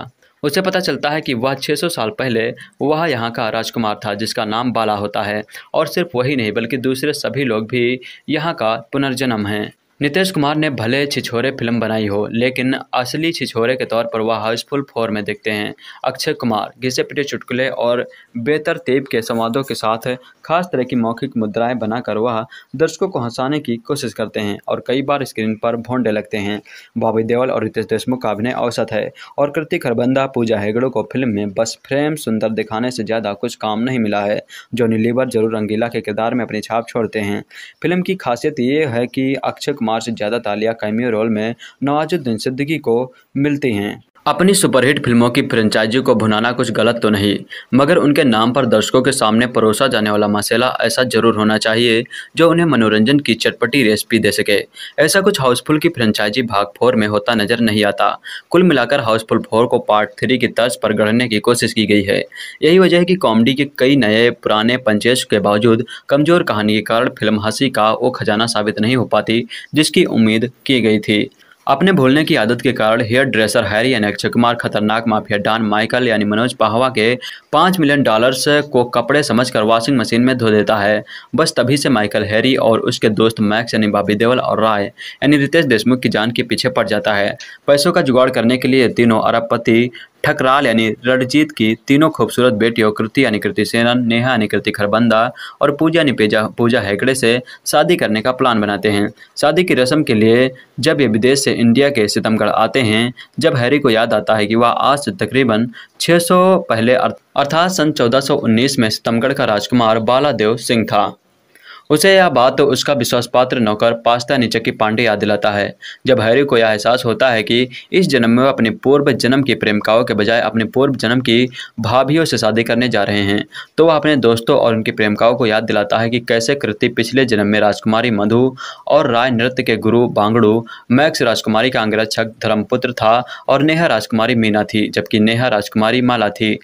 उसे पता चलता है कि वह 600 साल पहले वह यहाँ का राजकुमार था जिसका नाम बाला होता है और सिर्फ वही नहीं बल्कि दूसरे सभी लोग भी यहाँ का पुनर्जन्म हैं नीतीश कुमार ने भले छिछोरे फिल्म बनाई हो लेकिन असली छिछोरे के तौर पर वह हाउसफुल फोर में दिखते हैं अक्षय कुमार घिसे पिटे चुटकुले और तेब के संवादों के साथ खास तरह की मौखिक मुद्राएं बनाकर वह दर्शकों को हंसाने की कोशिश करते हैं और कई बार स्क्रीन पर भोंडे लगते हैं बॉबी देवल और रितेश देशमुख का अभिनय औसत है और कृतिक हरबंदा पूजा हेगड़ो को फिल्म में बस फ्रेम सुंदर दिखाने से ज़्यादा कुछ काम नहीं मिला है जोनी लीवर जरूर रंगीला के किरदार में अपनी छाप छोड़ते हैं फिल्म की खासियत ये है कि अक्षय कुमार से ज़्यादा तालियां कैमियो रोल में नवाजुद्दीन सिद्दीकी को मिलती हैं अपनी सुपरहिट फिल्मों की फ्रेंचाइजी को भुनाना कुछ गलत तो नहीं मगर उनके नाम पर दर्शकों के सामने परोसा जाने वाला मसाला ऐसा जरूर होना चाहिए जो उन्हें मनोरंजन की चटपटी रेसिपी दे सके ऐसा कुछ हाउसफुल की फ्रेंचाइजी भाग फोर में होता नजर नहीं आता कुल मिलाकर हाउसफुल फोर को पार्ट थ्री की तर्ज पर गढ़ने की कोशिश की गई है यही वजह है कि कॉमेडी के कई नए पुराने पंचेज के बावजूद कमजोर कहानी के कारण फिल्म हंसी का वो खजाना साबित नहीं हो पाती जिसकी उम्मीद की गई थी अपने भूलने की आदत के कारण हेयर ड्रेसर हैरी अक्षय चकमार खतरनाक माफिया डॉन माइकल यानी मनोज पाहवा के पाँच मिलियन डॉलर्स को कपड़े समझकर वॉशिंग मशीन में धो देता है बस तभी से माइकल हैरी और उसके दोस्त मैक्स यानी बाबी देवल और राय यानी रितेश देशमुख की जान के पीछे पड़ जाता है पैसों का जुगाड़ करने के लिए तीनों अरबपति ठकराल यानी रणजीत की तीनों खूबसूरत बेटियों कृति यानी कृति सेनन नेहा यानी कृति खरबंदा और पूजा यानी पेजा पूजा हैकड़े से शादी करने का प्लान बनाते हैं शादी की रस्म के लिए जब ये विदेश से इंडिया के सितमगढ़ आते हैं जब हैरी को याद आता है कि वह आज से तकरीबन सौ पहले अर्थात सन 1419 में सितमगढ़ का राजकुमार बालादेव सिंह था उसे यह बात तो उसका विश्वासपात्र नौकर पास्ता निचकी पांडे याद दिलाता है जब हैरी को यह एहसास होता है कि इस जन्म में वह अपने पूर्व जन्म की प्रेमिकाओं के बजाय अपने पूर्व जन्म की भाभीियों से शादी करने जा रहे हैं तो वह अपने दोस्तों और उनकी प्रेमिकाओं को याद दिलाता है कि कैसे कृति पिछले जन्म में राजकुमारी मधु और राय नृत्य के गुरु बांगड़ू मैक्स राजकुमारी का अंग्रक्षक धर्मपुत्र था और नेहा राजकुमारी मीना थी जबकि नेहा राजकुमारी माला थी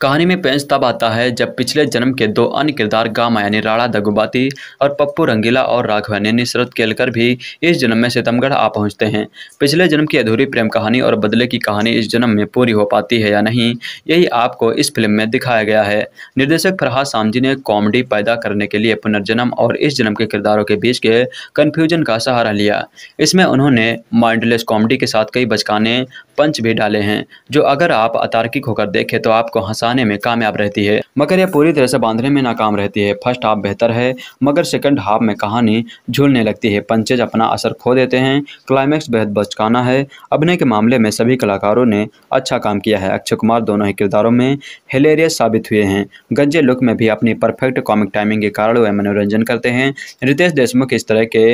कहानी में पेंच तब आता है जब पिछले जन्म के दो अन्य किरदार गामा यानी राणा दगुबाती और पप्पू रंगीला और राघवन ने शरद केलकर भी इस जन्म में सितमगढ़ आ पहुंचते हैं पिछले जन्म की अधूरी प्रेम कहानी और बदले की कहानी इस जन्म में पूरी हो पाती है या नहीं यही आपको इस फिल्म में दिखाया गया है निर्देशक फरहाद सामजी ने कॉमेडी पैदा करने के लिए पुनर्जन्म और इस जन्म के किरदारों के बीच के कन्फ्यूजन का सहारा लिया इसमें उन्होंने माइंडलेस कॉमेडी के साथ कई बचकाने पंच भी डाले हैं जो अगर आप अतार्किक होकर देखें तो आपको हंसाने में कामयाब रहती है मगर यह पूरी तरह से बांधने में नाकाम रहती है फर्स्ट हाफ बेहतर है मगर सेकंड हाफ में कहानी झूलने लगती है पंचेज अपना असर खो देते हैं क्लाइमैक्स बेहद बचकाना है अभिनय के मामले में सभी कलाकारों ने अच्छा काम किया है अक्षय कुमार दोनों ही किरदारों में हिलेरियस साबित हुए हैं गंजे लुक में भी अपनी परफेक्ट कॉमिक टाइमिंग के कारण वह मनोरंजन करते हैं रितेश देशमुख इस तरह के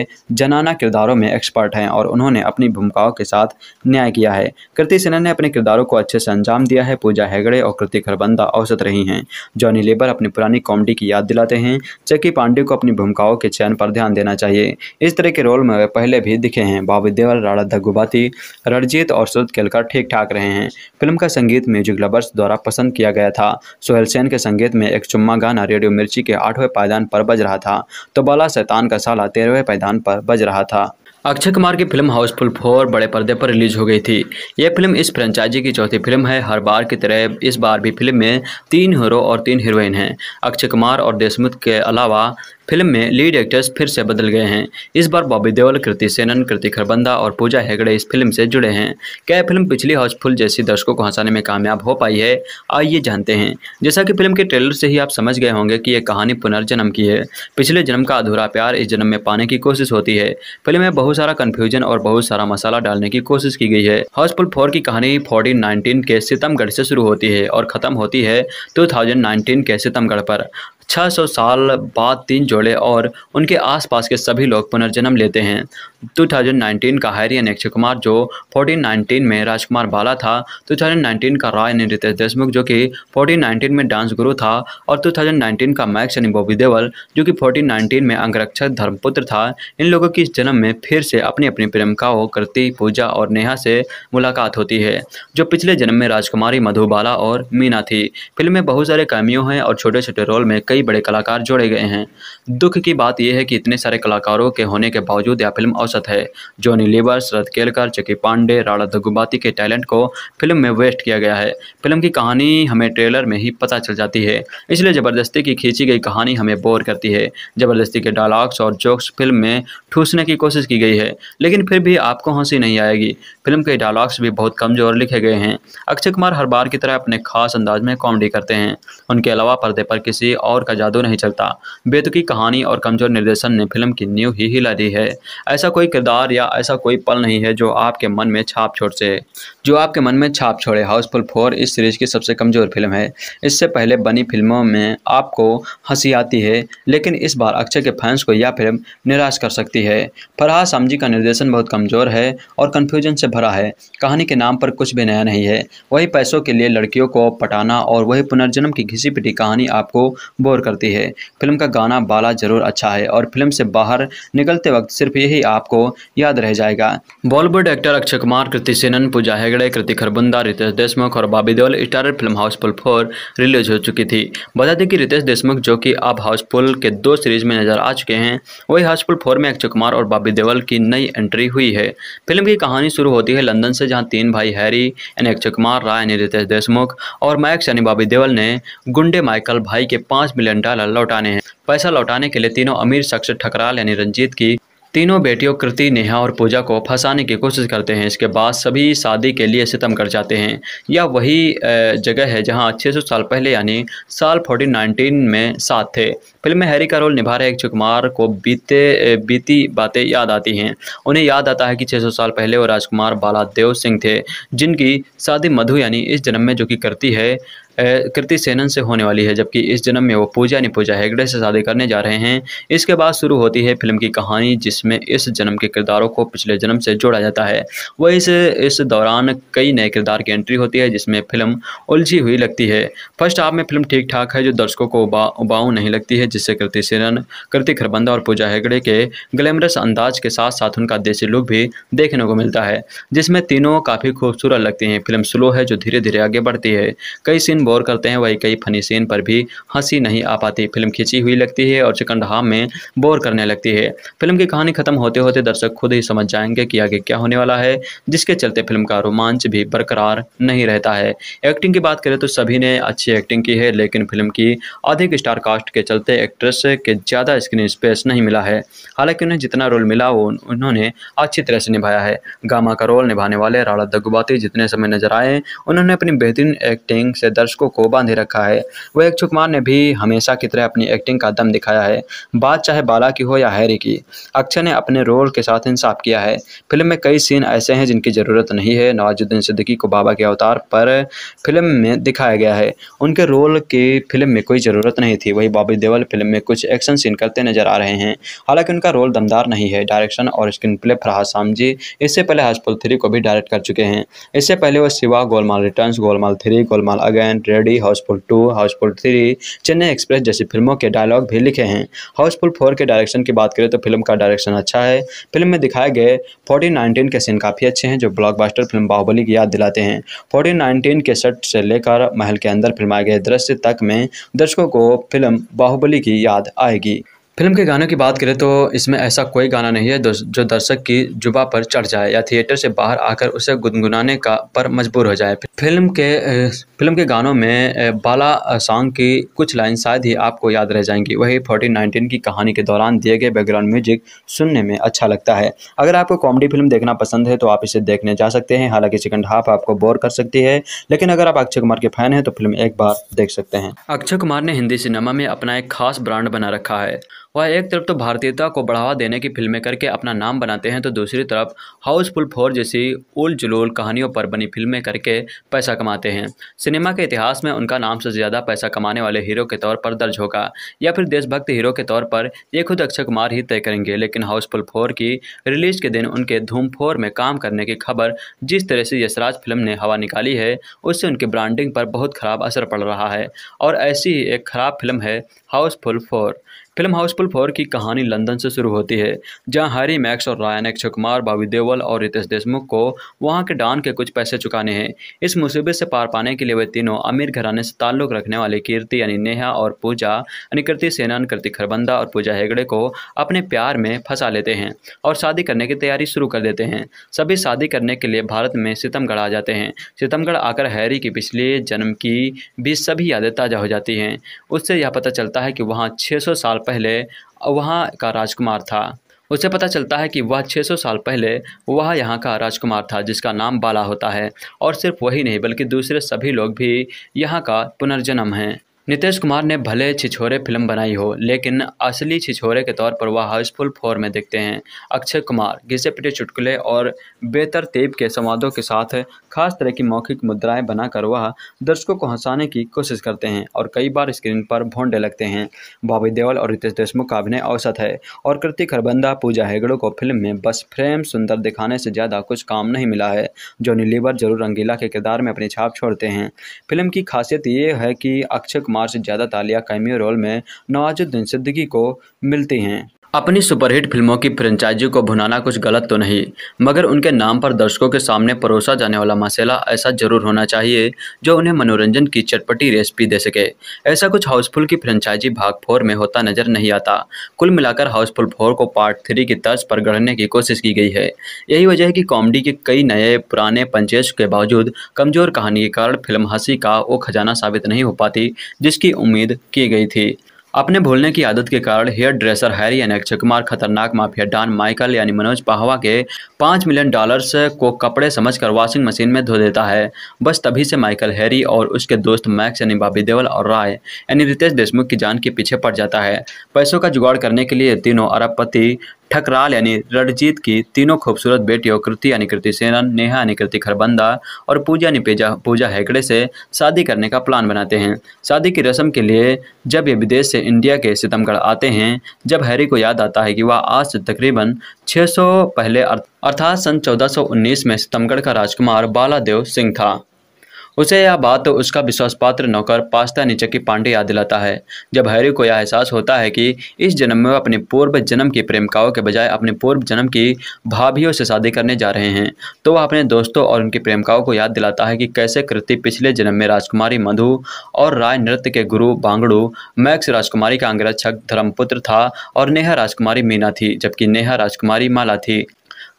जनाना किरदारों में एक्सपर्ट हैं और उन्होंने अपनी भूमिकाओं के साथ न्याय किया है कृति सेना ने अपने किरदारों को अच्छे से अंजाम दिया है पूजा हैगड़े और कृति खरबंदा औसत रही हैं जॉनी लेबर अपनी पुरानी कॉमेडी की याद दिलाते हैं जबकि पांडे को अपनी भूमिकाओं के चयन पर ध्यान देना चाहिए इस तरह के रोल में वे पहले भी दिखे हैं बाबू देवल राणा धगुबाती रणजीत और सुरत केलकर ठीक ठाक रहे हैं फिल्म का संगीत म्यूजिक लवर्स द्वारा पसंद किया गया था सोहेल सेन के संगीत में एक चुम्मा गाना रेडियो मिर्ची के आठवें पायदान पर बज रहा था तो बाला शैतान का साला तेरहवें पायदान पर बज रहा था अक्षय कुमार की फिल्म हाउसफुल फोर बड़े पर्दे पर रिलीज हो गई थी यह फिल्म इस फ्रेंचाइजी की चौथी फिल्म है हर बार की तरह इस बार भी फिल्म में तीन हीरो और तीन हीरोइन हैं अक्षय कुमार और देशमुख के अलावा फिल्म में लीड एक्टर्स फिर से बदल गए हैं इस बार बॉबी देओल कृति सेनन कृति खरबंदा और पूजा हेगड़े इस फिल्म से जुड़े हैं क्या फिल्म पिछली हाउसफुल जैसी दर्शकों को हंसाने में कामयाब हो पाई है आइए जानते हैं जैसा कि फिल्म के ट्रेलर से ही आप समझ गए होंगे कि यह कहानी पुनर्जन्म की है पिछले जन्म का अधूरा प्यार इस जन्म में पाने की कोशिश होती है फिल्म में बहुत सारा कन्फ्यूजन और बहुत सारा मसाला डालने की कोशिश की गई है हाउसफुल फोर की कहानी फोर्टीन नाइनटीन के सितमगढ़ से शुरू होती है और खत्म होती है टू के सितमगढ़ पर छह साल बाद तीन जोड़े और उनके आसपास के सभी लोग पुनर्जन्म लेते हैं 2019 का हैरियन अक्षय कुमार जो 1419 में राजकुमार बाला था 2019 का राय ने रितेश देशमुख जो कि 1419 में डांस गुरु था और 2019 का मैक्स यानी बॉबी देवल जो कि 1419 में अंगरक्षक धर्मपुत्र था इन लोगों की इस जन्म में फिर से अपनी अपनी प्रेमिकाओं कृति पूजा और नेहा से मुलाकात होती है जो पिछले जन्म में राजकुमारी मधुबाला और मीना थी फिल्म में बहुत सारे कैमियो हैं और छोटे छोटे रोल में कई बड़े कलाकार जोड़े गए हैं दुख की बात यह है कि इतने सारे कलाकारों के होने के बावजूद यह फिल्म औसत है जॉनी लेबर शरद केलकर चकी पांडे राणा दगुबाती के टैलेंट को फिल्म में वेस्ट किया गया है फिल्म की कहानी हमें ट्रेलर में ही पता चल जाती है इसलिए ज़बरदस्ती की खींची गई कहानी हमें बोर करती है ज़बरदस्ती के डायलॉग्स और जोक्स फिल्म में ठूसने की कोशिश की गई है लेकिन फिर भी आपको हंसी नहीं आएगी फिल्म के डायलॉग्स भी बहुत कमज़ोर लिखे गए हैं अक्षय कुमार हर बार की तरह अपने खास अंदाज में कॉमेडी करते हैं उनके अलावा पर्दे पर किसी और का जादू नहीं चलता बेतुकी कहानी और कमज़ोर निर्देशन ने फिल्म की नींव ही हिला दी है ऐसा कोई किरदार या ऐसा कोई पल नहीं है जो आपके मन में छाप छोड़ से जो आपके मन में छाप छोड़े हाउसफुल फोर इस सीरीज़ की सबसे कमज़ोर फिल्म है इससे पहले बनी फिल्मों में आपको हंसी आती है लेकिन इस बार अक्षय के फैंस को यह फिल्म निराश कर सकती है फरहा सामजी का निर्देशन बहुत कमज़ोर है और कन्फ्यूजन से भरा है कहानी के नाम पर कुछ भी नया नहीं है वही पैसों के लिए लड़कियों को पटाना और वही पुनर्जन्म की घिसी पिटी कहानी आपको बोर करती है फिल्म का गाना बाला वाला जरूर अच्छा है और फिल्म से बाहर निकलते वक्त सिर्फ यही आपको याद रह जाएगा बॉलीवुड एक्टर अक्षय कुमार कृति सेनन पूजा हेगड़े कृति खरबंदा रितेश देशमुख और Bobby Deol starrer film Housefull four release हो चुकी थी बता दें कि रितेश देशमुख जो कि अब हाउसफुल के दो सीरीज में नजर आ चुके हैं वही हाउसफुल फोर में अक्षय कुमार और बाबी देवल की नई एंट्री हुई है फिल्म की कहानी शुरू होती है लंदन से जहाँ तीन भाई हैरी यानी अक्षय कुमार राय यानी रितेश देशमुख और मैक्स यानी बाबी देवल ने गुंडे माइकल भाई के पाँच मिलियन डॉलर लौटाने हैं पैसा लौटा लौटाने के लिए तीनों अमीर शख्स ठकराल यानी रंजीत की तीनों बेटियों कृति नेहा और पूजा को फंसाने की कोशिश करते हैं इसके बाद सभी शादी के लिए सितम कर जाते हैं यह वही जगह है जहां 600 साल पहले यानी साल 1419 में साथ थे फिल्म में हैरी का रोल निभा रहे अक्षय कुमार को बीते बीती बातें याद आती हैं उन्हें याद आता है कि 600 साल पहले वो राजकुमार बालादेव सिंह थे जिनकी शादी मधु यानी इस जन्म में जो कि करती है कृति सेनन से होने वाली है जबकि इस जन्म में वो पूजा पूजा हेगड़े से शादी करने जा रहे हैं इसके बाद शुरू होती है फिल्म की कहानी जिसमें इस जन्म के किरदारों को पिछले जन्म से जोड़ा जाता है वह इस इस दौरान कई नए किरदार की एंट्री होती है जिसमें फिल्म उलझी हुई लगती है फर्स्ट हाफ में फिल्म ठीक ठाक है जो दर्शकों को उबा उबाऊ नहीं लगती है जिससे कृति सेनन कृति खरबंदा और पूजा हेगड़े के ग्लैमरस अंदाज के साथ साथ उनका देसी लुक भी देखने को मिलता है जिसमें तीनों काफ़ी खूबसूरत लगती हैं फिल्म स्लो है जो धीरे धीरे आगे बढ़ती है कई सीन गौर करते हैं वही कई फनी सीन पर भी हंसी नहीं आ पाती फिल्म खिंची हुई लगती है और हाम में बोर करने लगती है फिल्म की कहानी खत्म होते होते दर्शक खुद ही समझ जाएंगे कि आगे क्या होने वाला है जिसके चलते फिल्म का रोमांच भी बरकरार नहीं रहता है एक्टिंग की बात करें तो सभी ने अच्छी एक्टिंग की है लेकिन फिल्म की अधिक स्टार कास्ट के चलते एक्ट्रेस के ज़्यादा स्क्रीन स्पेस नहीं मिला है हालांकि उन्हें जितना रोल मिला वो उन्होंने अच्छी तरह से निभाया है गामा का रोल निभाने वाले राणा दग्गुबाती जितने समय नजर आए उन्होंने अपनी बेहतरीन एक्टिंग से दर्शक दर्शकों को बांधे रखा है वह अक्षय कुमार ने भी हमेशा की तरह अपनी एक्टिंग का दम दिखाया है बात चाहे बाला की हो या हैरी की अक्षय ने अपने रोल के साथ इंसाफ किया है फिल्म में कई सीन ऐसे हैं जिनकी ज़रूरत नहीं है नवाजुद्दीन सिद्दीकी को बाबा के अवतार पर फिल्म में दिखाया गया है उनके रोल की फिल्म में कोई ज़रूरत नहीं थी वही बॉबी देवल फिल्म में कुछ एक्शन सीन करते नजर आ रहे हैं हालांकि उनका रोल दमदार नहीं है डायरेक्शन और स्क्रीन प्ले फरहाद सामजी इससे पहले हजपुल थ्री को भी डायरेक्ट कर चुके हैं इससे पहले वह Shivaay Golmaal return Golmaal three Golmaal again ready Housefull two Housefull three Chennai express जैसी फिल्मों के डायलॉग भी लिखे हैं हाउसफुल फोर के डायरेक्शन की बात करें तो फिल्म का डायरेक्शन अच्छा है फिल्म में दिखाए गए फोर्टीन नाइनटीन के सीन काफ़ी अच्छे हैं जो ब्लॉकबस्टर फिल्म बाहुबली की याद दिलाते हैं फोर्टीन नाइनटीन के सेट से लेकर महल के अंदर फिल्माए गए दृश्य तक में दर्शकों को फिल्म बाहुबली की याद आएगी फिल्म के गानों की बात करें तो इसमें ऐसा कोई गाना नहीं है जो दर्शक की जुबा पर चढ़ जाए या थिएटर से बाहर आकर उसे गुनगुनाने का पर मजबूर हो जाए फिल्म के फिल्म के गानों में बाला सॉन्ग की कुछ लाइन शायद ही आपको याद रह जाएंगी वही फोर्टीन नाइनटीन की कहानी के दौरान दिए गए बैकग्राउंड म्यूजिक सुनने में अच्छा लगता है अगर आपको कॉमेडी फिल्म देखना पसंद है तो आप इसे देखने जा सकते हैं हालांकि सेकंड हाफ आपको बोर कर सकती है लेकिन अगर आप अक्षय कुमार के फैन हैं तो फिल्म एक बार देख सकते हैं अक्षय कुमार ने हिंदी सिनेमा में अपना एक खास ब्रांड बना रखा है वह एक तरफ तो भारतीयता को बढ़ावा देने की फिल्में करके अपना नाम बनाते हैं तो दूसरी तरफ हाउसफुल फोर जैसी उल जुलूल कहानियों पर बनी फिल्में करके पैसा कमाते हैं सिनेमा के इतिहास में उनका नाम से ज़्यादा पैसा कमाने वाले हीरो के तौर पर दर्ज होगा या फिर देशभक्त हीरो के तौर पर ये खुद अक्षय कुमार ही तय करेंगे लेकिन हाउसफुल फोर की रिलीज के दिन उनके धूम फोर में काम करने की खबर जिस तरह से यशराज फिल्म ने हवा निकाली है उससे उनकी ब्रांडिंग पर बहुत खराब असर पड़ रहा है और ऐसी ही एक खराब फिल्म है Housefull four film Housefull four की कहानी लंदन से शुरू होती है जहां हैरी मैक्स और रायन अक्षय कुमार बाबी देवल और रितेश देशमुख को वहां के डान के कुछ पैसे चुकाने हैं इस मुसीबत से पार पाने के लिए वे तीनों अमीर घराने से ताल्लुक रखने वाले कीर्ति यानी नेहा और पूजा यानी कृति सेनान कृति खरबंदा और पूजा हेगड़े को अपने प्यार में फंसा लेते हैं और शादी करने की तैयारी शुरू कर देते हैं सभी शादी करने के लिए भारत में सितमगढ़ आ जाते हैं सितमगढ़ आकर हैरी की पिछले जन्म की भी सभी यादें ताज़ा हो जाती हैं उससे यह पता चलता है कि वहाँ छः साल पहले वहाँ का राजकुमार था उसे पता चलता है कि वह 600 साल पहले वह यहाँ का राजकुमार था जिसका नाम बाला होता है और सिर्फ वही नहीं बल्कि दूसरे सभी लोग भी यहाँ का पुनर्जन्म हैं नितेश कुमार ने भले छिछोरे फिल्म बनाई हो लेकिन असली छिछोरे के तौर पर वह हाउसफुल फोर में दिखते हैं अक्षय कुमार घिसे पिटे चुटकुले और तेब के संवादों के साथ खास तरह की मौखिक मुद्राएं बनाकर वह दर्शकों को हंसाने की कोशिश करते हैं और कई बार स्क्रीन पर भोंडे लगते हैं बॉबी देओल और रितेश देशमुख का अभिनय औसत है और कृतिक हरबंदा पूजा हेगड़ो को फिल्म में बस फ्रेम सुंदर दिखाने से ज़्यादा कुछ काम नहीं मिला है जोनी लीवर जरूर रंगीला के किरदार में अपनी छाप छोड़ते हैं फिल्म की खासियत ये है कि अक्षय कुमार मार्च ज़्यादा तालिया कैमियो रोल में नवाजुद्दीन सिद्दीकी को मिलती हैं अपनी सुपरहिट फिल्मों की फ्रेंचाइजी को भुनाना कुछ गलत तो नहीं मगर उनके नाम पर दर्शकों के सामने परोसा जाने वाला मसला ऐसा जरूर होना चाहिए जो उन्हें मनोरंजन की चटपटी रेसिपी दे सके ऐसा कुछ हाउसफुल की फ्रेंचाइजी भाग फोर में होता नजर नहीं आता कुल मिलाकर हाउसफुल फोर को पार्ट थ्री की तर्ज पर गढ़ने की कोशिश की गई है यही वजह है कि कॉमेडी के कई नए पुराने पंचेश के बावजूद कमजोर कहानी के कारण फिल्म हंसी का वो खजाना साबित नहीं हो पाती जिसकी उम्मीद की गई थी अपने भूलने की आदत के कारण hair dresser Harry Akshay Kumar खतरनाक माफिया डॉन माइकल यानी मनोज पाहवा के पाँच मिलियन डॉलर्स को कपड़े समझकर वॉशिंग मशीन में धो देता है बस तभी से माइकल हैरी और उसके दोस्त मैक्स यानी बाबी देवल और राय यानी रितेश देशमुख की जान के पीछे पड़ जाता है पैसों का जुगाड़ करने के लिए तीनों अरबपति ठकराल यानी रणजीत की तीनों खूबसूरत बेटियों कृति यानी कृति सेनन नेहा यानी कृति खरबंदा और पूजा यानी पूजा पूजा हैकड़े से शादी करने का प्लान बनाते हैं शादी की रस्म के लिए जब ये विदेश से इंडिया के सितमगढ़ आते हैं जब हैरी को याद आता है कि वह आज से तकरीबन 600 पहले अर्थात सन 1419 में सितमगढ़ का राजकुमार बालादेव सिंह था उसे यह बात तो उसका विश्वासपात्र नौकर पास्ता नीचे की पांडे याद दिलाता है जब हैरी को यह एहसास होता है कि इस जन्म में वह अपने पूर्व जन्म की प्रेमिकाओं के बजाय अपने पूर्व जन्म की भाभीियों से शादी करने जा रहे हैं तो वह अपने दोस्तों और उनकी प्रेमिकाओं को याद दिलाता है कि कैसे कृति पिछले जन्म में राजकुमारी मधु और राय नृत्य के गुरु बांगड़ू मैक्स राजकुमारी का अंग्रक्षक धर्मपुत्र था और नेहा राजकुमारी मीना थी जबकि नेहा राजकुमारी माला थी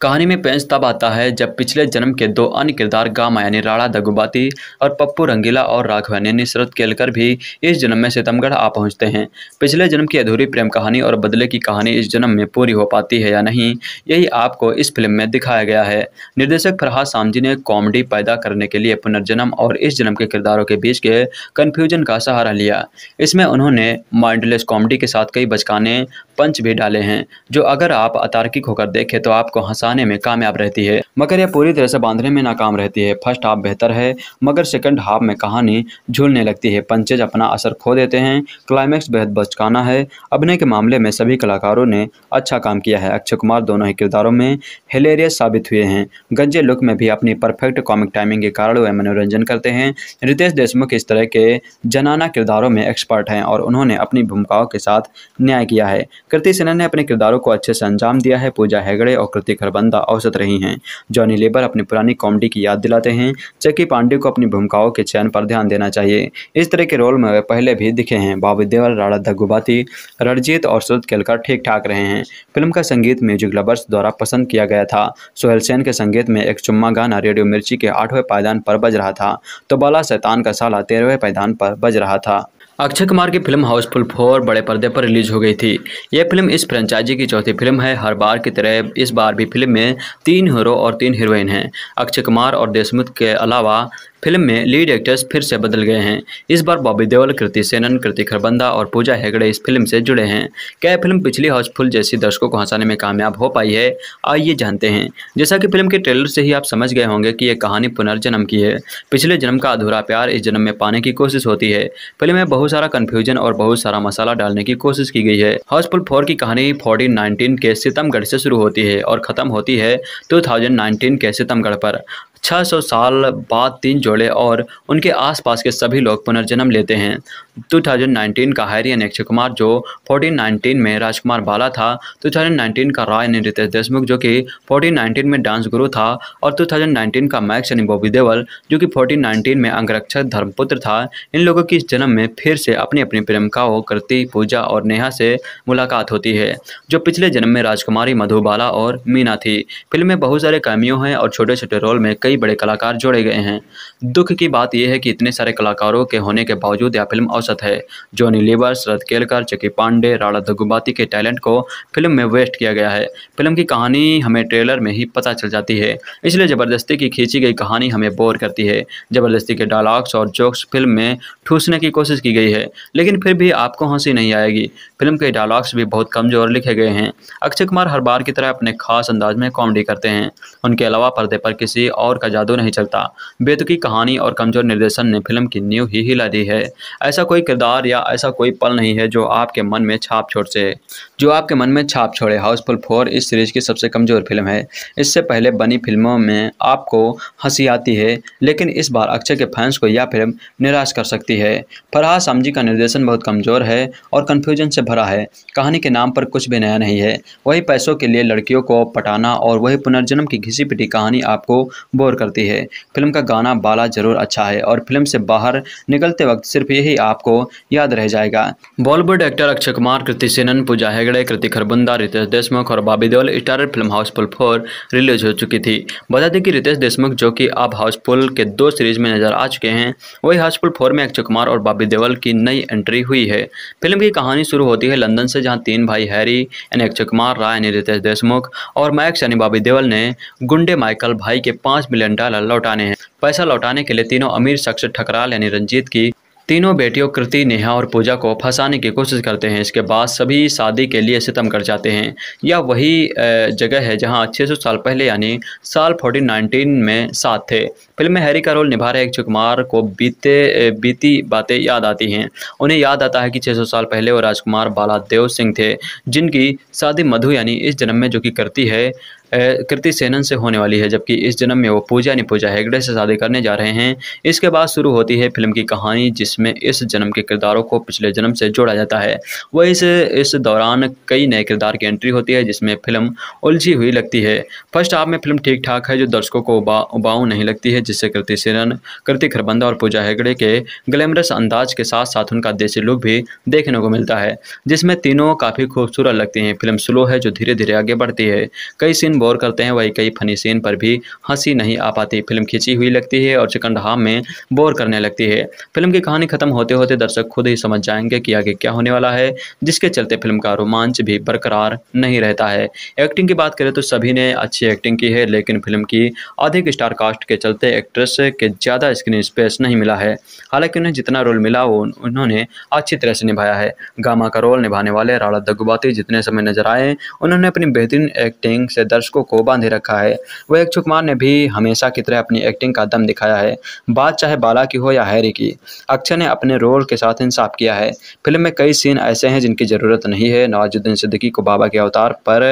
कहानी में पेंच तब आता है जब पिछले जन्म के दो अन्य किरदार गामा यानी राणा दगुबाती और पप्पू रंगीला और राघव यानी नुसरत केलकर भी इस जन्म में सितमगढ़ आ पहुंचते हैं पिछले जन्म की अधूरी प्रेम कहानी और बदले की कहानी इस जन्म में पूरी हो पाती है या नहीं यही आपको इस फिल्म में दिखाया गया है निर्देशक फरहाद सामजी ने कॉमेडी पैदा करने के लिए पुनर्जन्म और इस जन्म के किरदारों के बीच के कन्फ्यूजन का सहारा लिया इसमें उन्होंने माइंडलेस कॉमेडी के साथ कई बचकाने पंच भी डाले हैं जो अगर आप अतार्किक होकर देखें तो आपको हंसा फंसाने में कामयाब रहती है मगर यह पूरी तरह से बांधने में नाकाम रहती है फर्स्ट हाफ बेहतर है मगर सेकंड हाफ में कहानी झूलने लगती है पंचेज अपना असर खो देते हैं क्लाइमैक्स बेहद बचकाना है अभिनय के मामले में सभी कलाकारों ने अच्छा काम किया है अक्षय कुमार दोनों ही किरदारों में हिलेरियस साबित हुए हैं गंजे लुक में भी अपनी परफेक्ट कॉमिक टाइमिंग के कारण वे मनोरंजन करते हैं रितेश देशमुख इस तरह के जनाना किरदारों में एक्सपर्ट हैं और उन्होंने अपनी भूमिकाओं के साथ न्याय किया है कृति सेना ने अपने किरदारों को अच्छे से अंजाम दिया है पूजा हैगड़े और कृति खरबा बंदा औसत रही हैं जॉनी लेबर अपनी पुरानी कॉमेडी की याद दिलाते हैं जबकि पांडे को अपनी भूमिकाओं के चयन पर ध्यान देना चाहिए इस तरह के रोल में वे पहले भी दिखे हैं बाबू देवल राणा धगुबाती रणजीत और सुरत केलकर ठीक ठाक रहे हैं फिल्म का संगीत म्यूजिक लवर्स द्वारा पसंद किया गया था सोहेल सेन के संगीत में एक चुम्मा गाना रेडियो मिर्ची के आठवें पायदान पर बज रहा था तो बाला शैतान का साला तेरहवें पायदान पर बज रहा था अक्षय कुमार की फिल्म हाउसफुल फोर बड़े पर्दे पर रिलीज हो गई थी यह फिल्म इस फ्रेंचाइजी की चौथी फिल्म है हर बार की तरह इस बार भी फिल्म में तीन हीरो और तीन हीरोइन हैं अक्षय कुमार और देशमुख के अलावा फिल्म में लीड एक्टर्स फिर से बदल गए हैं इस बार बॉबी देवल कृति सेनन कृति खरबंदा और पूजा हेगड़े इस फिल्म से जुड़े हैं क्या फिल्म पिछली हाउसफुल जैसी दर्शकों को हंसाने में कामयाब हो पाई है आइए जानते हैं जैसा कि फिल्म के ट्रेलर से ही आप समझ गए होंगे कि यह कहानी पुनर्जन्म की है पिछले जन्म का अधूरा प्यार इस जन्म में पाने की कोशिश होती है फिल्म में बहुत सारा कन्फ्यूजन और बहुत सारा मसाला डालने की कोशिश की गई है हाउसफुल फोर की कहानी फोर्टीन नाइनटीन के सितमगढ़ से शुरू होती है और खत्म होती है टू के सितमगढ़ पर 600 साल बाद तीन जोड़े और उनके आसपास के सभी लोग पुनर्जन्म लेते हैं 2019 का हैरियन अक्षय कुमार जो 1419 में राजकुमार बाला था 2019 का राय यानी रितेश देशमुख जो कि 1419 में डांस गुरु था और 2019 का मैक्स यानी बॉबी देवल जो कि 1419 में अंगरक्षक धर्मपुत्र था इन लोगों की इस जन्म में फिर से अपनी अपनी प्रेमिकाओं कृति पूजा और नेहा से मुलाकात होती है जो पिछले जन्म में राजकुमारी मधुबाला और मीना थी फिल्म में बहुत सारे कैमियो हैं और छोटे छोटे रोल में कई बड़े कलाकार जोड़े गए हैं दुख की बात यह है कि इतने सारे कलाकारों के होने के बावजूद यह फिल्म सांसद है जॉनी लीवर शरद केलकर चकी पांडे राणा दगुबाती के टैलेंट को फिल्म में वेस्ट किया गया है फिल्म की कहानी हमें ट्रेलर में ही पता चल जाती है इसलिए ज़बरदस्ती की खींची गई कहानी हमें बोर करती है ज़बरदस्ती के डायलॉग्स और जोक्स फिल्म में ठूसने की कोशिश की गई है लेकिन फिर भी आपको हंसी नहीं आएगी फिल्म के डायलॉग्स भी बहुत कमज़ोर लिखे गए हैं अक्षय कुमार हर बार की तरह अपने खास अंदाज में कॉमेडी करते हैं उनके अलावा पर्दे पर किसी और का जादू नहीं चलता बेतुकी कहानी और कमज़ोर निर्देशन ने फिल्म की नींव ही हिला दी है ऐसा कोई कोई किरदार या ऐसा कोई पल नहीं है जो आपके मन में छाप छोड़ से जो आपके मन में छाप छोड़े हाउसफुल फोर इस सीरीज़ की सबसे कमज़ोर फिल्म है इससे पहले बनी फिल्मों में आपको हंसी आती है लेकिन इस बार अक्षय के फैंस को यह फिल्म निराश कर सकती है फरहा सामजी का निर्देशन बहुत कमज़ोर है और कन्फ्यूजन से भरा है कहानी के नाम पर कुछ भी नया नहीं है वही पैसों के लिए लड़कियों को पटाना और वही पुनर्जन्म की घिसी पिटी कहानी आपको बोर करती है फिल्म का गाना बाला जरूर अच्छा है और फिल्म से बाहर निकलते वक्त सिर्फ यही आपको आपको याद रह जाएगा बॉलीवुड एक्टर अक्षय कुमार कृति सेनन पूजा हेगड़े कृति खरबंदा रितेश देशमुख और Bobby Deol star film Housefull four release हो चुकी थी बता दें कि रितेश देशमुख जो कि अब हाउसफुल के दो सीरीज में नजर आ चुके हैं वही हाउसफुल फोर में अक्षय कुमार और बाबी देवल की नई एंट्री हुई है फिल्म की कहानी शुरू होती है लंदन से जहाँ तीन भाई हैरी यानी अक्षय कुमार राय यानी रितेश देशमुख और मैक्स यानी बाबी देवल ने गुंडे माइकल भाई के पाँच मिलियन डॉलर लौटाने हैं पैसा लौटाने के लिए तीनों अमीर शख्स ठकराल यानी रंजीत की तीनों बेटियों कृति नेहा और पूजा को फंसाने की कोशिश करते हैं इसके बाद सभी शादी के लिए सितम कर जाते हैं यह वही जगह है जहां 600 साल पहले यानी साल 1419 में साथ थे फिल्म में हैरी का रोल निभा रहे एक कुमार को बीते बीती बातें याद आती हैं उन्हें याद आता है कि 600 साल पहले वो राजकुमार बाला देव सिंह थे जिनकी शादी मधु यानी इस जन्म में जो कि करती है कृति सेनन से होने वाली है जबकि इस जन्म में वो पूजा यानी पूजा हेगड़े से शादी करने जा रहे हैं इसके बाद शुरू होती है फिल्म की कहानी जिसमें इस जन्म के किरदारों को पिछले जन्म से जोड़ा जाता है वह इस इस दौरान कई नए किरदार की एंट्री होती है जिसमें फिल्म उलझी हुई लगती है फर्स्ट हाफ में फिल्म ठीक ठाक है जो दर्शकों को उबा उबाऊ नहीं लगती है जिससे कृति सेनन कृति खरबंदा और पूजा हेगड़े के ग्लैमरस अंदाज के साथ साथ उनका देसी लुक भी देखने को मिलता है जिसमें तीनों काफ़ी खूबसूरत लगती हैं फिल्म स्लो है जो धीरे धीरे आगे बढ़ती है कई सीन बोर करते हैं वही कई फनी सीन पर भी हंसी नहीं आ पाती फिल्म खिंची हुई लगती है और चिकनडहाम में बोर करने लगती है फिल्म की कहानी खत्म होते होते दर्शक खुद ही समझ जाएंगे कि आगे क्या होने वाला है जिसके चलते फिल्म का रोमांच भी बरकरार नहीं रहता है एक्टिंग की बात करें तो सभी ने अच्छी एक्टिंग की है लेकिन फिल्म की अधिक स्टार कास्ट के चलते एक्ट्रेस के ज़्यादा स्क्रीन स्पेस नहीं मिला है हालांकि उन्हें जितना रोल मिला वो उन्होंने अच्छी तरह से निभाया है गामा का रोल निभाने वाले राणा दग्गुबाती जितने समय नजर आए उन्होंने अपनी बेहतरीन एक्टिंग से दर्शकों को बांधे रखा है वह अक्षय कुमार ने भी हमेशा की तरह अपनी एक्टिंग का दम दिखाया है बात चाहे बाला की हो या हैरी की अक्षय ने अपने रोल के साथ इंसाफ किया है फिल्म में कई सीन ऐसे हैं जिनकी ज़रूरत नहीं है नवाजुद्दीन सिद्दीकी को बाबा के अवतार पर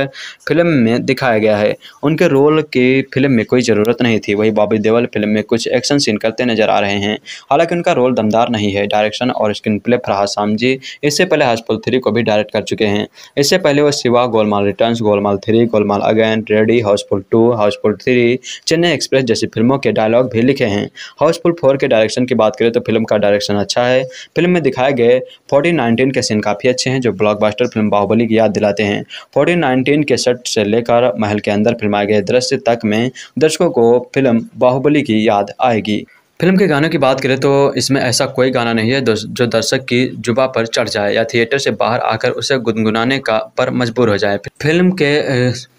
फिल्म में दिखाया गया है उनके रोल की फिल्म में कोई ज़रूरत नहीं थी वही बॉबी देवल फिल्म में कुछ एक्शन सीन करते नजर आ रहे हैं हालांकि उनका रोल दमदार नहीं है डायरेक्शन और स्क्रीन प्ले फरहाद सामजी इससे पहले हाउसफुल थ्री को भी डायरेक्ट कर चुके हैं इससे पहले वो Shiva Golmaal return Golmaal three Golmaal again ready Housefull two Housefull three Chennai express जैसी फिल्मों के डायलॉग भी लिखे हैं हाउसफुल फोर के डायरेक्शन की बात करें तो फिल्म का डायरेक्शन अच्छा है फिल्म में दिखाए गए फोर्टीन नाइनटीन के सीन काफ़ी अच्छे हैं जो ब्लॉकबस्टर फिल्म बाहुबली की याद दिलाते हैं फोर्टीन नाइनटीन के सेट से लेकर महल के अंदर फिल्माए गए दृश्य तक में दर्शकों को फिल्म बाहुबली की याद आएगी फिल्म के गानों की बात करें तो इसमें ऐसा कोई गाना नहीं है जो दर्शक की जुबा पर चढ़ जाए या थिएटर से बाहर आकर उसे गुनगुनाने का पर मजबूर हो जाए फिल्म के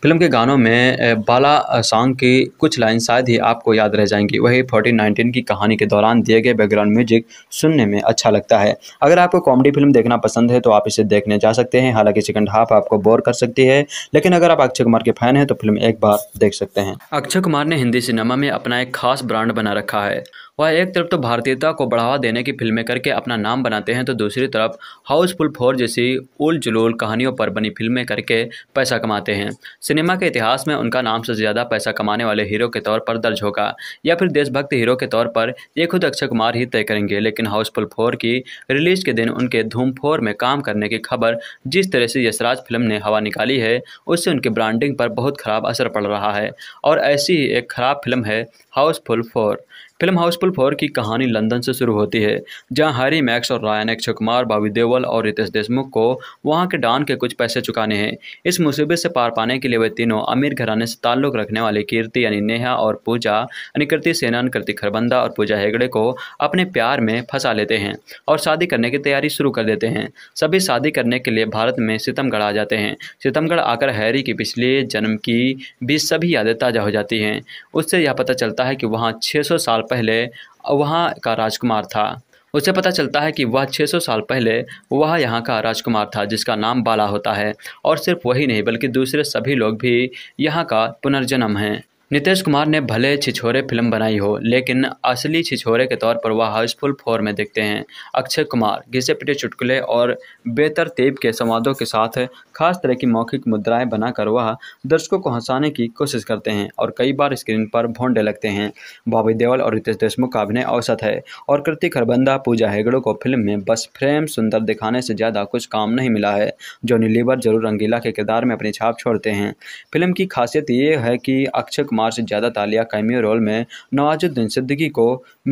फिल्म के गानों में बाला सॉन्ग की कुछ लाइन शायद ही आपको याद रह जाएंगी वही फोर्टीन नाइनटीन की कहानी के दौरान दिए गए बैकग्राउंड म्यूजिक सुनने में अच्छा लगता है अगर आपको कॉमेडी फिल्म देखना पसंद है तो आप इसे देखने जा सकते हैं हालांकि सेकंड हाफ आपको बोर कर सकती है लेकिन अगर आप अक्षय कुमार के फैन हैं तो फिल्म एक बार देख सकते हैं अक्षय कुमार ने हिंदी सिनेमा में अपना एक खास ब्रांड बना रखा है वह एक तरफ तो भारतीयता को बढ़ावा देने की फिल्में करके अपना नाम बनाते हैं तो दूसरी तरफ हाउसफुल फोर जैसी उल जुलूल कहानियों पर बनी फिल्में करके पैसा कमाते हैं सिनेमा के इतिहास में उनका नाम सबसे ज़्यादा पैसा कमाने वाले हीरो के तौर पर दर्ज होगा या फिर देशभक्त हीरो के तौर पर ये खुद अक्षय कुमार ही तय करेंगे लेकिन हाउसफुल फोर की रिलीज के दिन उनके धूम फोर में काम करने की खबर जिस तरह से यशराज फिल्म ने हवा निकाली है उससे उनकी ब्रांडिंग पर बहुत खराब असर पड़ रहा है और ऐसी ही एक खराब फिल्म है Housefull four film Housefull four की कहानी लंदन से शुरू होती है जहां हैरी मैक्स और रायन एक्श कुमार बाबी देवल और रितेश देशमुख को वहां के डान के कुछ पैसे चुकाने हैं इस मुसीबत से पार पाने के लिए वे तीनों अमीर घराने से ताल्लुक रखने वाले कीर्ति यानी नेहा और पूजा यानी कृति सेनान कृति खरबंदा और पूजा हेगड़े को अपने प्यार में फंसा लेते हैं और शादी करने की तैयारी शुरू कर देते हैं सभी शादी करने के लिए भारत में सितमगढ़ आ जाते हैं सितमगढ़ आकर हैरी की पिछले जन्म की भी सभी यादें ताज़ा हो जाती हैं उससे यह पता चलता है कि वहाँ छः साल पहले वहाँ का राजकुमार था उसे पता चलता है कि वह 600 साल पहले वह यहाँ का राजकुमार था जिसका नाम बाला होता है और सिर्फ वही नहीं बल्कि दूसरे सभी लोग भी यहाँ का पुनर्जन्म हैं नीतीश कुमार ने भले छिछोरे फिल्म बनाई हो लेकिन असली छिछोरे के तौर पर वह हाउसफुल फोर में दिखते हैं अक्षय कुमार घिसे पिटे चुटकुले और तेब के संवादों के साथ खास तरह की मौखिक मुद्राएं बनाकर वह दर्शकों को हंसाने की कोशिश करते हैं और कई बार स्क्रीन पर भोंडे लगते हैं बॉबी देवल और रितेश देशमुख का अभिनय औसत है और कृतिक हरबंदा पूजा हेगड़ो को फिल्म में बस फ्रेम सुंदर दिखाने से ज़्यादा कुछ काम नहीं मिला है जोनी लीवर जरूर रंगीला के किरदार में अपनी छाप छोड़ते हैं फिल्म की खासियत ये है कि अक्षय कुमार से ज़्यादा तालिया कैमियो रोल में नवाजुद्दीन सिद्दीकी को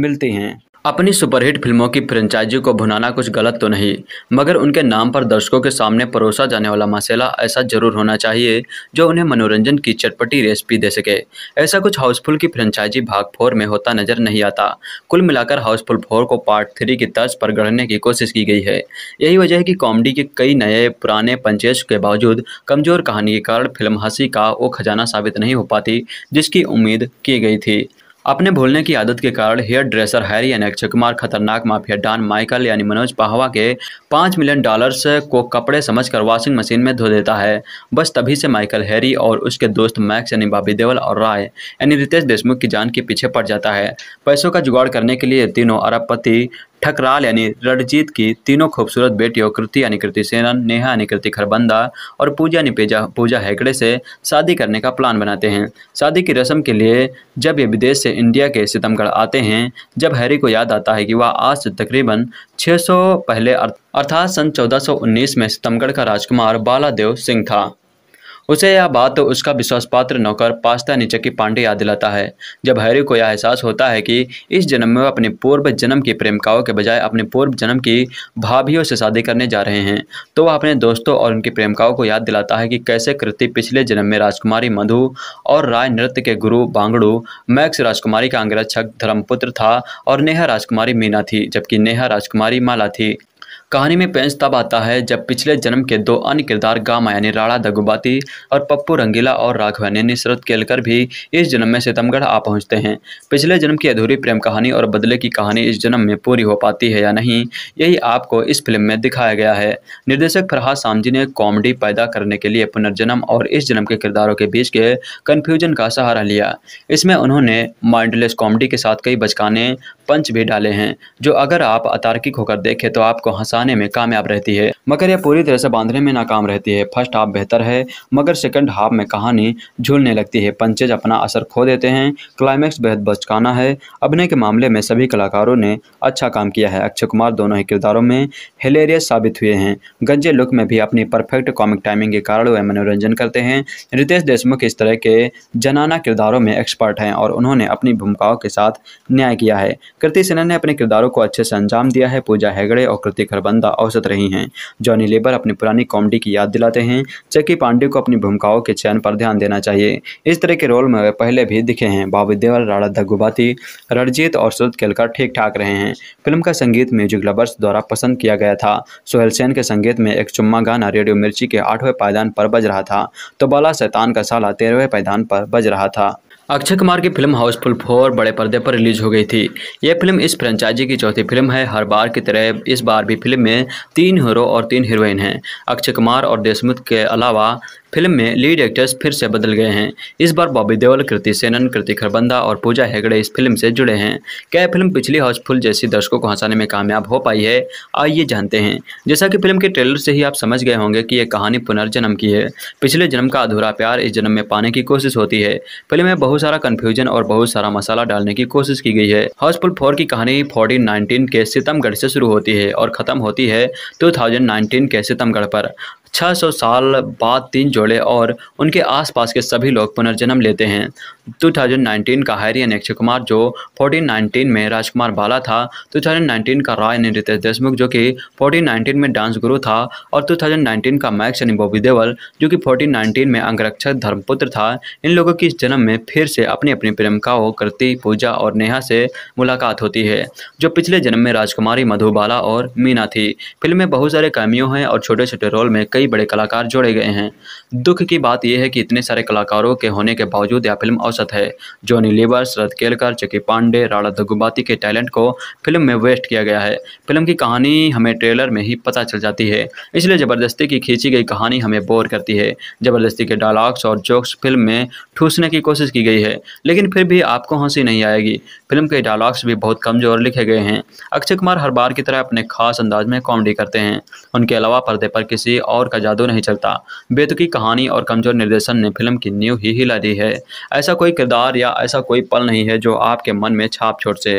मिलती हैं अपनी सुपरहिट फिल्मों की फ्रेंचाइजी को भुनाना कुछ गलत तो नहीं मगर उनके नाम पर दर्शकों के सामने परोसा जाने वाला मसाला ऐसा जरूर होना चाहिए जो उन्हें मनोरंजन की चटपटी रेसिपी दे सके ऐसा कुछ हाउसफुल की फ्रेंचाइजी भाग फोर में होता नजर नहीं आता कुल मिलाकर हाउसफुल फोर को पार्ट थ्री की तर्ज पर गढ़ने की कोशिश की गई है यही वजह है कि कॉमेडी के कई नए पुराने पंचेश के बावजूद कमजोर कहानी के कारण फिल्म हंसी का वो खजाना साबित नहीं हो पाती जिसकी उम्मीद की गई थी अपने भूलने की आदत के कारण हेयर ड्रेसर हैरी यानी अक्षय कुमार खतरनाक माफिया डॉन माइकल यानी मनोज पाहवा के पाँच मिलियन डॉलर्स को कपड़े समझकर वॉशिंग मशीन में धो देता है बस तभी से माइकल हैरी और उसके दोस्त मैक्स यानी बाबी देवल और राय यानी रितेश देशमुख की जान के पीछे पड़ जाता है पैसों का जुगाड़ करने के लिए तीनों अरबपति ठकराल यानी रणजीत की तीनों खूबसूरत बेटियों कृति यानी कृति सेनन नेहा यानी कृति खरबंदा और पूजा यानी पेजा पूजा हैकड़े से शादी करने का प्लान बनाते हैं शादी की रस्म के लिए जब ये विदेश से इंडिया के सितमगढ़ आते हैं जब हैरी को याद आता है कि वह आज से तकरीबन सौ पहले अर्थात सन उन्नीस में सितमगढ़ का राजकुमार बालादेव सिंह था उसे यह बात तो उसका विश्वासपात्र नौकर पास्ता नीचे की पांडे याद दिलाता है जब हैरी को यह एहसास होता है कि इस जन्म में वह अपने पूर्व जन्म की प्रेमिकाओं के बजाय अपने पूर्व जन्म की भाभीियों से शादी करने जा रहे हैं तो वह अपने दोस्तों और उनकी प्रेमिकाओं को याद दिलाता है कि कैसे कृति पिछले जन्म में राजकुमारी मधु और राय नृत्य के गुरु बांगड़ू मैक्स राजकुमारी का अंग्रक्षक धर्मपुत्र था और नेहा राजकुमारी मीना थी जबकि नेहा राजकुमारी माला थी कहानी में पेंच तब आता है जब पिछले जन्म के दो अन्य किरदार गामा यानी राणा दगुबाती और पप्पू रंगीला और राघवन ने शरद केलकर भी इस जन्म में सितमगढ़ आ पहुंचते हैं पिछले जन्म की अधूरी प्रेम कहानी और बदले की कहानी इस जन्म में पूरी हो पाती है या नहीं यही आपको इस फिल्म में दिखाया गया है निर्देशक फरहाद सामजी ने कॉमेडी पैदा करने के लिए पुनर्जन्म और इस जन्म के किरदारों के बीच के कन्फ्यूजन का सहारा लिया इसमें उन्होंने माइंडलेस कॉमेडी के साथ कई बचकाने पंच भी डाले हैं जो अगर आप अतार्किक होकर देखें तो आपको हंसाने में कामयाब रहती है मगर यह पूरी तरह से बांधने में नाकाम रहती है फर्स्ट हाफ बेहतर है मगर सेकंड हाफ में कहानी झूलने लगती है पंचेज अपना असर खो देते हैं क्लाइमैक्स बेहद बचकाना है अभिनय के मामले में सभी कलाकारों ने अच्छा काम किया है अक्षय कुमार दोनों ही किरदारों में हिलेरियस साबित हुए हैं गंजे लुक में भी अपनी परफेक्ट कॉमिक टाइमिंग के कारण वह मनोरंजन करते हैं रितेश देशमुख इस तरह के जनाना किरदारों में एक्सपर्ट हैं और उन्होंने अपनी भूमिकाओं के साथ न्याय किया है कृति सेना ने अपने किरदारों को अच्छे से अंजाम दिया है पूजा हैगड़े और कृति खरबंदा औसत रही हैं जॉनी लेबर अपनी पुरानी कॉमेडी की याद दिलाते हैं जबकि पांडे को अपनी भूमिकाओं के चयन पर ध्यान देना चाहिए इस तरह के रोल में वे पहले भी दिखे हैं बाबू देवल राणा दग्गुबाती रणजीत और सुरत केलकर ठीक ठाक रहे हैं फिल्म का संगीत म्यूजिक लवर्स द्वारा पसंद किया गया था सोहेल सेन के संगीत में एक चुम्मा गाना रेडियो मिर्ची के आठवें पायदान पर बज रहा था तो बाला सैतान का साला तेरहवें पायदान पर बज रहा था अक्षय कुमार की फिल्म हाउसफुल फोर बड़े पर्दे पर रिलीज हो गई थी यह फिल्म इस फ्रेंचाइजी की चौथी फिल्म है हर बार की तरह इस बार भी फिल्म में तीन हीरो और तीन हीरोइन हैं अक्षय कुमार और देशमुख के अलावा फिल्म में लीड एक्टर्स फिर से बदल गए हैं इस बार बॉबी देवल कृति सेनन कृति खरबंदा और पूजा हेगड़े इस फिल्म से जुड़े हैं क्या फिल्म पिछली हाउसफुल जैसी दर्शकों को हंसाने में कामयाब हो पाई है आइए जानते हैं जैसा कि फिल्म के ट्रेलर से ही आप समझ गए होंगे कि यह कहानी पुनर्जन्म की है पिछले जन्म का अधूरा प्यार इस जन्म में पाने की कोशिश होती है फिल्म में बहुत सारा कन्फ्यूजन और बहुत सारा मसाला डालने की कोशिश की गई है हाउसफुल फोर की कहानी फोर्टीन नाइनटीन के सितमगढ़ से शुरू होती है और खत्म होती है टू थाउजेंड नाइनटीन के सितमगढ़ पर 600 साल बाद तीन जोड़े और उनके आसपास के सभी लोग पुनर्जन्म लेते हैं 2019 का हैरियन अक्षय कुमार जो 1419 में राजकुमार बाला था 2019 का राय नितेश देशमुख जो कि 1419 में डांस गुरु था और 2019 का मैक्स यानी बॉबी देवल जो कि 1419 में अंगरक्षक धर्मपुत्र था इन लोगों की इस जन्म में फिर से अपनी अपनी प्रेमिकाओं कृति पूजा और नेहा से मुलाकात होती है जो पिछले जन्म में राजकुमारी मधुबाला और मीना थी फिल्म में बहुत सारे कमियों हैं और छोटे छोटे रोल में कई कई बड़े कलाकार जोड़े गए हैं दुख की बात यह है कि इतने सारे कलाकारों के होने के बावजूद यह फिल्म औसत है जॉनी लीवर शरद केलकर चकी पांडे राणा दगुबाती के टैलेंट को फिल्म में वेस्ट किया गया है फिल्म की कहानी हमें ट्रेलर में ही पता चल जाती है इसलिए ज़बरदस्ती की खींची गई कहानी हमें बोर करती है ज़बरदस्ती के डायलॉग्स और जोक्स फिल्म में ठूसने की कोशिश की गई है लेकिन फिर भी आपको हंसी नहीं आएगी फिल्म के डायलॉग्स भी बहुत कमज़ोर लिखे गए हैं अक्षय कुमार हर बार की तरह अपने खास अंदाज में कॉमेडी करते हैं उनके अलावा पर्दे पर किसी और और का जादू नहीं चलता बेतुकी कहानी और कमज़ोर निर्देशन ने फिल्म की नींव ही हिला दी है ऐसा कोई किरदार या ऐसा कोई पल नहीं है जो आपके मन में छाप छोड़ से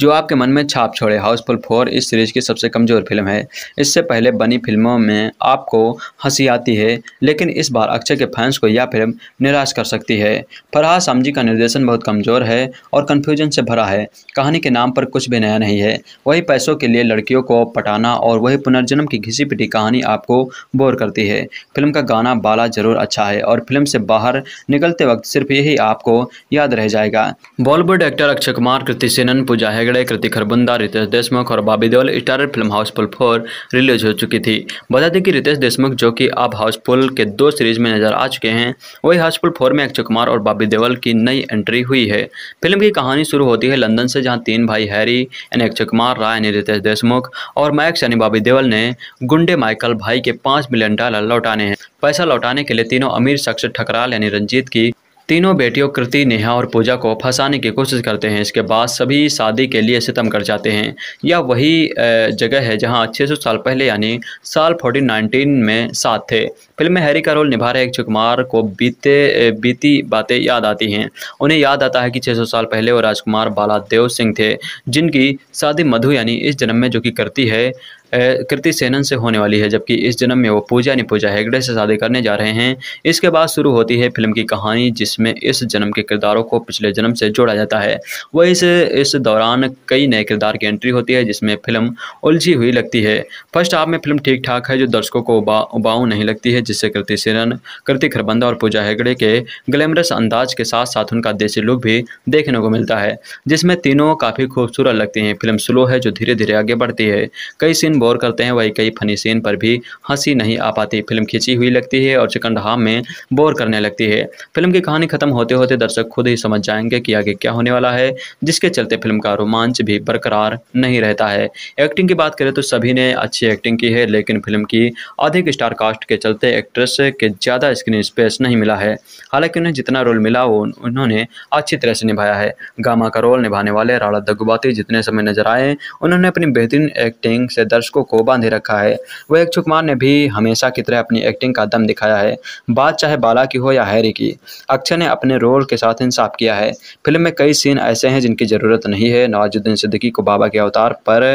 जो आपके मन में छाप छोड़े हाउसफुल फोर इस सीरीज़ की सबसे कमज़ोर फिल्म है इससे पहले बनी फिल्मों में आपको हंसी आती है लेकिन इस बार अक्षय के फैंस को यह फिल्म निराश कर सकती है फरहा सामजी का निर्देशन बहुत कमज़ोर है और कन्फ्यूजन से भरा है कहानी के नाम पर कुछ भी नया नहीं है वही पैसों के लिए लड़कियों को पटाना और वही पुनर्जन्म की घिसी पिटी कहानी आपको बोर करती है फिल्म का गाना बाला जरूर अच्छा है और फिल्म से बाहर निकलते वक्त सिर्फ यही आपको याद रह जाएगा बॉलीवुड एक्टर अक्षय कुमार कृति सेनन पूजा हेगड़े कृति खरबंदा रितेश देशमुख और Bobby Deol star film Housefull four release हो चुकी थी बता दें कि रितेश देशमुख जो कि अब हाउसफुल के दो सीरीज में नजर आ चुके हैं वही हाउसफुल फोर में अक्षय कुमार और बाबी देवल की नई एंट्री हुई है फिल्म की कहानी शुरू होती है लंदन से जहाँ तीन भाई हैरी यानी अक्षय कुमार राय यानी रितेश देशमुख और मैक्स यानी बाबी देवल ने गुंडे माइकल भाई के पाँच मिलियन डॉलर लौटाने हैं पैसा लौटाने के लिए तीनों अमीर शख्स ठकराल यानी रंजीत की तीनों बेटियों कृति नेहा और पूजा को फंसाने की कोशिश करते हैं इसके बाद सभी शादी के लिए सितम कर जाते हैं यह वही जगह है जहां 600 साल पहले यानी साल 1419 में साथ थे फिल्म में हैरी का रोल निभा रहे एक चुकमार को बीते बीती बातें याद आती हैं उन्हें याद आता है कि 600 साल पहले वो राजकुमार बालादेव सिंह थे जिनकी शादी मधु यानी इस जन्म में जो कि करती है कृति सेनन से होने वाली है जबकि इस जन्म में वो पूजा पूजा हेगड़े से शादी करने जा रहे हैं इसके बाद शुरू होती है फिल्म की कहानी जिसमें इस जन्म के किरदारों को पिछले जन्म से जोड़ा जाता है वह इस इस दौरान कई नए किरदार की एंट्री होती है जिसमें फिल्म उलझी हुई लगती है फर्स्ट हाफ में फिल्म ठीक ठाक है जो दर्शकों को उबा उबाऊ नहीं लगती है जिससे कृति सेनन कृति खरबंदा और पूजा हेगड़े के ग्लैमरस अंदाज के साथ साथ उनका देसी लुक भी देखने को मिलता है जिसमें तीनों काफ़ी खूबसूरत लगती हैं फिल्म स्लो है जो धीरे धीरे आगे बढ़ती है कई सीन गौर करते हैं वही कई फनी सीन पर भी हंसी नहीं आ पाती फिल्म खींची हुई लगती है और हाम में बोर करने लगती है फिल्म की कहानी खत्म होते होते दर्शक खुद ही समझ जाएंगे कि आगे क्या होने वाला है जिसके चलते फिल्म का रोमांच भी बरकरार नहीं रहता है एक्टिंग की बात करें तो सभी ने अच्छी एक्टिंग की है लेकिन फिल्म की अधिक स्टार कास्ट के चलते एक्ट्रेस के ज़्यादा स्क्रीन स्पेस नहीं मिला है हालांकि उन्हें जितना रोल मिला वो उन्होंने अच्छी तरह से निभाया है गामा का रोल निभाने वाले राणा दग्गुबाती जितने समय नजर आए उन्होंने अपनी बेहतरीन एक्टिंग से दर्शकों दर्शकों को बांधे रखा है वह अक्षय कुमार ने भी हमेशा की तरह अपनी एक्टिंग का दम दिखाया है बात चाहे बाला की हो या हैरी की अक्षय ने अपने रोल के साथ इंसाफ किया है फिल्म में कई सीन ऐसे हैं जिनकी ज़रूरत नहीं है नवाजुद्दीन सिद्दीकी को बाबा के अवतार पर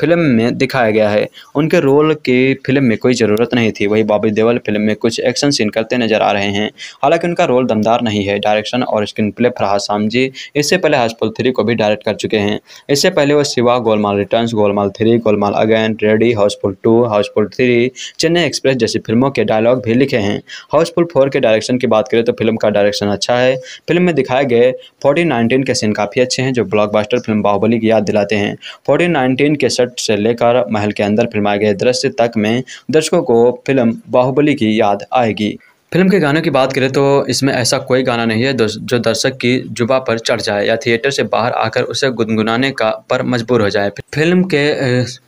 फिल्म में दिखाया गया है उनके रोल की फिल्म में कोई ज़रूरत नहीं थी वही बॉबी देवल फिल्म में कुछ एक्शन सीन करते नजर आ रहे हैं हालांकि उनका रोल दमदार नहीं है डायरेक्शन और स्क्रीन प्ले शाम सामजी इससे पहले हाउसफुल थ्री को भी डायरेक्ट कर चुके हैं इससे पहले वो Shiva Golmaal returns Golmaal three Golmaal again elephant ready Housefull two Housefull three Chennai express जैसी फिल्मों के डायलॉग भी लिखे हैं हाउसफुल फोर के डायरेक्शन की बात करें तो फिल्म का डायरेक्शन अच्छा है फिल्म में दिखाए गए फोर्टीन नाइनटीन के सीन काफ़ी अच्छे हैं जो ब्लॉकबस्टर फिल्म बाहुबली की याद दिलाते हैं फोर्टीन नाइनटीन के सेट से लेकर महल के अंदर फिल्माए गए दृश्य तक में दर्शकों को फिल्म बाहुबली की याद आएगी फिल्म के गानों की बात करें तो इसमें ऐसा कोई गाना नहीं है जो दर्शक की जुबा पर चढ़ जाए या थिएटर से बाहर आकर उसे गुनगुनाने का पर मजबूर हो जाए फिल्म के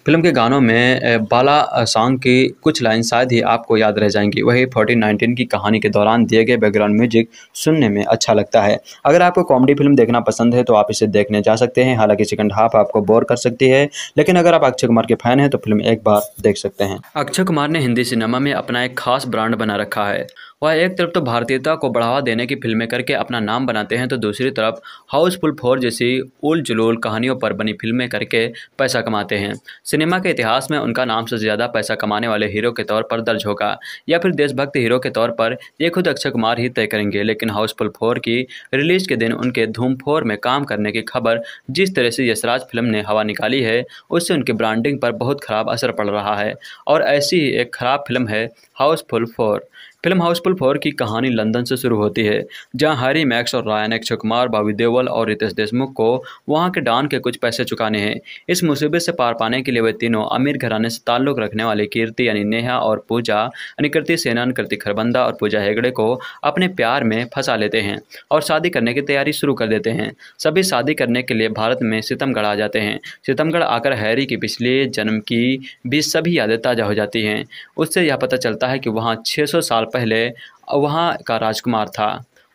फिल्म के गानों में बाला सॉन्ग की कुछ लाइन शायद ही आपको याद रह जाएंगी वही फोर्टीन नाइनटीन की कहानी के दौरान दिए गए बैकग्राउंड म्यूजिक सुनने में अच्छा लगता है अगर आपको कॉमेडी फिल्म देखना पसंद है तो आप इसे देखने जा सकते हैं हालांकि सेकंड हाफ आपको बोर कर सकती है लेकिन अगर आप अक्षय कुमार के फैन हैं तो फिल्म एक बार देख सकते हैं अक्षय कुमार ने हिंदी सिनेमा में अपना एक खास ब्रांड बना रखा है वह एक तरफ तो भारतीयता को बढ़ावा देने की फिल्में करके अपना नाम बनाते हैं तो दूसरी तरफ हाउसफुल फोर जैसी उल जुलूल कहानियों पर बनी फिल्में करके पैसा कमाते हैं सिनेमा के इतिहास में उनका नाम से ज़्यादा पैसा कमाने वाले हीरो के तौर पर दर्ज होगा या फिर देशभक्त हीरो के तौर पर ये खुद अक्षय कुमार ही तय करेंगे लेकिन हाउसफुल फोर की रिलीज के दिन उनके धूम फोर में काम करने की खबर जिस तरह से यशराज फिल्म ने हवा निकाली है उससे उनकी ब्रांडिंग पर बहुत ख़राब असर पड़ रहा है और ऐसी ही एक ख़राब फिल्म है Housefull four film Housefull four की कहानी लंदन से शुरू होती है जहां हैरी मैक्स और रायन एक्श कुमार बाबी देवल और रितेश देशमुख को वहां के डान के कुछ पैसे चुकाने हैं इस मुसीबत से पार पाने के लिए वे तीनों अमीर घराने से ताल्लुक रखने वाले कीर्ति यानी नेहा और पूजा यानी कृति सेनान कृति खरबंदा और पूजा हेगड़े को अपने प्यार में फंसा लेते हैं और शादी करने की तैयारी शुरू कर देते हैं सभी शादी करने के लिए भारत में सितमगढ़ आ जाते हैं सितमगढ़ आकर हैरी की पिछले जन्म की भी सभी यादें ताज़ा हो जाती हैं उससे यह पता चलता है कि वहाँ छः साल पहले वहाँ का राजकुमार था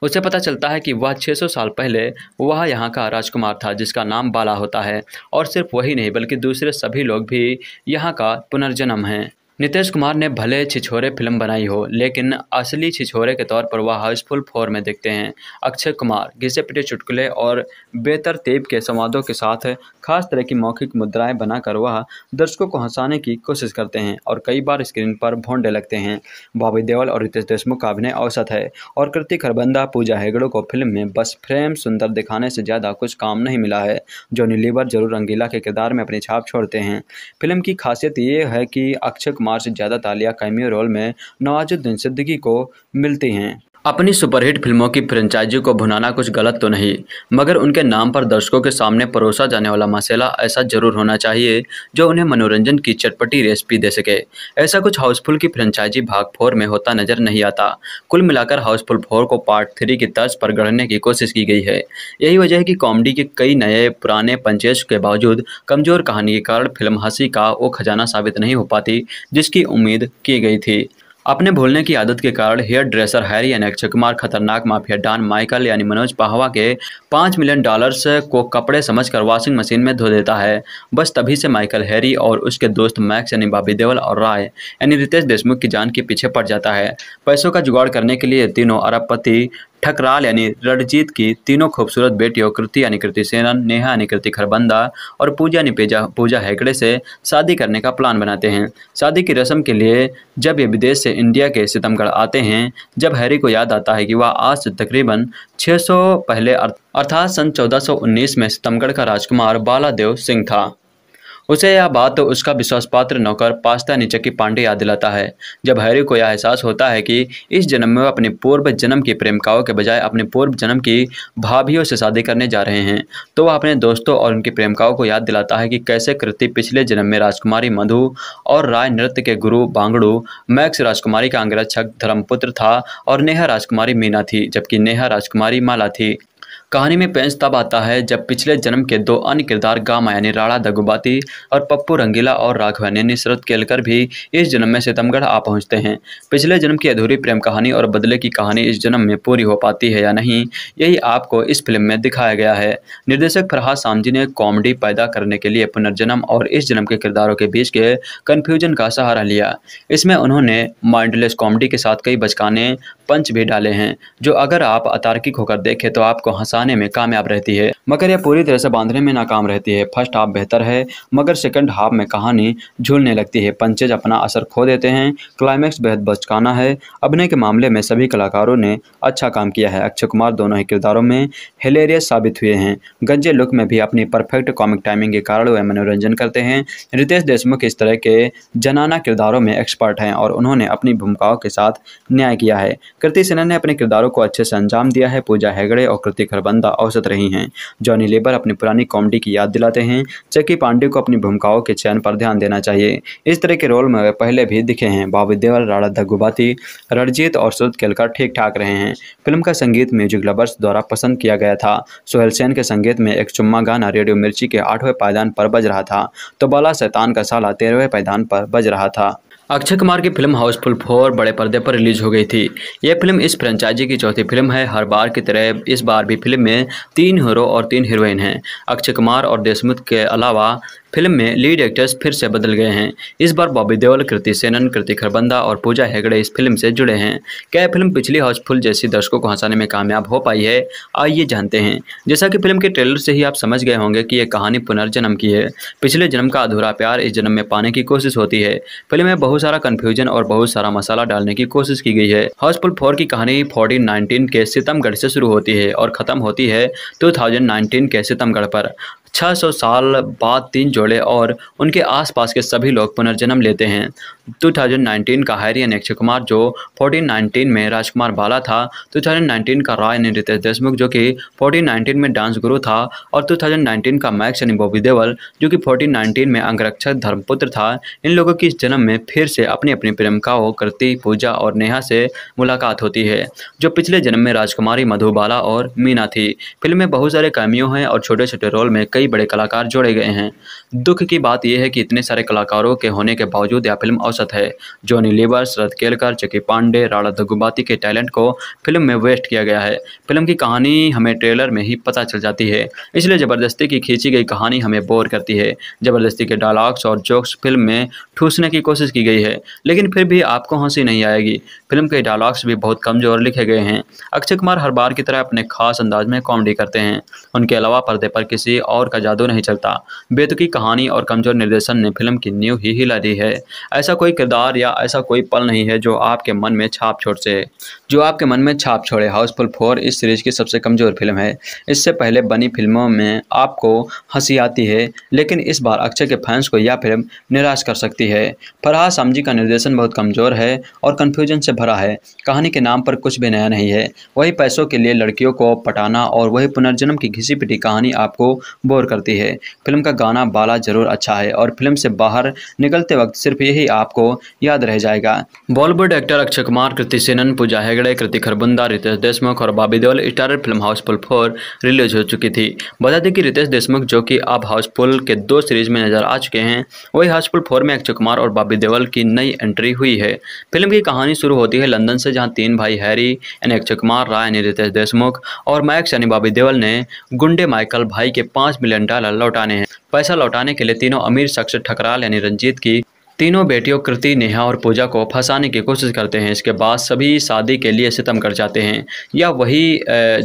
उसे पता चलता है कि वह 600 साल पहले वह यहाँ का राजकुमार था जिसका नाम बाला होता है और सिर्फ वही नहीं बल्कि दूसरे सभी लोग भी यहाँ का पुनर्जन्म हैं नितेश कुमार ने भले छिछोरे फिल्म बनाई हो लेकिन असली छिछोरे के तौर पर वह हाउसफुल फोर में देखते हैं अक्षय कुमार घिसे पिटे चुटकुले और बेतरतीब के संवादों के साथ खास तरह की मौखिक मुद्राएं बनाकर वह दर्शकों को हंसाने की कोशिश करते हैं और कई बार स्क्रीन पर भोंडे लगते हैं बॉबी देओल और रितेश देशमुख का अभिनय औसत है और कृतिक हरबंदा पूजा हेगड़ो को फिल्म में बस फ्रेम सुंदर दिखाने से ज़्यादा कुछ काम नहीं मिला है जो लीवर जरूर रंगीला के किरदार में अपनी छाप छोड़ते हैं फिल्म की खासियत ये है कि अक्षय कुमार से ज़्यादा तालिया कैमियो रोल में नवाजुद्दीन सिद्दीकी को मिलती हैं अपनी सुपरहिट फिल्मों की फ्रेंचाइजी को भुनाना कुछ गलत तो नहीं मगर उनके नाम पर दर्शकों के सामने परोसा जाने वाला मसाला ऐसा जरूर होना चाहिए जो उन्हें मनोरंजन की चटपटी रेसिपी दे सके ऐसा कुछ हाउसफुल की फ्रेंचाइजी भाग फोर में होता नजर नहीं आता कुल मिलाकर हाउसफुल फोर को पार्ट थ्री की तर्ज पर गढ़ने की कोशिश की गई है यही वजह है कि कॉमेडी के कई नए पुराने पंचेज के बावजूद कमजोर कहानी के कारण फिल्म हंसी का वो खजाना साबित नहीं हो पाती जिसकी उम्मीद की गई थी अपने भूलने की आदत के कारण हेयर ड्रेसर हैरी अक्षय चकमार खतरनाक माफिया डॉन माइकल यानी मनोज पाहवा के पाँच मिलियन डॉलर्स को कपड़े समझकर वॉशिंग मशीन में धो देता है बस तभी से माइकल हैरी और उसके दोस्त मैक्स यानी बाबी देवल और राय यानी रितेश देशमुख की जान के पीछे पड़ जाता है पैसों का जुगाड़ करने के लिए तीनों अरबपति ठकराल यानी रणजीत की तीनों खूबसूरत बेटियों कृति यानी कृति सेनन नेहा यानी कृति खरबंदा और पूजा यानी पेजा पूजा हैकड़े से शादी करने का प्लान बनाते हैं शादी की रस्म के लिए जब ये विदेश से इंडिया के सितमगढ़ आते हैं जब हैरी को याद आता है कि वह आज से तकरीबन सौ पहले अर्थात सन उन्नीस में सितमगढ़ का राजकुमार बालादेव सिंह था उसे यह बात तो उसका विश्वासपात्र नौकर पास्ता नीचे की पांडे याद दिलाता है जब हैरी को यह एहसास होता है कि इस जन्म में वह अपने पूर्व जन्म की प्रेमिकाओं के बजाय अपने पूर्व जन्म की भाभीियों से शादी करने जा रहे हैं तो वह अपने दोस्तों और उनकी प्रेमिकाओं को याद दिलाता है कि कैसे कृति पिछले जन्म में राजकुमारी मधु और राय नृत्य के गुरु बांगड़ू मैक्स राजकुमारी का अंगरक्षक धर्मपुत्र था और नेहा राजकुमारी मीना थी जबकि नेहा राजकुमारी माला थी कहानी में पेंच तब आता है जब पिछले जन्म के दो अन्य किरदार गामा यानी राणा दगुबाती और पप्पू रंगीला और राघवन ने शरद केलकर भी इस जन्म में सितमगढ़ आ पहुंचते हैं पिछले जन्म की अधूरी प्रेम कहानी और बदले की कहानी इस जन्म में पूरी हो पाती है या नहीं यही आपको इस फिल्म में दिखाया गया है निर्देशक फरहाद सामजी ने कॉमेडी पैदा करने के लिए पुनर्जन्म और इस जन्म के किरदारों के बीच के कन्फ्यूजन का सहारा लिया इसमें उन्होंने माइंडलेस कॉमेडी के साथ कई बचकाने पंच भी डाले हैं जो अगर आप अतार्किक होकर देखें तो आपको हंसा हटाने में कामयाब रहती है मगर यह पूरी तरह से बांधने में नाकाम रहती है फर्स्ट हाफ बेहतर है मगर सेकंड हाफ में कहानी झूलने लगती है पंचेज अपना असर खो देते हैं क्लाइमैक्स बेहद बचकाना है अभिनय के मामले में सभी कलाकारों ने अच्छा काम किया है अक्षय कुमार दोनों ही किरदारों में हिलेरियस साबित हुए हैं गंजे लुक में भी अपनी परफेक्ट कॉमिक टाइमिंग के कारण वह मनोरंजन करते हैं रितेश देशमुख इस तरह के जनाना किरदारों में एक्सपर्ट हैं और उन्होंने अपनी भूमिकाओं के साथ न्याय किया है कृति सेनन ने अपने किरदारों को अच्छे से अंजाम दिया है पूजा हैगड़े और कृति खरबंद बंदा औसत रही हैं जॉनी लेबर अपनी पुरानी कॉमेडी की याद दिलाते हैं जबकि पांडे को अपनी भूमिकाओं के चयन पर ध्यान देना चाहिए इस तरह के रोल में वे पहले भी दिखे हैं बाबू देवल राणा धगुबाती रणजीत और सुरत केलकर ठीक ठाक रहे हैं फिल्म का संगीत म्यूजिक लवर्स द्वारा पसंद किया गया था सोहेल सेन के संगीत में एक चुम्मा गाना रेडियो मिर्ची के आठवें पायदान पर बज रहा था तो बाला शैतान का साला तेरहवें पायदान पर बज रहा था अक्षय कुमार की फिल्म हाउसफुल फोर बड़े पर्दे पर रिलीज हो गई थी यह फिल्म इस फ्रेंचाइजी की चौथी फिल्म है हर बार की तरह इस बार भी फिल्म में तीन हीरो और तीन हीरोइन हैं अक्षय कुमार और देशमुख के अलावा फिल्म में लीड एक्टर्स फिर से बदल गए हैं इस बार बॉबी देओल कृति सेनन कृति खरबंदा और पूजा हेगड़े इस फिल्म से जुड़े हैं क्या फिल्म पिछली हाउसफुल जैसी दर्शकों को हंसाने में कामयाब हो पाई है आइए जानते हैं जैसा कि फिल्म के ट्रेलर से ही आप समझ गए होंगे कि यह कहानी पुनर्जन्म की है पिछले जन्म का अधूरा प्यार इस जन्म में पाने की कोशिश होती है फिल्म में बहुत सारा कन्फ्यूजन और बहुत सारा मसाला डालने की कोशिश की गई है हाउसफुल फोर की कहानी फोर्टीन नाइनटीन के सितमगढ़ से शुरू होती है और खत्म होती है टू थाउजेंड नाइनटीन के सितमगढ़ पर 600 साल बाद तीन जोड़े और उनके आसपास के सभी लोग पुनर्जन्म लेते हैं 2019 का हैरियन अक्षय कुमार जो 1419 में राजकुमार बाला था 2019 का राय रितेश देशमुख जो कि 1419 में डांस गुरु था और 2019 का मैक्स यानी बॉबी देवल जो कि 1419 में अंगरक्षक धर्मपुत्र था इन लोगों की इस जन्म में फिर से अपनी अपनी प्रेमिकाओं कृति पूजा और नेहा से मुलाकात होती है जो पिछले जन्म में राजकुमारी मधुबाला और मीना थी फिल्म में बहुत सारे कैमियो हैं और छोटे छोटे रोल में कई कई बड़े कलाकार जोड़े गए हैं दुख की बात यह है कि इतने सारे कलाकारों के होने के बावजूद यह फिल्म औसत है जॉनी लेबर शरद केलकर चकी पांडे राणा दगुबाती के टैलेंट को फिल्म में वेस्ट किया गया है फिल्म की कहानी हमें ट्रेलर में ही पता चल जाती है इसलिए ज़बरदस्ती की खींची गई कहानी हमें बोर करती है ज़बरदस्ती के डायलॉग्स और जोक्स फिल्म में ठूसने की कोशिश की गई है लेकिन फिर भी आपको हंसी नहीं आएगी फिल्म के डायलॉग्स भी बहुत कमज़ोर लिखे गए हैं अक्षय कुमार हर बार की तरह अपने खास अंदाज में कॉमेडी करते हैं उनके अलावा पर्दे पर किसी और का जादू नहीं चलता बेतुकी कहानी और कमज़ोर निर्देशन ने फिल्म की नींव ही हिला दी है ऐसा कोई किरदार या ऐसा कोई पल नहीं है जो आपके मन में छाप छोड़ से जो आपके मन में छाप छोड़े हाउसफुल फोर इस सीरीज़ की सबसे कमज़ोर फिल्म है इससे पहले बनी फिल्मों में आपको हंसी आती है लेकिन इस बार अक्षय के फैंस को यह फिल्म निराश कर सकती है फराह सामजी का निर्देशन बहुत कमज़ोर है और कन्फ्यूजन से भरा है कहानी के नाम पर कुछ भी नया नहीं है वही पैसों के लिए लड़कियों को पटाना और वही पुनर्जन्म की घिसी पिटी कहानी आपको बोर करती है फिल्म का गाना बाला ज़रूर अच्छा है और फिल्म से बाहर निकलते वक्त सिर्फ यही आपको याद रह जाएगा बॉलीवुड एक्टर अक्षय कुमार कृति सेनन पूजा है हेगड़े कृतिक खरबंदा रितेश देशमुख और Bobby Deol starrer film Housefull four release हो चुकी थी बता दें कि रितेश देशमुख जो कि अब हाउसफुल के दो सीरीज में नजर आ चुके हैं वही हाउसफुल फोर में अक्षय कुमार और बाबी देवल की नई एंट्री हुई है फिल्म की कहानी शुरू होती है लंदन से जहाँ तीन भाई हैरी यानी अक्षय कुमार राय यानी रितेश देशमुख और मैक्स यानी बाबी देवल ने गुंडे माइकल भाई के पाँच मिलियन डॉलर लौटाने हैं पैसा लौटाने के लिए तीनों अमीर शख्स ठकराल यानी रंजीत की तीनों बेटियों कृति नेहा और पूजा को फंसाने की कोशिश करते हैं इसके बाद सभी शादी के लिए सितम कर जाते हैं यह वही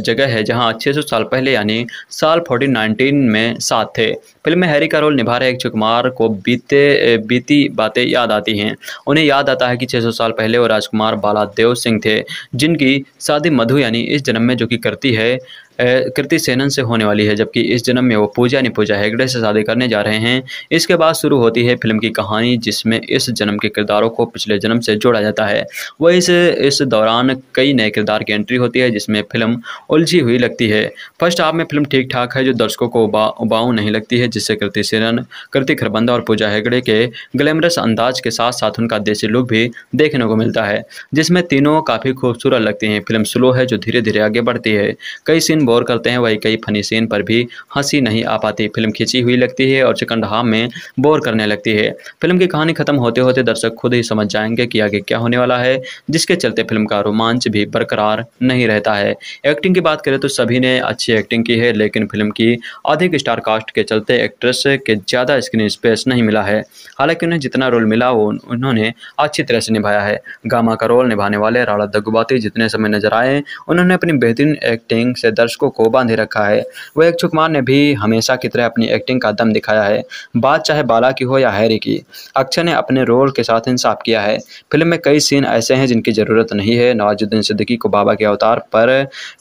जगह है जहां 600 साल पहले यानी साल फोर्टीन नाइनटीन में साथ थे फिल्म में हैरी का रोल निभा रहे एक कुमार को बीते बीती बातें याद आती हैं उन्हें याद आता है कि 600 साल पहले वो राजकुमार देव सिंह थे जिनकी शादी मधु यानी इस जन्म में जो कि करती है कृति सेनन से होने वाली है जबकि इस जन्म में वो पूजा नहीं पूजा हेगड़े से शादी करने जा रहे हैं इसके बाद शुरू होती है फिल्म की कहानी जिसमें इस जन्म के किरदारों को पिछले जन्म से जोड़ा जाता है वह इस इस दौरान कई नए किरदार की एंट्री होती है जिसमें फिल्म उलझी हुई लगती है फर्स्ट हाफ में फिल्म ठीक ठाक है जो दर्शकों को उबा उबाऊ नहीं लगती है जिससे कृति सेनन कृति खरबंदा और पूजा हेगड़े के ग्लैमरस अंदाज के साथ साथ उनका देसी लुक भी देखने को मिलता है जिसमें तीनों काफ़ी खूबसूरत लगती हैं फिल्म स्लो है जो धीरे धीरे आगे बढ़ती है कई सीन गौर करते हैं वही कई फनी सीन पर भी हंसी नहीं आ पाती फिल्म खिंची हुई लगती है और हाम में बोर करने लगती है फिल्म की कहानी खत्म होते होते दर्शक खुद ही समझ जाएंगे कि आगे क्या होने वाला है जिसके चलते फिल्म का रोमांच भी बरकरार नहीं रहता है एक्टिंग की बात करें तो सभी ने अच्छी एक्टिंग की है लेकिन फिल्म की अधिक स्टार कास्ट के चलते एक्ट्रेस के ज़्यादा स्क्रीन स्पेस नहीं मिला है हालांकि उन्हें जितना रोल मिला वो उन्होंने अच्छी तरह से निभाया है गामा का रोल निभाने वाले राणा दग्गुबाती जितने समय नजर आए उन्होंने अपनी बेहतरीन एक्टिंग से दर्शक दर्शकों को बांधे रखा है वह अक्षय कुमार ने भी हमेशा की तरह अपनी एक्टिंग का दम दिखाया है बात चाहे बाला की हो या हैरी की अक्षय ने अपने रोल के साथ इंसाफ किया है फिल्म में कई सीन ऐसे हैं जिनकी ज़रूरत नहीं है नवाजुद्दीन सिद्दीकी को बाबा के अवतार पर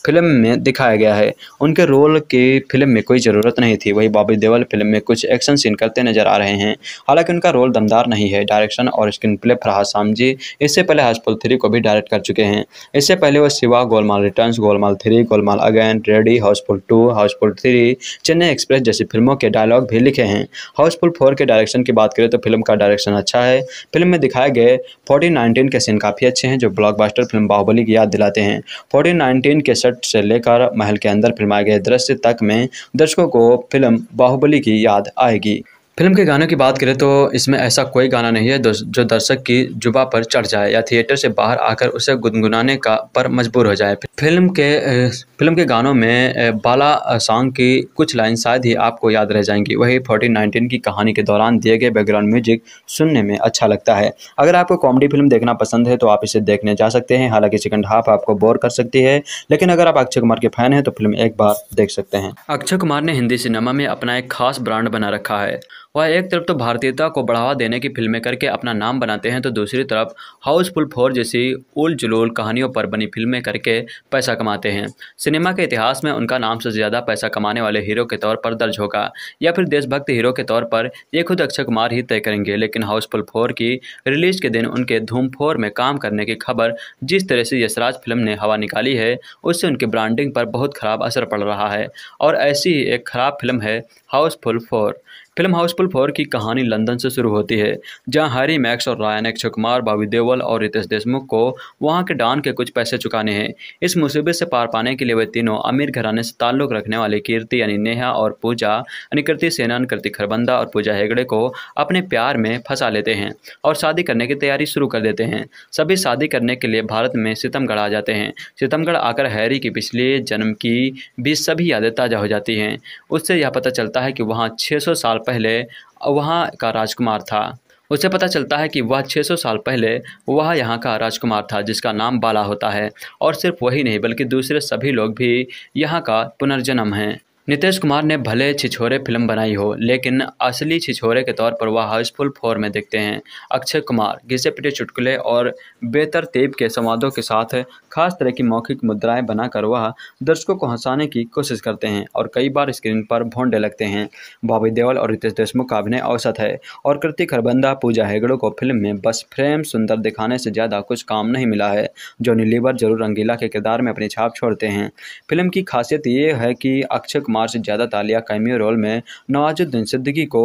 फिल्म में दिखाया गया है उनके रोल की फिल्म में कोई ज़रूरत नहीं थी वही बॉबी देवल फिल्म में कुछ एक्शन सीन करते नजर आ रहे हैं हालांकि उनका रोल दमदार नहीं है डायरेक्शन और स्क्रीन प्ले फरहाद सामजी इससे पहले हजपुल थ्री को भी डायरेक्ट कर चुके हैं इससे पहले वह Shivaay Golmaal return Golmaal three Golmaal again ready Housefull two Housefull three Chennai express जैसी फिल्मों के डायलॉग भी लिखे हैं हाउसफुल फोर के डायरेक्शन की बात करें तो फिल्म का डायरेक्शन अच्छा है फिल्म में दिखाए गए फोर्टीन नाइनटीन के सीन काफ़ी अच्छे हैं जो ब्लॉकबास्टर फिल्म बाहुबली की याद दिलाते हैं फोर्टीन नाइनटीन के सेट से लेकर महल के अंदर फिल्माए गए दृश्य तक में दर्शकों को फिल्म बाहुबली की याद आएगी फिल्म के गानों की बात करें तो इसमें ऐसा कोई गाना नहीं है जो दर्शक की जुबा पर चढ़ जाए या थिएटर से बाहर आकर उसे गुनगुनाने का पर मजबूर हो जाए फिल्म के फिल्म के गानों में बाला सॉन्ग की कुछ लाइन शायद ही आपको याद रह जाएंगी वही फोर्टीन नाइनटीन की कहानी के दौरान दिए गए बैकग्राउंड म्यूजिक सुनने में अच्छा लगता है अगर आपको कॉमेडी फिल्म देखना पसंद है तो आप इसे देखने जा सकते हैं हालांकि सेकंड हाफ आपको बोर कर सकती है लेकिन अगर आप अक्षय कुमार के फैन हैं तो फिल्म एक बार देख सकते हैं अक्षय कुमार ने हिंदी सिनेमा में अपना एक खास ब्रांड बना रखा है वह एक तरफ तो भारतीयता को बढ़ावा देने की फिल्में करके अपना नाम बनाते हैं तो दूसरी तरफ हाउसफुल फोर जैसी उल जुलूल कहानियों पर बनी फिल्में करके पैसा कमाते हैं सिनेमा के इतिहास में उनका नाम सबसे ज़्यादा पैसा कमाने वाले हीरो के तौर पर दर्ज होगा या फिर देशभक्त हीरो के तौर पर ये खुद अक्षय कुमार ही तय करेंगे लेकिन हाउसफुल फोर की रिलीज के दिन उनके धूम फोर में काम करने की खबर जिस तरह से यशराज फिल्म ने हवा निकाली है उससे उनकी ब्रांडिंग पर बहुत खराब असर पड़ रहा है और ऐसी ही एक खराब फिल्म है Housefull four film Housefull four की कहानी लंदन से शुरू होती है जहां हैरी मैक्स और रायन अक्षय कुमार बाबी देवल और रितेश देशमुख को वहां के डान के कुछ पैसे चुकाने हैं इस मुसीबत से पार पाने के लिए वे तीनों अमीर घराने से ताल्लुक रखने वाले कीर्ति यानी नेहा और पूजा यानी कृति सेनान कृति खरबंदा और पूजा हेगड़े को अपने प्यार में फंसा लेते हैं और शादी करने की तैयारी शुरू कर देते हैं सभी शादी करने के लिए भारत में सितमगढ़ आ जाते हैं सितमगढ़ आकर हैरी की पिछले जन्म की भी सभी यादें ताज़ा हो जाती हैं उससे यह पता चलता है कि वहाँ छः साल पहले वहाँ का राजकुमार था उसे पता चलता है कि वह 600 साल पहले वह यहाँ का राजकुमार था जिसका नाम बाला होता है और सिर्फ वही नहीं बल्कि दूसरे सभी लोग भी यहाँ का पुनर्जन्म हैं नितेश कुमार ने भले छिछोरे फिल्म बनाई हो लेकिन असली छिछोरे के तौर पर वह हाउसफुल फोर में दिखते हैं अक्षय कुमार घिसे पिटे चुटकुले और तेब के संवादों के साथ खास तरह की मौखिक मुद्राएं बनाकर वह दर्शकों को हंसाने की कोशिश करते हैं और कई बार स्क्रीन पर भोंडे लगते हैं बॉबी देओल और रितेश देशमुख का अभिनय औसत है और कृतिक हरबंदा पूजा हेगड़ो को फिल्म में बस फ्रेम सुंदर दिखाने से ज़्यादा कुछ काम नहीं मिला है जोनी लीवर जरूर रंगीला के किरदार में अपनी छाप छोड़ते हैं फिल्म की खासियत ये है कि अक्षय कुमार मार से ज़्यादा तालिया कैमियो रोल में नवाजुद्दीन सिद्दीकी को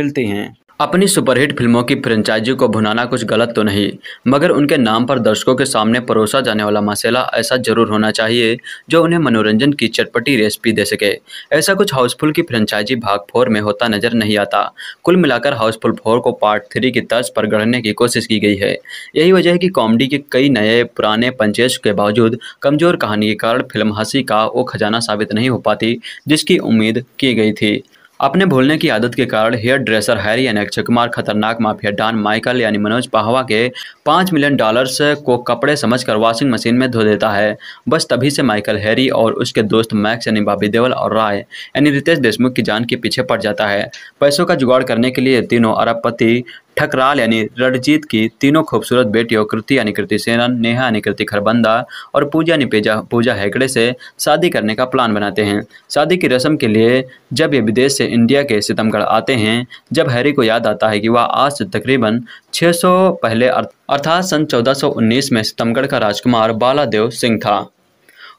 मिलती हैं अपनी सुपरहिट फिल्मों की फ्रेंचाइजी को भुनाना कुछ गलत तो नहीं मगर उनके नाम पर दर्शकों के सामने परोसा जाने वाला मसला ऐसा जरूर होना चाहिए जो उन्हें मनोरंजन की चटपटी रेसिपी दे सके ऐसा कुछ हाउसफुल की फ्रेंचाइजी भाग फोर में होता नजर नहीं आता कुल मिलाकर हाउसफुल फोर को पार्ट थ्री की तर्ज पर गढ़ने की कोशिश की गई है यही वजह है कि कॉमेडी के कई नए पुराने पंचेश के बावजूद कमजोर कहानी के कारण फिल्म हंसी का वो खजाना साबित नहीं हो पाती जिसकी उम्मीद की गई थी अपने भूलने की आदत के कारण हेयर ड्रेसर हैरी अक्षय चकमार खतरनाक माफिया डॉन माइकल यानी मनोज पाहवा के पाँच मिलियन डॉलर्स को कपड़े समझकर वॉशिंग मशीन में धो देता है बस तभी से माइकल हैरी और उसके दोस्त मैक्स यानी बाबी देवल और राय यानी रितेश देशमुख की जान के पीछे पड़ जाता है पैसों का जुगाड़ करने के लिए तीनों अरबपति ठकराल यानी रणजीत की तीनों खूबसूरत बेटियों कृति यानी कृति सेनन नेहा यानी कृति खरबंदा और पूजा यानी पेजा पूजा हेगड़े से शादी करने का प्लान बनाते हैं शादी की रस्म के लिए जब ये विदेश से इंडिया के सितमगढ़ आते हैं जब हैरी को याद आता है कि वह आज से तकरीबन 600 पहले अर्थात सन 1419 में सितमगढ़ का राजकुमार बालादेव सिंह था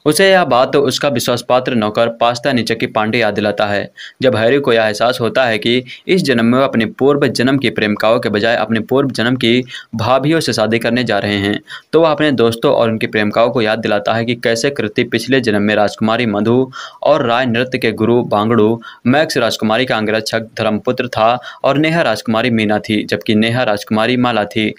उसे यह बात तो उसका विश्वास पात्र नौकर पास्ता नीचे की पांडे याद दिलाता है जब हैरी को यह एहसास होता है कि इस जन्म में वह अपने पूर्व जन्म की प्रेमिकाओं के बजाय अपने पूर्व जन्म की भाभीियों से शादी करने जा रहे हैं तो वह अपने दोस्तों और उनकी प्रेमिकाओं को याद दिलाता है कि कैसे कृति पिछले जन्म में राजकुमारी मधु और राय नृत्य के गुरु बांगड़ू मैक्स राजकुमारी का अंग्रक्षक धर्मपुत्र था और नेहा राजकुमारी मीना थी जबकि नेहा राजकुमारी माला थी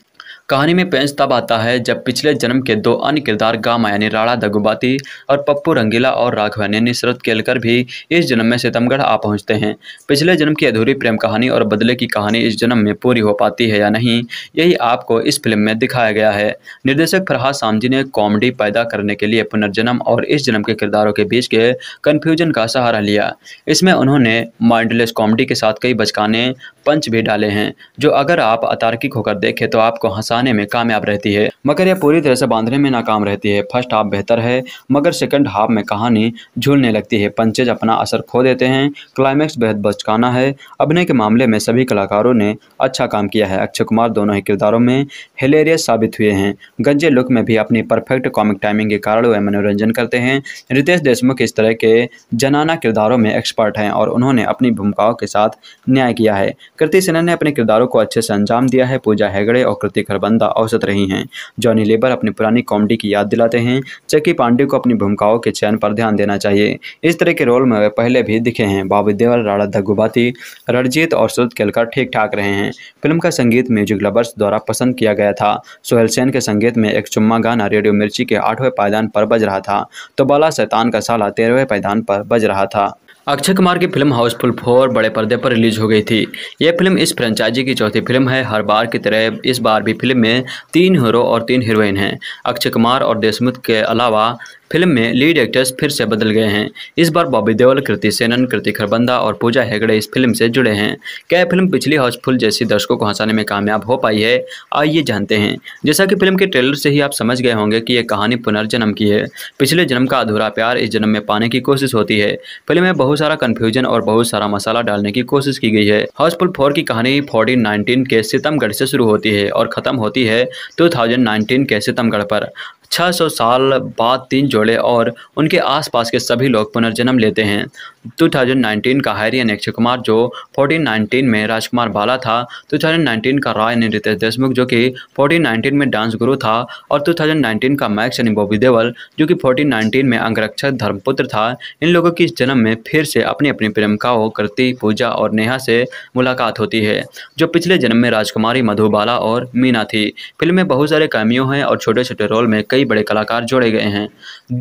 कहानी में पेंच तब आता है जब पिछले जन्म के दो अन्य किरदार गामा यानी राणा दगुबाती और पप्पू रंगीला और राघव यानी नुसरत केलकर भी इस जन्म में सितमगढ़ आ पहुंचते हैं पिछले जन्म की अधूरी प्रेम कहानी और बदले की कहानी इस जन्म में पूरी हो पाती है या नहीं यही आपको इस फिल्म में दिखाया गया है निर्देशक फरहाद सामजी ने कॉमेडी पैदा करने के लिए पुनर्जन्म और इस जन्म के किरदारों के बीच के कन्फ्यूजन का सहारा लिया इसमें उन्होंने माइंडलेस कॉमेडी के साथ कई बचकाने पंच भी डाले हैं जो अगर आप अतार्किक होकर देखें तो आपको हंसाने में कामयाब रहती है मगर यह पूरी तरह से बांधने में नाकाम रहती है फर्स्ट हाफ बेहतर है मगर सेकंड हाफ में कहानी झूलने लगती है पंचेज अपना असर खो देते हैं क्लाइमैक्स बेहद बचकाना है अभिनय के मामले में सभी कलाकारों ने अच्छा काम किया है अक्षय कुमार दोनों ही किरदारों में हिलेरियस साबित हुए हैं गंजे लुक में भी अपनी परफेक्ट कॉमिक टाइमिंग के कारण वे मनोरंजन करते हैं रितेश देशमुख इस तरह के जनाना किरदारों में एक्सपर्ट हैं और उन्होंने अपनी भूमिकाओं के साथ न्याय किया है कृति सेना ने अपने किरदारों को अच्छे से अंजाम दिया है पूजा हैगड़े और कृति खरबंदा औसत रही हैं जॉनी लेबर अपनी पुरानी कॉमेडी की याद दिलाते हैं जबकि पांडे को अपनी भूमिकाओं के चयन पर ध्यान देना चाहिए इस तरह के रोल में वे पहले भी दिखे हैं बाबू देवल राणा धगुबाती रणजीत और सुरत केलकर ठीक ठाक रहे हैं फिल्म का संगीत म्यूजिक लवर्स द्वारा पसंद किया गया था सोहेल सेन के संगीत में एक चुम्मा गाना रेडियो मिर्ची के आठवें पायदान पर बज रहा था तो बाला शैतान का साला तेरहवें पायदान पर बज रहा था अक्षय कुमार की फिल्म हाउसफुल फोर बड़े पर्दे पर रिलीज हो गई थी यह फिल्म इस फ्रेंचाइजी की चौथी फिल्म है हर बार की तरह इस बार भी फिल्म में तीन हीरो और तीन हीरोइन हैं अक्षय कुमार और देशमुख के अलावा फिल्म में लीड एक्टर्स फिर से बदल गए हैं इस बार बॉबी देवल कृति सेनन कृति खरबंदा और पूजा हेगड़े इस फिल्म से जुड़े हैं क्या फिल्म पिछली हाउसफुल जैसी दर्शकों को हंसाने में कामयाब हो पाई है आइए जानते हैं जैसा कि फिल्म के ट्रेलर से ही आप समझ गए होंगे कि यह कहानी पुनर्जन्म की है पिछले जन्म का अधूरा प्यार इस जन्म में पाने की कोशिश होती है फिल्म में बहुत सारा कन्फ्यूजन और बहुत सारा मसाला डालने की कोशिश की गई है हाउसफुल फोर की कहानी फोर्टीन नाइनटीन के सितमगढ़ से शुरू होती है और खत्म होती है टू के सितमगढ़ पर 600 साल बाद तीन जोड़े और उनके आसपास के सभी लोग पुनर्जन्म लेते हैं 2019 का हैरियन अक्षय कुमार जो 1419 में राजकुमार बाला था 2019 का राय ने रितेश देशमुख जो कि 1419 में डांस गुरु था और 2019 का मैक्स यानी बॉबी देवल जो कि 1419 में अंगरक्षक धर्मपुत्र था इन लोगों की इस जन्म में फिर से अपनी अपनी प्रेमिकाओं कृति पूजा और नेहा से मुलाकात होती है जो पिछले जन्म में राजकुमारी मधुबाला और मीना थी फिल्म में बहुत सारे कैमियो हैं और छोटे छोटे रोल में कई बड़े कलाकार जोड़े गए हैं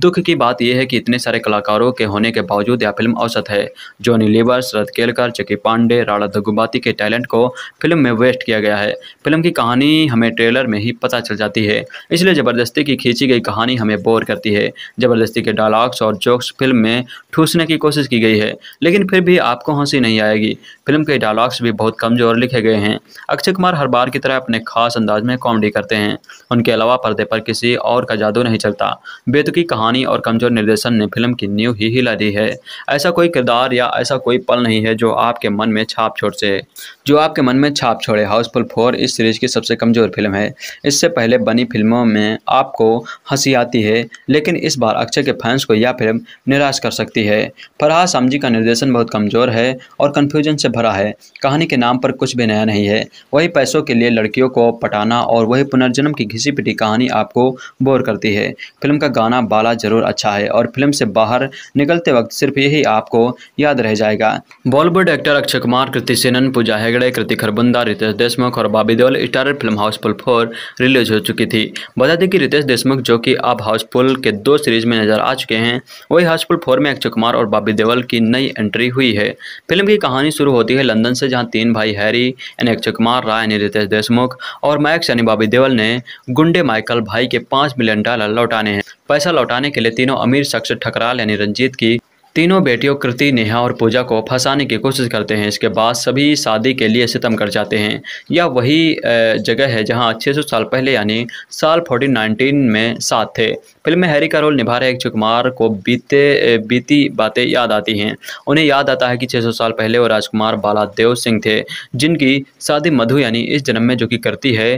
दुख की बात यह है कि इतने सारे कलाकारों के होने के बावजूद यह फिल्म औसत है जॉनी लिवर शरद केलकर चकी पांडे राणा धगुबाती के टैलेंट को फिल्म में वेस्ट किया गया है फिल्म की कहानी हमें ट्रेलर में ही पता चल जाती है इसलिए ज़बरदस्ती की खींची गई कहानी हमें बोर करती है ज़बरदस्ती के डायलॉग्स और जोक्स फिल्म में ठूसने की कोशिश की गई है लेकिन फिर भी आपको हंसी नहीं आएगी फिल्म के डायलॉग्स भी बहुत कमज़ोर लिखे गए हैं अक्षय कुमार हर बार की तरह अपने खास अंदाज में कॉमेडी करते हैं उनके अलावा पर्दे पर किसी और पावर का जादू नहीं चलता बेद की कहानी और कमजोर निर्देशन ने फिल्म की नींव ही हिला दी है ऐसा कोई किरदार या ऐसा कोई पल नहीं है जो आपके मन में छाप छोड़ से जो आपके मन में छाप छोड़े हाउसफुल फोर इस सीरीज की सबसे कमजोर फिल्म है इससे पहले बनी फिल्मों में आपको हंसी आती है लेकिन इस बार अक्षय के फैंस को यह फिल्म निराश कर सकती है फरहा सामजी का निर्देशन बहुत कमजोर है और कन्फ्यूजन से भरा है कहानी के नाम पर कुछ भी नया नहीं है वही पैसों के लिए लड़कियों को पटाना और वही पुनर्जन्म की घिसी पिटी कहानी आपको बोर कवर करती है फिल्म का गाना बाला जरूर अच्छा है और फिल्म से बाहर निकलते वक्त सिर्फ यही आपको याद रह जाएगा बॉलीवुड एक्टर अक्षय कुमार कृति सेनन पूजा हेगड़े कृति खरबंदा रितेश देशमुख और Bobby Deol star film Housefull four release हो चुकी थी बता दें कि रितेश देशमुख जो कि अब हाउसफुल के दो सीरीज में नजर आ चुके हैं वही हाउसफुल फोर में अक्षय कुमार और बाबी देवल की नई एंट्री हुई है फिल्म की कहानी शुरू होती है लंदन से जहाँ तीन भाई हैरी यानी अक्षय कुमार राय यानी रितेश देशमुख और मैक्स यानी बाबी देवल ने गुंडे माइकल भाई के पांच मिलियन डॉलर लौटाने हैं पैसा लौटाने के लिए तीनों अमीर शख्स ठकराल यानी रंजीत की तीनों बेटियों कृति नेहा और पूजा को फंसाने की कोशिश करते हैं इसके बाद सभी शादी के लिए सितम कर जाते हैं यह वही जगह है जहां 600 साल पहले यानी साल 1419 में साथ थे फिल्म में हैरी का रोल निभा रहे एक कुमार को बीते बीती बातें याद आती हैं उन्हें याद आता है कि 600 साल पहले वो राजकुमार बालादेव सिंह थे जिनकी शादी मधु यानी इस जन्म में जो कि करती है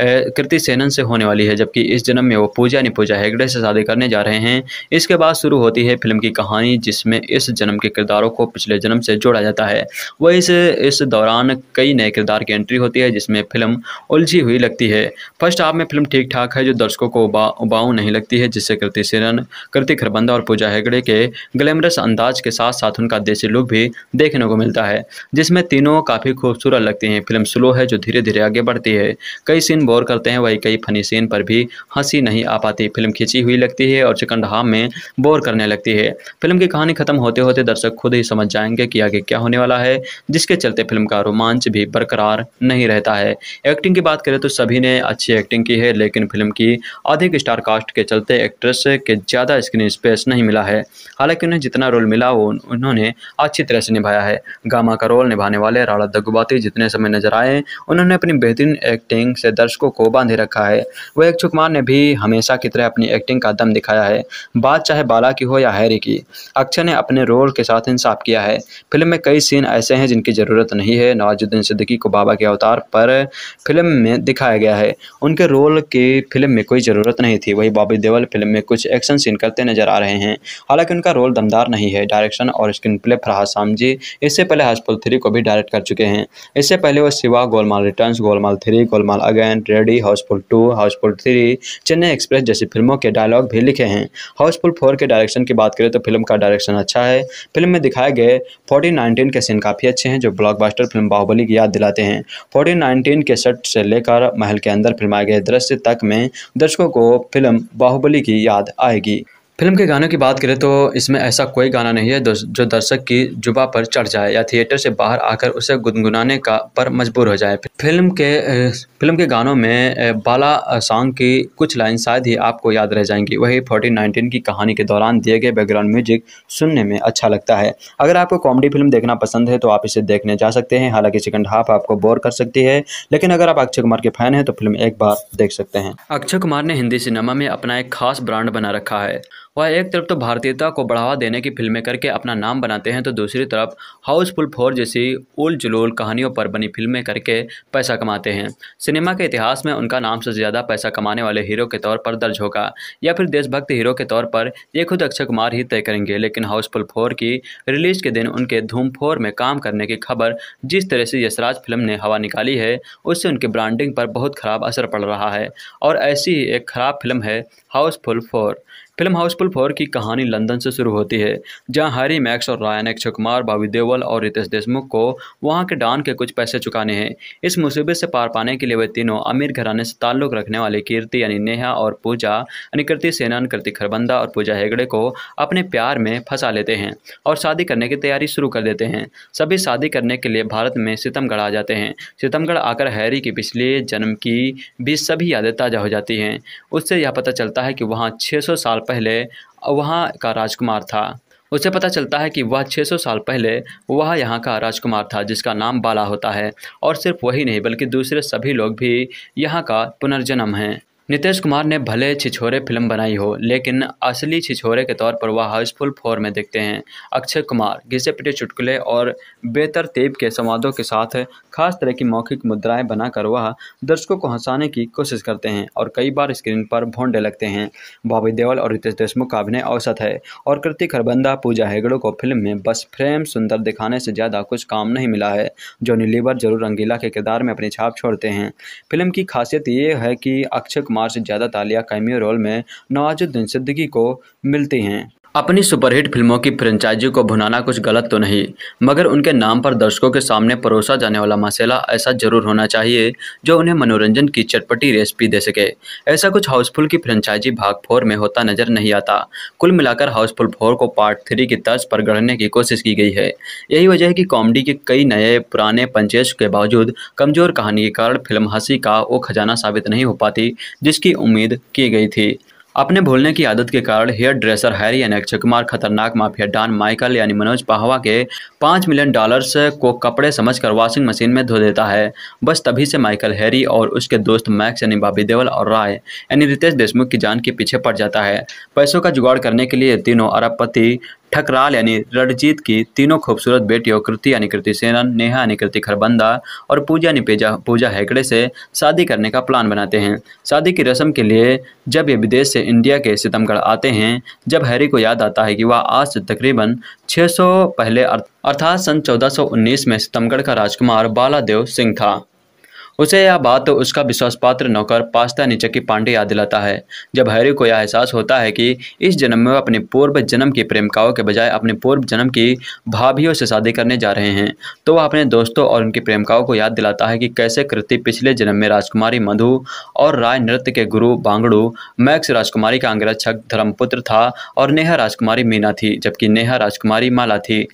कृति सेनन से होने वाली है जबकि इस जन्म में वो पूजा ने पूजा हेगड़े से शादी करने जा रहे हैं इसके बाद शुरू होती है फिल्म की कहानी जिसमें इस जन्म के किरदारों को पिछले जन्म से जोड़ा जाता है वह इस इस दौरान कई नए किरदार की एंट्री होती है जिसमें फिल्म उलझी हुई लगती है फर्स्ट हाफ में फिल्म ठीक ठाक है जो दर्शकों को उबा उबाऊ नहीं लगती है जिससे कृति सेनन कृति खरबंदा और पूजा हेगड़े के ग्लैमरस अंदाज के साथ साथ उनका देसी लुक भी देखने को मिलता है जिसमें तीनों काफ़ी खूबसूरत लगती हैं फिल्म स्लो है जो धीरे धीरे आगे बढ़ती है कई सीन फिल्म गौर करते हैं वही कई फनी सीन पर भी हंसी नहीं आ पाती फिल्म खिंची हुई लगती है और चिकन ढाम में बोर करने लगती है फिल्म की कहानी खत्म होते होते दर्शक खुद ही समझ जाएंगे कि आगे क्या होने वाला है जिसके चलते फिल्म का रोमांच भी बरकरार नहीं रहता है एक्टिंग की बात करें तो सभी ने अच्छी एक्टिंग की है लेकिन फिल्म की अधिक स्टार कास्ट के चलते एक्ट्रेस के ज़्यादा स्क्रीन स्पेस नहीं मिला है हालांकि उन्हें जितना रोल मिला वो उन्होंने अच्छी तरह से निभाया है गामा का रोल निभाने वाले राणा दग्गुबाती जितने समय नजर आए उन्होंने अपनी बेहतरीन एक्टिंग से दर्शक दर्शकों को बांधे रखा है वह एक कुमार ने भी हमेशा की तरह अपनी एक्टिंग का दम दिखाया है बात चाहे बाला की हो या हैरी की अक्षय ने अपने रोल के साथ इंसाफ किया है फिल्म में कई सीन ऐसे हैं जिनकी ज़रूरत नहीं है नवाजुद्दीन सिद्दीकी को बाबा के अवतार पर फिल्म में दिखाया गया है उनके रोल की फिल्म में कोई ज़रूरत नहीं थी वही बॉबी देवल फिल्म में कुछ एक्शन सीन करते नजर आ रहे हैं हालांकि उनका रोल दमदार नहीं है डायरेक्शन और स्क्रीन प्ले फरहाद सामजी इससे पहले हाउसफुल थ्री को भी डायरेक्ट कर चुके हैं इससे पहले वो Shiva Golmaal return Golmaal three Golmaal again elephant ready Housefull two Housefull three Chennai express जैसी फिल्मों के डायलॉग भी लिखे हैं हाउसफुल फोर के डायरेक्शन की बात करें तो फिल्म का डायरेक्शन अच्छा है फिल्म में दिखाए गए फोर्टीन नाइनटीन के सीन काफ़ी अच्छे हैं जो ब्लॉकबास्टर फिल्म बाहुबली की याद दिलाते हैं फोर्टीन नाइनटीन के सेट से लेकर महल के अंदर फिल्माए गए दृश्य तक में दर्शकों को फिल्म बाहुबली की याद आएगी फिल्म के गानों की बात करें तो इसमें ऐसा कोई गाना नहीं है जो दर्शक की जुबा पर चढ़ जाए या थिएटर से बाहर आकर उसे गुनगुनाने का पर मजबूर हो जाए फिल्म के फिल्म के गानों में बाला सॉन्ग की कुछ लाइन शायद ही आपको याद रह जाएंगी वही फोर्टीन नाइनटीन की कहानी के दौरान दिए गए बैकग्राउंड म्यूजिक सुनने में अच्छा लगता है अगर आपको कॉमेडी फिल्म देखना पसंद है तो आप इसे देखने जा सकते हैं हालांकि सेकंड हाफ आपको बोर कर सकती है लेकिन अगर आप अक्षय कुमार के फैन हैं तो फिल्म एक बार देख सकते हैं अक्षय कुमार ने हिंदी सिनेमा में अपना एक खास ब्रांड बना रखा है वह एक तरफ तो भारतीयता को बढ़ावा देने की फिल्में करके अपना नाम बनाते हैं तो दूसरी तरफ हाउसफुल फोर जैसी उल जुलूल कहानियों पर बनी फिल्में करके पैसा कमाते हैं सिनेमा के इतिहास में उनका नाम से ज़्यादा पैसा कमाने वाले हीरो के तौर पर दर्ज होगा या फिर देशभक्त हीरो के तौर पर ये खुद अक्षय कुमार ही तय करेंगे लेकिन हाउसफुल फोर की रिलीज के दिन उनके धूम फोर में काम करने की खबर जिस तरह से यशराज फिल्म ने हवा निकाली है उससे उनकी ब्रांडिंग पर बहुत ख़राब असर पड़ रहा है और ऐसी ही एक ख़राब फिल्म है Housefull four film Housefull four की कहानी लंदन से शुरू होती है जहां हैरी मैक्स और रायन एक्श कुमार बाबी देवल और रितेश देशमुख को वहां के डान के कुछ पैसे चुकाने हैं इस मुसीबत से पार पाने के लिए वे तीनों अमीर घराने से ताल्लुक रखने वाले कीर्ति यानी नेहा और पूजा यानी कृति सेनान कृति खरबंदा और पूजा हेगड़े को अपने प्यार में फंसा लेते हैं और शादी करने की तैयारी शुरू कर देते हैं सभी शादी करने के लिए भारत में सितमगढ़ आ जाते हैं सितमगढ़ आकर हैरी की पिछले जन्म की भी सभी यादें ताज़ा हो जाती हैं उससे यह पता चलता है कि वहाँ छः साल पहले वहाँ का राजकुमार था उसे पता चलता है कि वह 600 साल पहले वह यहाँ का राजकुमार था जिसका नाम बाला होता है और सिर्फ वही नहीं बल्कि दूसरे सभी लोग भी यहाँ का पुनर्जन्म हैं नीतीश कुमार ने भले छिछोरे फिल्म बनाई हो लेकिन असली छिछोरे के तौर पर वह हाउसफुल फोर में दिखते हैं अक्षय कुमार घिसे पिटे चुटकुले और तेब के संवादों के साथ खास तरह की मौखिक मुद्राएं बनाकर वह दर्शकों को हंसाने की कोशिश करते हैं और कई बार स्क्रीन पर भोंडे लगते हैं बॉबी देवल और रितेश देशमुख का अभिनय औसत है और कृतिक हरबंदा पूजा हेगड़ो को फिल्म में बस फ्रेम सुंदर दिखाने से ज़्यादा कुछ काम नहीं मिला है जोनी लीवर जरूर रंगीला के किरदार में अपनी छाप छोड़ते हैं फिल्म की खासियत ये है कि अक्षय कुमार से ज़्यादा तालिया कैमियो रोल में नवाजुद्दीन सिद्दीकी को मिलती हैं अपनी सुपरहिट फिल्मों की फ्रेंचाइजी को भुनाना कुछ गलत तो नहीं मगर उनके नाम पर दर्शकों के सामने परोसा जाने वाला मसला ऐसा जरूर होना चाहिए जो उन्हें मनोरंजन की चटपटी रेसिपी दे सके ऐसा कुछ हाउसफुल की फ्रेंचाइजी भाग फोर में होता नजर नहीं आता कुल मिलाकर हाउसफुल फोर को पार्ट थ्री की तर्ज पर गढ़ने की कोशिश की गई है यही वजह है कि कॉमेडी के कई नए पुराने पंचेश के बावजूद कमजोर कहानी के कारण फिल्म हंसी का वो खजाना साबित नहीं हो पाती जिसकी उम्मीद की गई थी अपने भूलने की आदत के कारण हेयर ड्रेसर हैरी यानी अक्षय कुमार खतरनाक माफिया डॉन माइकल यानी मनोज पाहवा के पाँच मिलियन डॉलर्स को कपड़े समझकर वॉशिंग मशीन में धो देता है बस तभी से माइकल हैरी और उसके दोस्त मैक्स यानी बाबी देवल और राय यानी रितेश देशमुख की जान के पीछे पड़ जाता है पैसों का जुगाड़ करने के लिए तीनों अरबपति ठकराल यानी रणजीत की तीनों खूबसूरत बेटियों कृति यानी कृति सेनन नेहा यानी कृति खरबंदा और पूजा यानी पेजा पूजा हैकड़े से शादी करने का प्लान बनाते हैं शादी की रस्म के लिए जब ये विदेश से इंडिया के सितमगढ़ आते हैं जब हैरी को याद आता है कि वह आज से तकरीबन सौ पहले अर्थात सन उन्नीस में सितमगढ़ का राजकुमार बालादेव सिंह था उसे यह बात तो उसका विश्वासपात्र नौकर पास्ता नीचे की पांडे याद दिलाता है जब हैरी को यह एहसास होता है कि इस जन्म में वह अपने पूर्व जन्म की प्रेमिकाओं के बजाय अपने पूर्व जन्म की भाभीियों से शादी करने जा रहे हैं तो वह अपने दोस्तों और उनकी प्रेमिकाओं को याद दिलाता है कि कैसे कृति पिछले जन्म में राजकुमारी मधु और राय नृत्य के गुरु बांगड़ू मैक्स राजकुमारी का अंग्रक्षक धर्मपुत्र था और नेहा राजकुमारी मीना थी जबकि नेहा राजकुमारी माला थी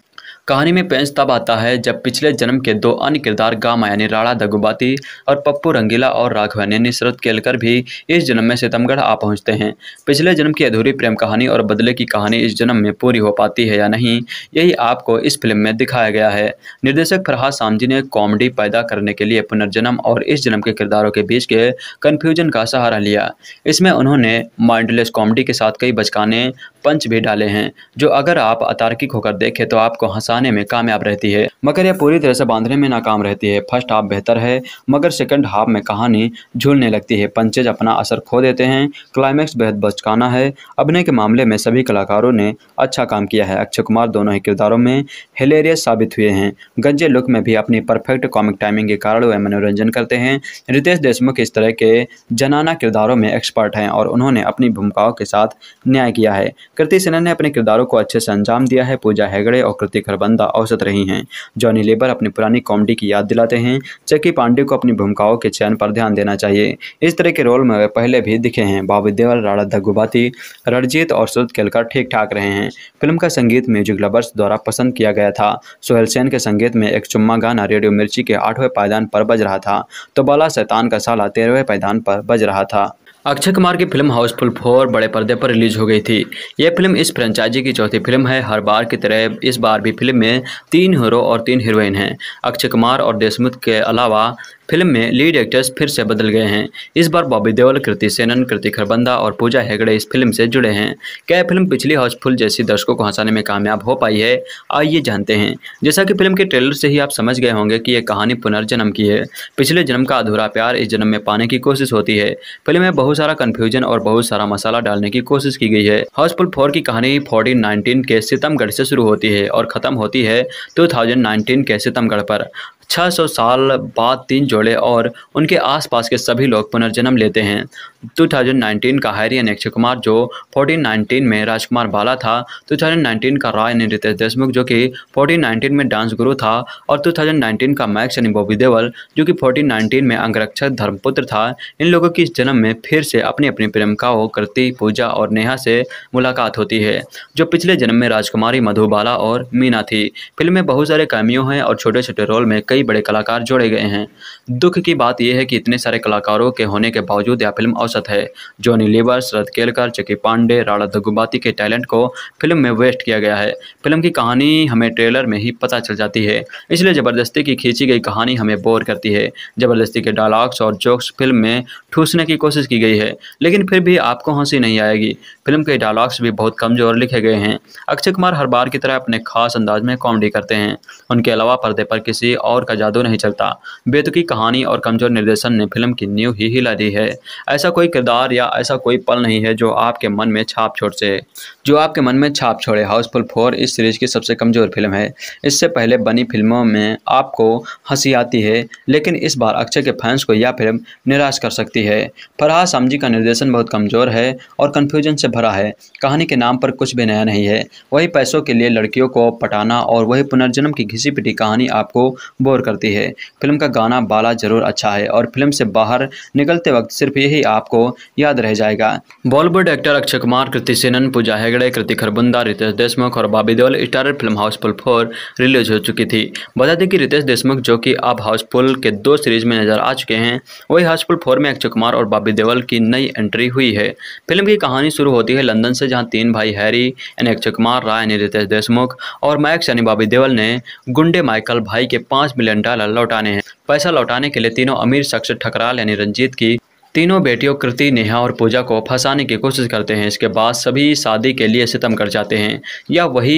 कहानी में पेंच तब आता है जब पिछले जन्म के दो अन्य किरदार गामा यानी राणा दगुबाती और पप्पू रंगीला और राघव ने नुसरत केलकर भी इस जन्म में सितमगढ़ आ पहुंचते हैं पिछले जन्म की अधूरी प्रेम कहानी और बदले की कहानी इस जन्म में पूरी हो पाती है या नहीं यही आपको इस फिल्म में दिखाया गया है निर्देशक फरहाद सामजी ने कॉमेडी पैदा करने के लिए पुनर्जन्म और इस जन्म के किरदारों के बीच के कन्फ्यूजन का सहारा लिया इसमें उन्होंने माइंडलेस कॉमेडी के साथ कई बचकाने पंच भी डाले हैं जो अगर आप अतार्किक होकर देखें तो आपको हंसाने में कामयाब रहती है मगर यह पूरी तरह से बांधने में नाकाम रहती है फर्स्ट हाफ बेहतर है मगर सेकंड हाफ में कहानी झूलने लगती है पंचेज अपना असर खो देते हैं क्लाइमैक्स बेहद बचकाना है अभिनय के मामले में सभी कलाकारों ने अच्छा काम किया है अक्षय कुमार दोनों ही किरदारों में हिलेरियस साबित हुए हैं गंजे लुक में भी अपनी परफेक्ट कॉमिक टाइमिंग के कारण वह मनोरंजन करते हैं रितेश देशमुख इस तरह के जनाना किरदारों में एक्सपर्ट हैं और उन्होंने अपनी भूमिकाओं के साथ न्याय किया है कृति सेना ने अपने किरदारों को अच्छे से अंजाम दिया है पूजा हैगड़े और कृति खरबंदा औसत रही हैं जॉनी लेबर अपनी पुरानी कॉमेडी की याद दिलाते हैं जबकि पांडे को अपनी भूमिकाओं के चयन पर ध्यान देना चाहिए इस तरह के रोल में वे पहले भी दिखे हैं बाबू देवल राणा धग्गुबाती रणजीत और सुरत केलकर ठीक ठाक रहे हैं फिल्म का संगीत म्यूजिक लवर्स द्वारा पसंद किया गया था सोहेल सेन के संगीत में एक चुम्मा गाना रेडियो मिर्ची के आठवें पायदान पर बज रहा था तो बाला सैतान का साला तेरहवें पायदान पर बज रहा था अक्षय कुमार की फिल्म हाउसफुल फोर बड़े पर्दे पर रिलीज हो गई थी यह फिल्म इस फ्रेंचाइजी की चौथी फिल्म है हर बार की तरह इस बार भी फिल्म में तीन हीरो और तीन हीरोइन हैं अक्षय कुमार और देशमुख के अलावा फिल्म में लीड एक्टर्स फिर से बदल गए हैं इस बार बॉबी देवल कृति सेनन कृति खरबंदा और पूजा हेगड़े इस फिल्म से जुड़े हैं क्या फिल्म पिछली हाउसफुल जैसी दर्शकों को हंसाने में कामयाब हो पाई है आइए जानते हैं जैसा कि फिल्म के ट्रेलर से ही आप समझ गए होंगे कि यह कहानी पुनर्जन्म की है पिछले जन्म का अधूरा प्यार इस जन्म में पाने की कोशिश होती है फिल्म में बहुत बहुत सारा कंफ्यूजन और बहुत सारा मसाला डालने की कोशिश की गई है हाउसफुल फोर की कहानी फोर्टीन नाइनटीन के सितमगढ़ से शुरू होती है और खत्म होती है टू थाउजेंड नाइनटीन के सितमगढ़ पर 600 साल बाद तीन जोड़े और उनके आसपास के सभी लोग पुनर्जन्म लेते हैं 2019 का हैरियन अक्षय कुमार जो 1419 में राजकुमार बाला था 2019 का राय नितेश देशमुख जो कि 1419 में डांस गुरु था और 2019 का मैक्स यानी बॉबी देवल जो कि 1419 में अंगरक्षक धर्मपुत्र था इन लोगों की इस जन्म में फिर से अपनी अपनी प्रेमिकाओं कृति पूजा और नेहा से मुलाकात होती है जो पिछले जन्म में राजकुमारी मधुबाला और मीना थी फिल्म में बहुत सारे कैमियो हैं और छोटे छोटे रोल में कई कई बड़े कलाकार जोड़े गए हैं दुख की बात यह है कि इतने सारे कलाकारों के होने के बावजूद यह फिल्म औसत है जॉनी लीवर शरद केलकर चकी पांडे राणा दगुबाती के टैलेंट को फिल्म में वेस्ट किया गया है फिल्म की कहानी हमें ट्रेलर में ही पता चल जाती है इसलिए ज़बरदस्ती की खींची गई कहानी हमें बोर करती है ज़बरदस्ती के डायलॉग्स और जोक्स फिल्म में ठूसने की कोशिश की गई है लेकिन फिर भी आपको हंसी नहीं आएगी फिल्म के डायलॉग्स भी बहुत कमज़ोर लिखे गए हैं अक्षय कुमार हर बार की तरह अपने खास अंदाज में कॉमेडी करते हैं उनके अलावा पर्दे पर किसी और का जादू नहीं चलता बेतुकी कहानी और कमज़ोर निर्देशन ने फिल्म की नींव ही हिला दी है ऐसा कोई किरदार या ऐसा कोई पल नहीं है जो आपके मन में छाप छोड़ से जो आपके मन में छाप छोड़े हाउसफुल फोर इस सीरीज़ की सबसे कमज़ोर फिल्म है इससे पहले बनी फिल्मों में आपको हंसी आती है लेकिन इस बार अक्षय के फैंस को यह फिल्म निराश कर सकती है फरहा सामजी का निर्देशन बहुत कमज़ोर है और कन्फ्यूजन से भरा है कहानी के नाम पर कुछ भी नया नहीं है वही पैसों के लिए लड़कियों को पटाना और वही पुनर्जन्म की घिसी पिटी कहानी आपको बोर करती है फिल्म का गाना बाला जरूर अच्छा है और फिल्म से बाहर निकलते वक्त सिर्फ यही आपको याद रह जाएगा बॉलीवुड एक्टर अक्षय कुमार कृति सेनन पूजा है हेगड़े कृतिक खरबंदा रितेश देशमुख और Bobby Deol star film Housefull four release हो चुकी थी बता दें कि रितेश देशमुख जो कि अब हाउसफुल के दो सीरीज में नजर आ चुके हैं वही हाउसफुल फोर में अक्षय कुमार और बाबी देवल की नई एंट्री हुई है फिल्म की कहानी शुरू होती है लंदन से जहाँ तीन भाई हैरी यानी अक्षय कुमार राय यानी रितेश देशमुख और मैक्स यानी बाबी देवल ने गुंडे माइकल भाई के पाँच मिलियन डॉलर लौटाने हैं पैसा लौटाने के लिए तीनों अमीर शख्स ठकराल यानी रंजीत की तीनों बेटियों कृति नेहा और पूजा को फंसाने की कोशिश करते हैं इसके बाद सभी शादी के लिए सितम कर जाते हैं यह वही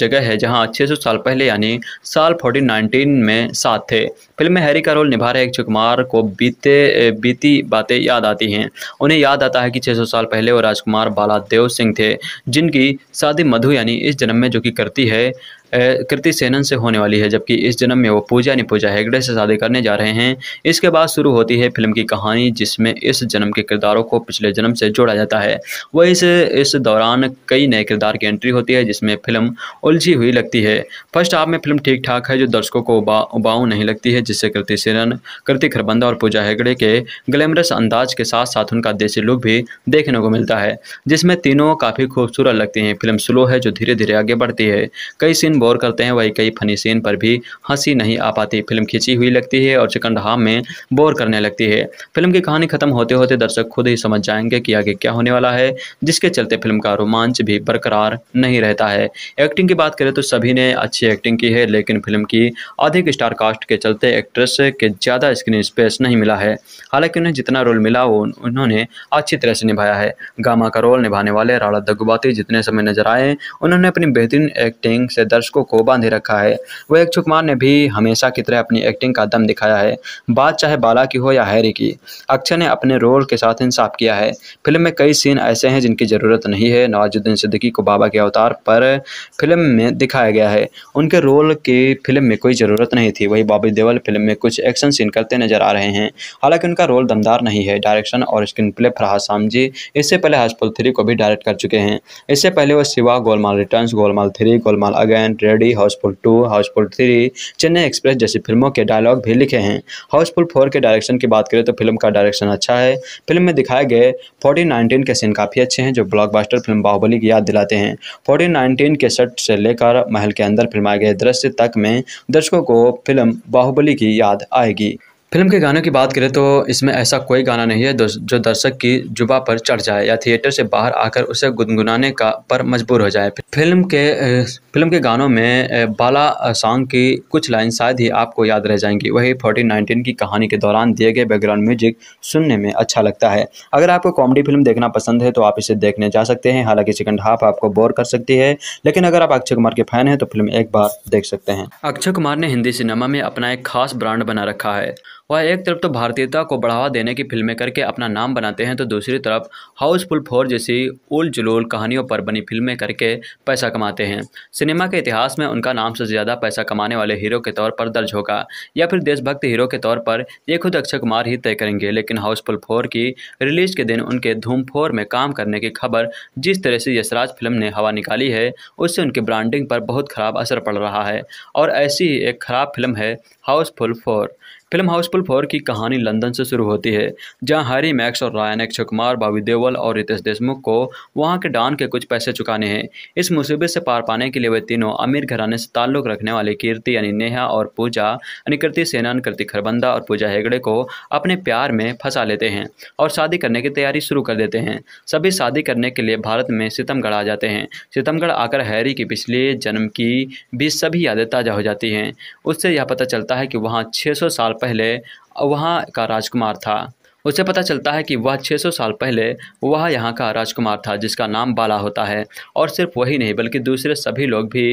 जगह है जहां 600 साल पहले यानी साल 1419 में साथ थे फिल्म में हैरी का रोल निभा रहे अक्षय कुमार को बीते बीती बातें याद आती हैं उन्हें याद आता है कि 600 साल पहले वो राजकुमार देव सिंह थे जिनकी शादी मधु यानी इस जन्म में जो कि करती है कृति सेनन से होने वाली है जबकि इस जन्म में वो पूजा पूजा हेगड़े से शादी करने जा रहे हैं इसके बाद शुरू होती है फिल्म की कहानी जिसमें इस जन्म के किरदारों को पिछले जन्म से जोड़ा जाता है वह इस इस दौरान कई नए किरदार की एंट्री होती है जिसमें फिल्म उलझी हुई लगती है फर्स्ट हाफ में फिल्म ठीक ठाक है जो दर्शकों को उबा उबाऊ नहीं लगती है जिससे कृति सेनन कृति खरबंदा और पूजा हेगड़े के ग्लैमरस अंदाज के साथ साथ उनका देसी लुक भी देखने को मिलता है जिसमें तीनों काफ़ी खूबसूरत लगती हैं फिल्म स्लो है जो धीरे धीरे आगे बढ़ती है कई सीन गौर करते हैं वही कई फनी सीन पर भी हंसी नहीं आ पाती फिल्म खींची हुई लगती है और चिकन हाम में बोर करने लगती है फिल्म की कहानी खत्म होते होते दर्शक खुद ही समझ जाएंगे कि आगे क्या होने वाला है जिसके चलते फिल्म का रोमांच भी बरकरार नहीं रहता है एक्टिंग की बात करें तो सभी ने अच्छी एक्टिंग की है लेकिन फिल्म की अधिक स्टार कास्ट के चलते एक्ट्रेस के ज़्यादा स्क्रीन स्पेस नहीं मिला है हालांकि उन्हें जितना रोल मिला वो उन्होंने अच्छी तरह से निभाया है गामा का रोल निभाने वाले राणा दग्गुबाती जितने समय नजर आए उन्होंने अपनी बेहतरीन एक्टिंग से दर्शकों दर्शकों को बांधे रखा है वह अक्षय कुमार ने भी हमेशा की तरह अपनी एक्टिंग का दम दिखाया है बात चाहे बाला की हो या हैरी की अक्षय ने अपने रोल के साथ इंसाफ किया है फिल्म में कई सीन ऐसे हैं जिनकी ज़रूरत नहीं है नवाजुद्दीन सिद्दीकी को बाबा के अवतार पर फिल्म में दिखाया गया है उनके रोल की फिल्म में कोई ज़रूरत नहीं थी वही बॉबी देवल फिल्म में कुछ एक्शन सीन करते नजर आ रहे हैं हालांकि उनका रोल दमदार नहीं है डायरेक्शन और स्क्रीन प्ले फरहाद सामजी इससे पहले हाउसफुल थ्री को भी डायरेक्ट कर चुके हैं इससे पहले वो Shiva Golmaal returns Golmaal three Golmaal again elephant ready Housefull two Housefull three Chennai express जैसी फिल्मों के डायलॉग भी लिखे हैं हाउसफुल फोर के डायरेक्शन की बात करें तो फिल्म का डायरेक्शन अच्छा है फिल्म में दिखाए गए फोर्टीन नाइनटीन के सीन काफ़ी अच्छे हैं जो ब्लॉकबास्टर फिल्म बाहुबली की याद दिलाते हैं फोर्टीन नाइनटीन के सेट से लेकर महल के अंदर फिल्माए गए दृश्य तक में दर्शकों को फिल्म बाहुबली की याद आएगी फिल्म के गानों की बात करें तो इसमें ऐसा कोई गाना नहीं है जो दर्शक की जुबा पर चढ़ जाए या थिएटर से बाहर आकर उसे गुनगुनाने का पर मजबूर हो जाए फिल्म के फिल्म के गानों में बाला सॉन्ग की कुछ लाइन शायद ही आपको याद रह जाएंगी वही फोर्टीन नाइनटीन की कहानी के दौरान दिए गए बैकग्राउंड म्यूजिक सुनने में अच्छा लगता है अगर आपको कॉमेडी फिल्म देखना पसंद है तो आप इसे देखने जा सकते हैं हालांकि सेकंड हाफ आपको बोर कर सकती है लेकिन अगर आप अक्षय कुमार के फैन हैं तो फिल्म एक बार देख सकते हैं अक्षय कुमार ने हिंदी सिनेमा में अपना एक खास ब्रांड बना रखा है वह एक तरफ तो भारतीयता को बढ़ावा देने की फिल्में करके अपना नाम बनाते हैं तो दूसरी तरफ हाउसफुल फोर जैसी उल जुलूल कहानियों पर बनी फिल्में करके पैसा कमाते हैं सिनेमा के इतिहास में उनका नाम से ज़्यादा पैसा कमाने वाले हीरो के तौर पर दर्ज होगा या फिर देशभक्त हीरो के तौर पर ये खुद अक्षय कुमार ही तय करेंगे लेकिन हाउसफुल फोर की रिलीज के दिन उनके धूम फोर में काम करने की खबर जिस तरह से यशराज फिल्म ने हवा निकाली है उससे उनकी ब्रांडिंग पर बहुत ख़राब असर पड़ रहा है और ऐसी ही एक ख़राब फिल्म है Housefull four film Housefull four की कहानी लंदन से शुरू होती है जहां हैरी मैक्स और रायन अक्षय कुमार बाबी देवल और रितेश देशमुख को वहां के डान के कुछ पैसे चुकाने हैं इस मुसीबत से पार पाने के लिए वे तीनों अमीर घराने से ताल्लुक रखने वाले कीर्ति यानी नेहा और पूजा यानी कृति सेनान कृति खरबंदा और पूजा हेगड़े को अपने प्यार में फंसा लेते हैं और शादी करने की तैयारी शुरू कर देते हैं सभी शादी करने के लिए भारत में सितमगढ़ आ जाते हैं सितमगढ़ आकर हैरी की पिछले जन्म की भी सभी यादें ताज़ा हो जाती हैं उससे यह पता चलता है कि वहाँ छः साल पहले वहाँ का राजकुमार था उसे पता चलता है कि वह 600 साल पहले वह यहाँ का राजकुमार था जिसका नाम बाला होता है और सिर्फ वही नहीं बल्कि दूसरे सभी लोग भी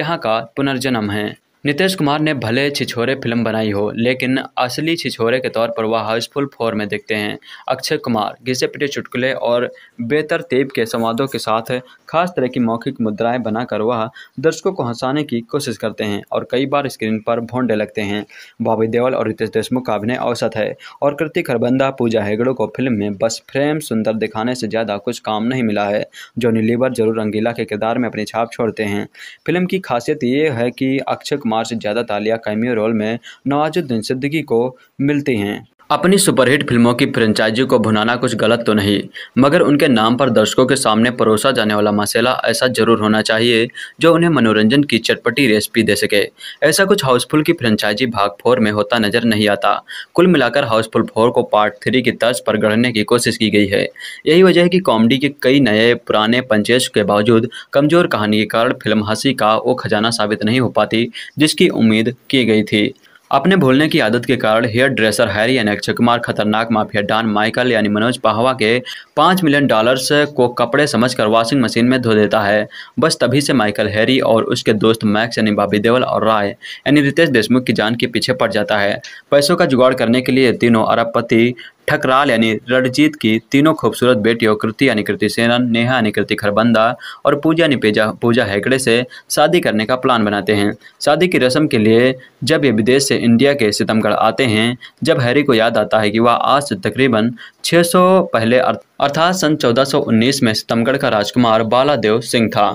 यहाँ का पुनर्जन्म हैं नीतीश कुमार ने भले छिछोरे फिल्म बनाई हो लेकिन असली छिछोरे के तौर पर वह हाउसफुल फोर में दिखते हैं अक्षय कुमार घिसे पिटे चुटकुले और तेब के संवादों के साथ खास तरह की मौखिक मुद्राएं बनाकर वह दर्शकों को हंसाने की कोशिश करते हैं और कई बार स्क्रीन पर भोंडे लगते हैं बॉबी देवल और रितेश देशमुख का अभिनय औसत है और कृतिक हरबंदा पूजा हेगड़ो को फिल्म में बस फ्रेम सुंदर दिखाने से ज़्यादा कुछ काम नहीं मिला है जोनी लीवर जरूर रंगीला के किरदार में अपनी छाप छोड़ते हैं फिल्म की खासियत ये है कि अक्षय कुमार से ज़्यादा तालियां कैमियो रोल में नवाजुद्दीन सिद्दीकी को मिलती हैं अपनी सुपरहिट फिल्मों की फ्रेंचाइजी को भुनाना कुछ गलत तो नहीं मगर उनके नाम पर दर्शकों के सामने परोसा जाने वाला मसाला ऐसा जरूर होना चाहिए जो उन्हें मनोरंजन की चटपटी रेसिपी दे सके ऐसा कुछ हाउसफुल की फ्रेंचाइजी भाग फोर में होता नजर नहीं आता कुल मिलाकर हाउसफुल फोर को पार्ट थ्री की तर्ज पर गढ़ने की कोशिश की गई है यही वजह है कि कॉमेडी के कई नए पुराने पंचेज के बावजूद कमजोर कहानी के कारण फिल्म हंसी का वो खजाना साबित नहीं हो पाती जिसकी उम्मीद की गई थी अपने भूलने की आदत के कारण हेयर ड्रेसर हैरी अक्षय चकमार खतरनाक माफिया डॉन माइकल यानी मनोज पाहवा के पाँच मिलियन डॉलर्स को कपड़े समझकर वॉशिंग मशीन में धो देता है बस तभी से माइकल हैरी और उसके दोस्त मैक्स यानी बाबी देवल और राय यानी रितेश देशमुख की जान के पीछे पड़ जाता है पैसों का जुगाड़ करने के लिए तीनों अरबपति ठकराल यानी रणजीत की तीनों खूबसूरत बेटियों कृति यानी कृति सेनन नेहा यानी कृति खरबंदा और पूजा यानी पेजा पूजा हैकड़े से शादी करने का प्लान बनाते हैं शादी की रस्म के लिए जब ये विदेश से इंडिया के सितमगढ़ आते हैं जब हैरी को याद आता है कि वह आज से तकरीबन सौ पहले अर्थात सन उन्नीस में सितमगढ़ का राजकुमार बालादेव सिंह था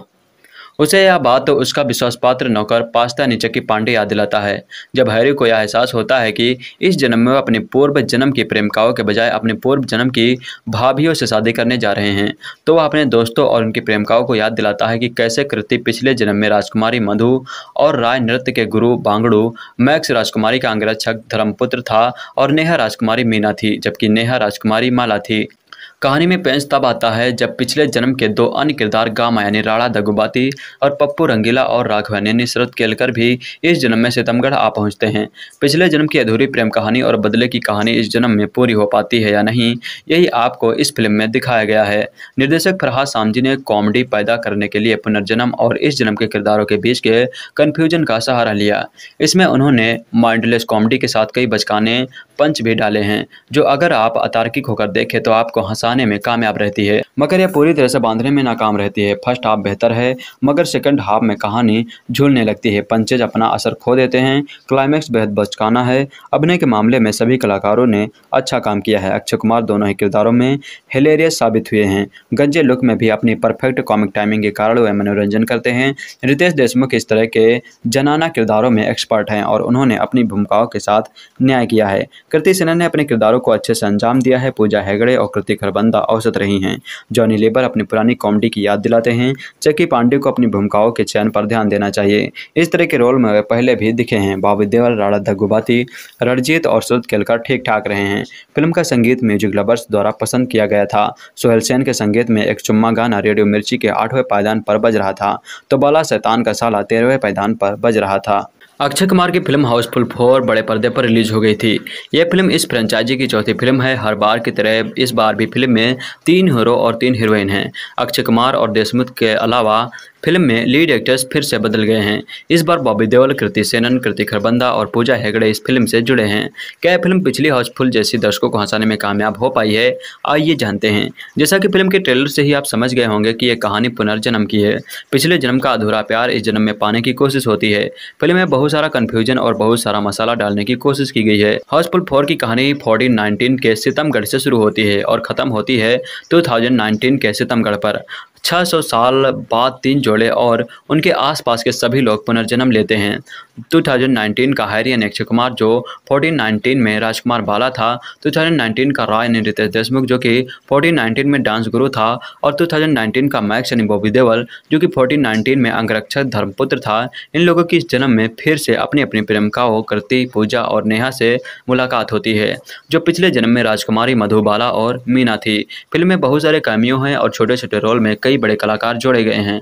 उसे यह बात तो उसका विश्वासपात्र नौकर पास्ता निचकी पांडे याद दिलाता है जब हैरी को यह एहसास होता है कि इस जन्म में वह अपने पूर्व जन्म की प्रेमिकाओं के बजाय अपने पूर्व जन्म की भाभीियों से शादी करने जा रहे हैं तो वह अपने दोस्तों और उनकी प्रेमिकाओं को याद दिलाता है कि कैसे कृति पिछले जन्म में राजकुमारी मधु और राय नृत्य के गुरु बांगड़ू मैक्स राजकुमारी का अंगरक्षक धर्मपुत्र था और नेहा राजकुमारी मीना थी जबकि नेहा राजकुमारी माला थी कहानी में पेंच तब आता है जब पिछले जन्म के दो अन्य किरदार गामा यानी राणा दगुबाती और पप्पू रंगीला और राघवन यानी शरद केलकर भी इस जन्म में सितमगढ़ आ पहुंचते हैं पिछले जन्म की अधूरी प्रेम कहानी और बदले की कहानी इस जन्म में पूरी हो पाती है या नहीं यही आपको इस फिल्म में दिखाया गया है निर्देशक फरहाद सामजी ने कॉमेडी पैदा करने के लिए पुनर्जन्म और इस जन्म के किरदारों के बीच के कन्फ्यूजन का सहारा लिया इसमें उन्होंने माइंडलेस कॉमेडी के साथ कई बचकाने पंच भी डाले हैं जो अगर आप अतार्किक होकर देखें तो आपको हंसा हटाने में कामयाब रहती है मगर यह पूरी तरह से बांधने में नाकाम रहती है फर्स्ट हाफ बेहतर है मगर सेकंड हाफ में कहानी झूलने लगती है पंचेज अपना असर खो देते हैं क्लाइमैक्स बेहद बचकाना है अभिनय के मामले में सभी कलाकारों ने अच्छा काम किया है अक्षय कुमार दोनों ही किरदारों में हिलेरियस साबित हुए हैं गंजे लुक में भी अपनी परफेक्ट कॉमिक टाइमिंग के कारण वे मनोरंजन करते हैं रितेश देशमुख इस तरह के जनाना किरदारों में एक्सपर्ट हैं और उन्होंने अपनी भूमिकाओं के साथ न्याय किया है कृति सेनन ने अपने किरदारों को अच्छे से अंजाम दिया है पूजा हैगड़े और कृति खरबंद बंदा औसत रही हैं जॉनी लेबर अपनी पुरानी कॉमेडी की याद दिलाते हैं जबकि पांडे को अपनी भूमिकाओं के चयन पर ध्यान देना चाहिए इस तरह के रोल में वे पहले भी दिखे हैं बाबू देवल राणा धगुबाती रणजीत और सुरत केलकर ठीक ठाक रहे हैं फिल्म का संगीत म्यूजिक लवर्स द्वारा पसंद किया गया था सोहेल सेन के संगीत में एक चुम्मा गाना रेडियो मिर्ची के आठवें पायदान पर बज रहा था तो बाला शैतान का साला तेरहवें पायदान पर बज रहा था अक्षय कुमार की फिल्म हाउसफुल फोर बड़े पर्दे पर रिलीज हो गई थी यह फिल्म इस फ्रेंचाइजी की चौथी फिल्म है हर बार की तरह इस बार भी फिल्म में तीन हीरो और तीन हीरोइन हैं अक्षय कुमार और देशमुख के अलावा फिल्म में लीड एक्टर्स फिर से बदल गए हैं इस बार बॉबी देवल कृति सेनन कृति खरबंदा और पूजा हेगड़े इस फिल्म से जुड़े हैं क्या फिल्म पिछली हाउसफुल जैसी दर्शकों को हंसाने में कामयाब हो पाई है आइए जानते हैं जैसा कि फिल्म के ट्रेलर से ही आप समझ गए होंगे कि यह कहानी पुनर्जन्म की है पिछले जन्म का अधूरा प्यार इस जन्म में पाने की कोशिश होती है फिल्म में बहुत सारा कन्फ्यूजन और बहुत सारा मसाला डालने की कोशिश की गई है हाउसफुल फोर की कहानी फोर्टीन नाइनटीन के सितमगढ़ से शुरू होती है और खत्म होती है टू थाउजेंड नाइनटीन के सितमगढ़ पर 600 साल बाद तीन जोड़े और उनके आसपास के सभी लोग पुनर्जन्म लेते हैं 2019 का हैरियन अक्षय कुमार जो 1419 में राजकुमार बाला था 2019 का राय ने रितेश देशमुख जो कि 1419 में डांस गुरु था और 2019 का मैक्स यानी बॉबी देवल जो कि 1419 में अंगरक्षक धर्मपुत्र था इन लोगों की इस जन्म में फिर से अपनी अपनी प्रेमिकाओं कृति पूजा और नेहा से मुलाकात होती है जो पिछले जन्म में राजकुमारी मधुबाला और मीना थी फिल्म में बहुत सारे कैमियो हैं और छोटे छोटे रोल में कई बड़े कलाकार जोड़े गए हैं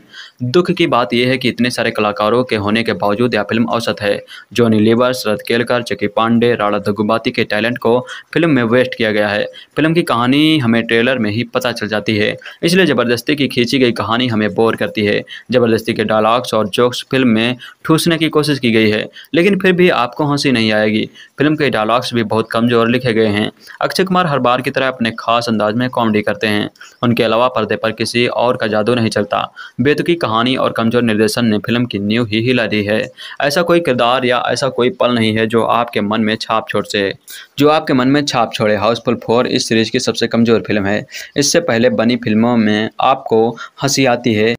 दुख की बात यह है कि इतने सारे कलाकारों के होने के बावजूद यह फिल्म औसत विरासत है जॉनी लेबर शरद केलकर चकी पांडे राणा दगुबाती के टैलेंट को फिल्म में वेस्ट किया गया है फिल्म की कहानी हमें ट्रेलर में ही पता चल जाती है इसलिए ज़बरदस्ती की खींची गई कहानी हमें बोर करती है ज़बरदस्ती के डायलॉग्स और जोक्स फिल्म में ठूसने की कोशिश की गई है लेकिन फिर भी आपको हंसी नहीं आएगी फिल्म के डायलॉग्स भी बहुत कमज़ोर लिखे गए हैं अक्षय कुमार हर बार की तरह अपने खास अंदाज में कॉमेडी करते हैं उनके अलावा पर्दे पर किसी और का जादू नहीं चलता बेतुकी कहानी और कमज़ोर निर्देशन ने फिल्म की न्यू ही हिला दी है ऐसा कोई किरदार या ऐसा कोई पल नहीं है जो आपके मन में छाप छोड़ से जो आपके मन में छाप छोड़े हाउसफुल फोर इस सीरीज़ की सबसे कमज़ोर फिल्म है इससे पहले बनी फिल्मों में आपको हंसी आती है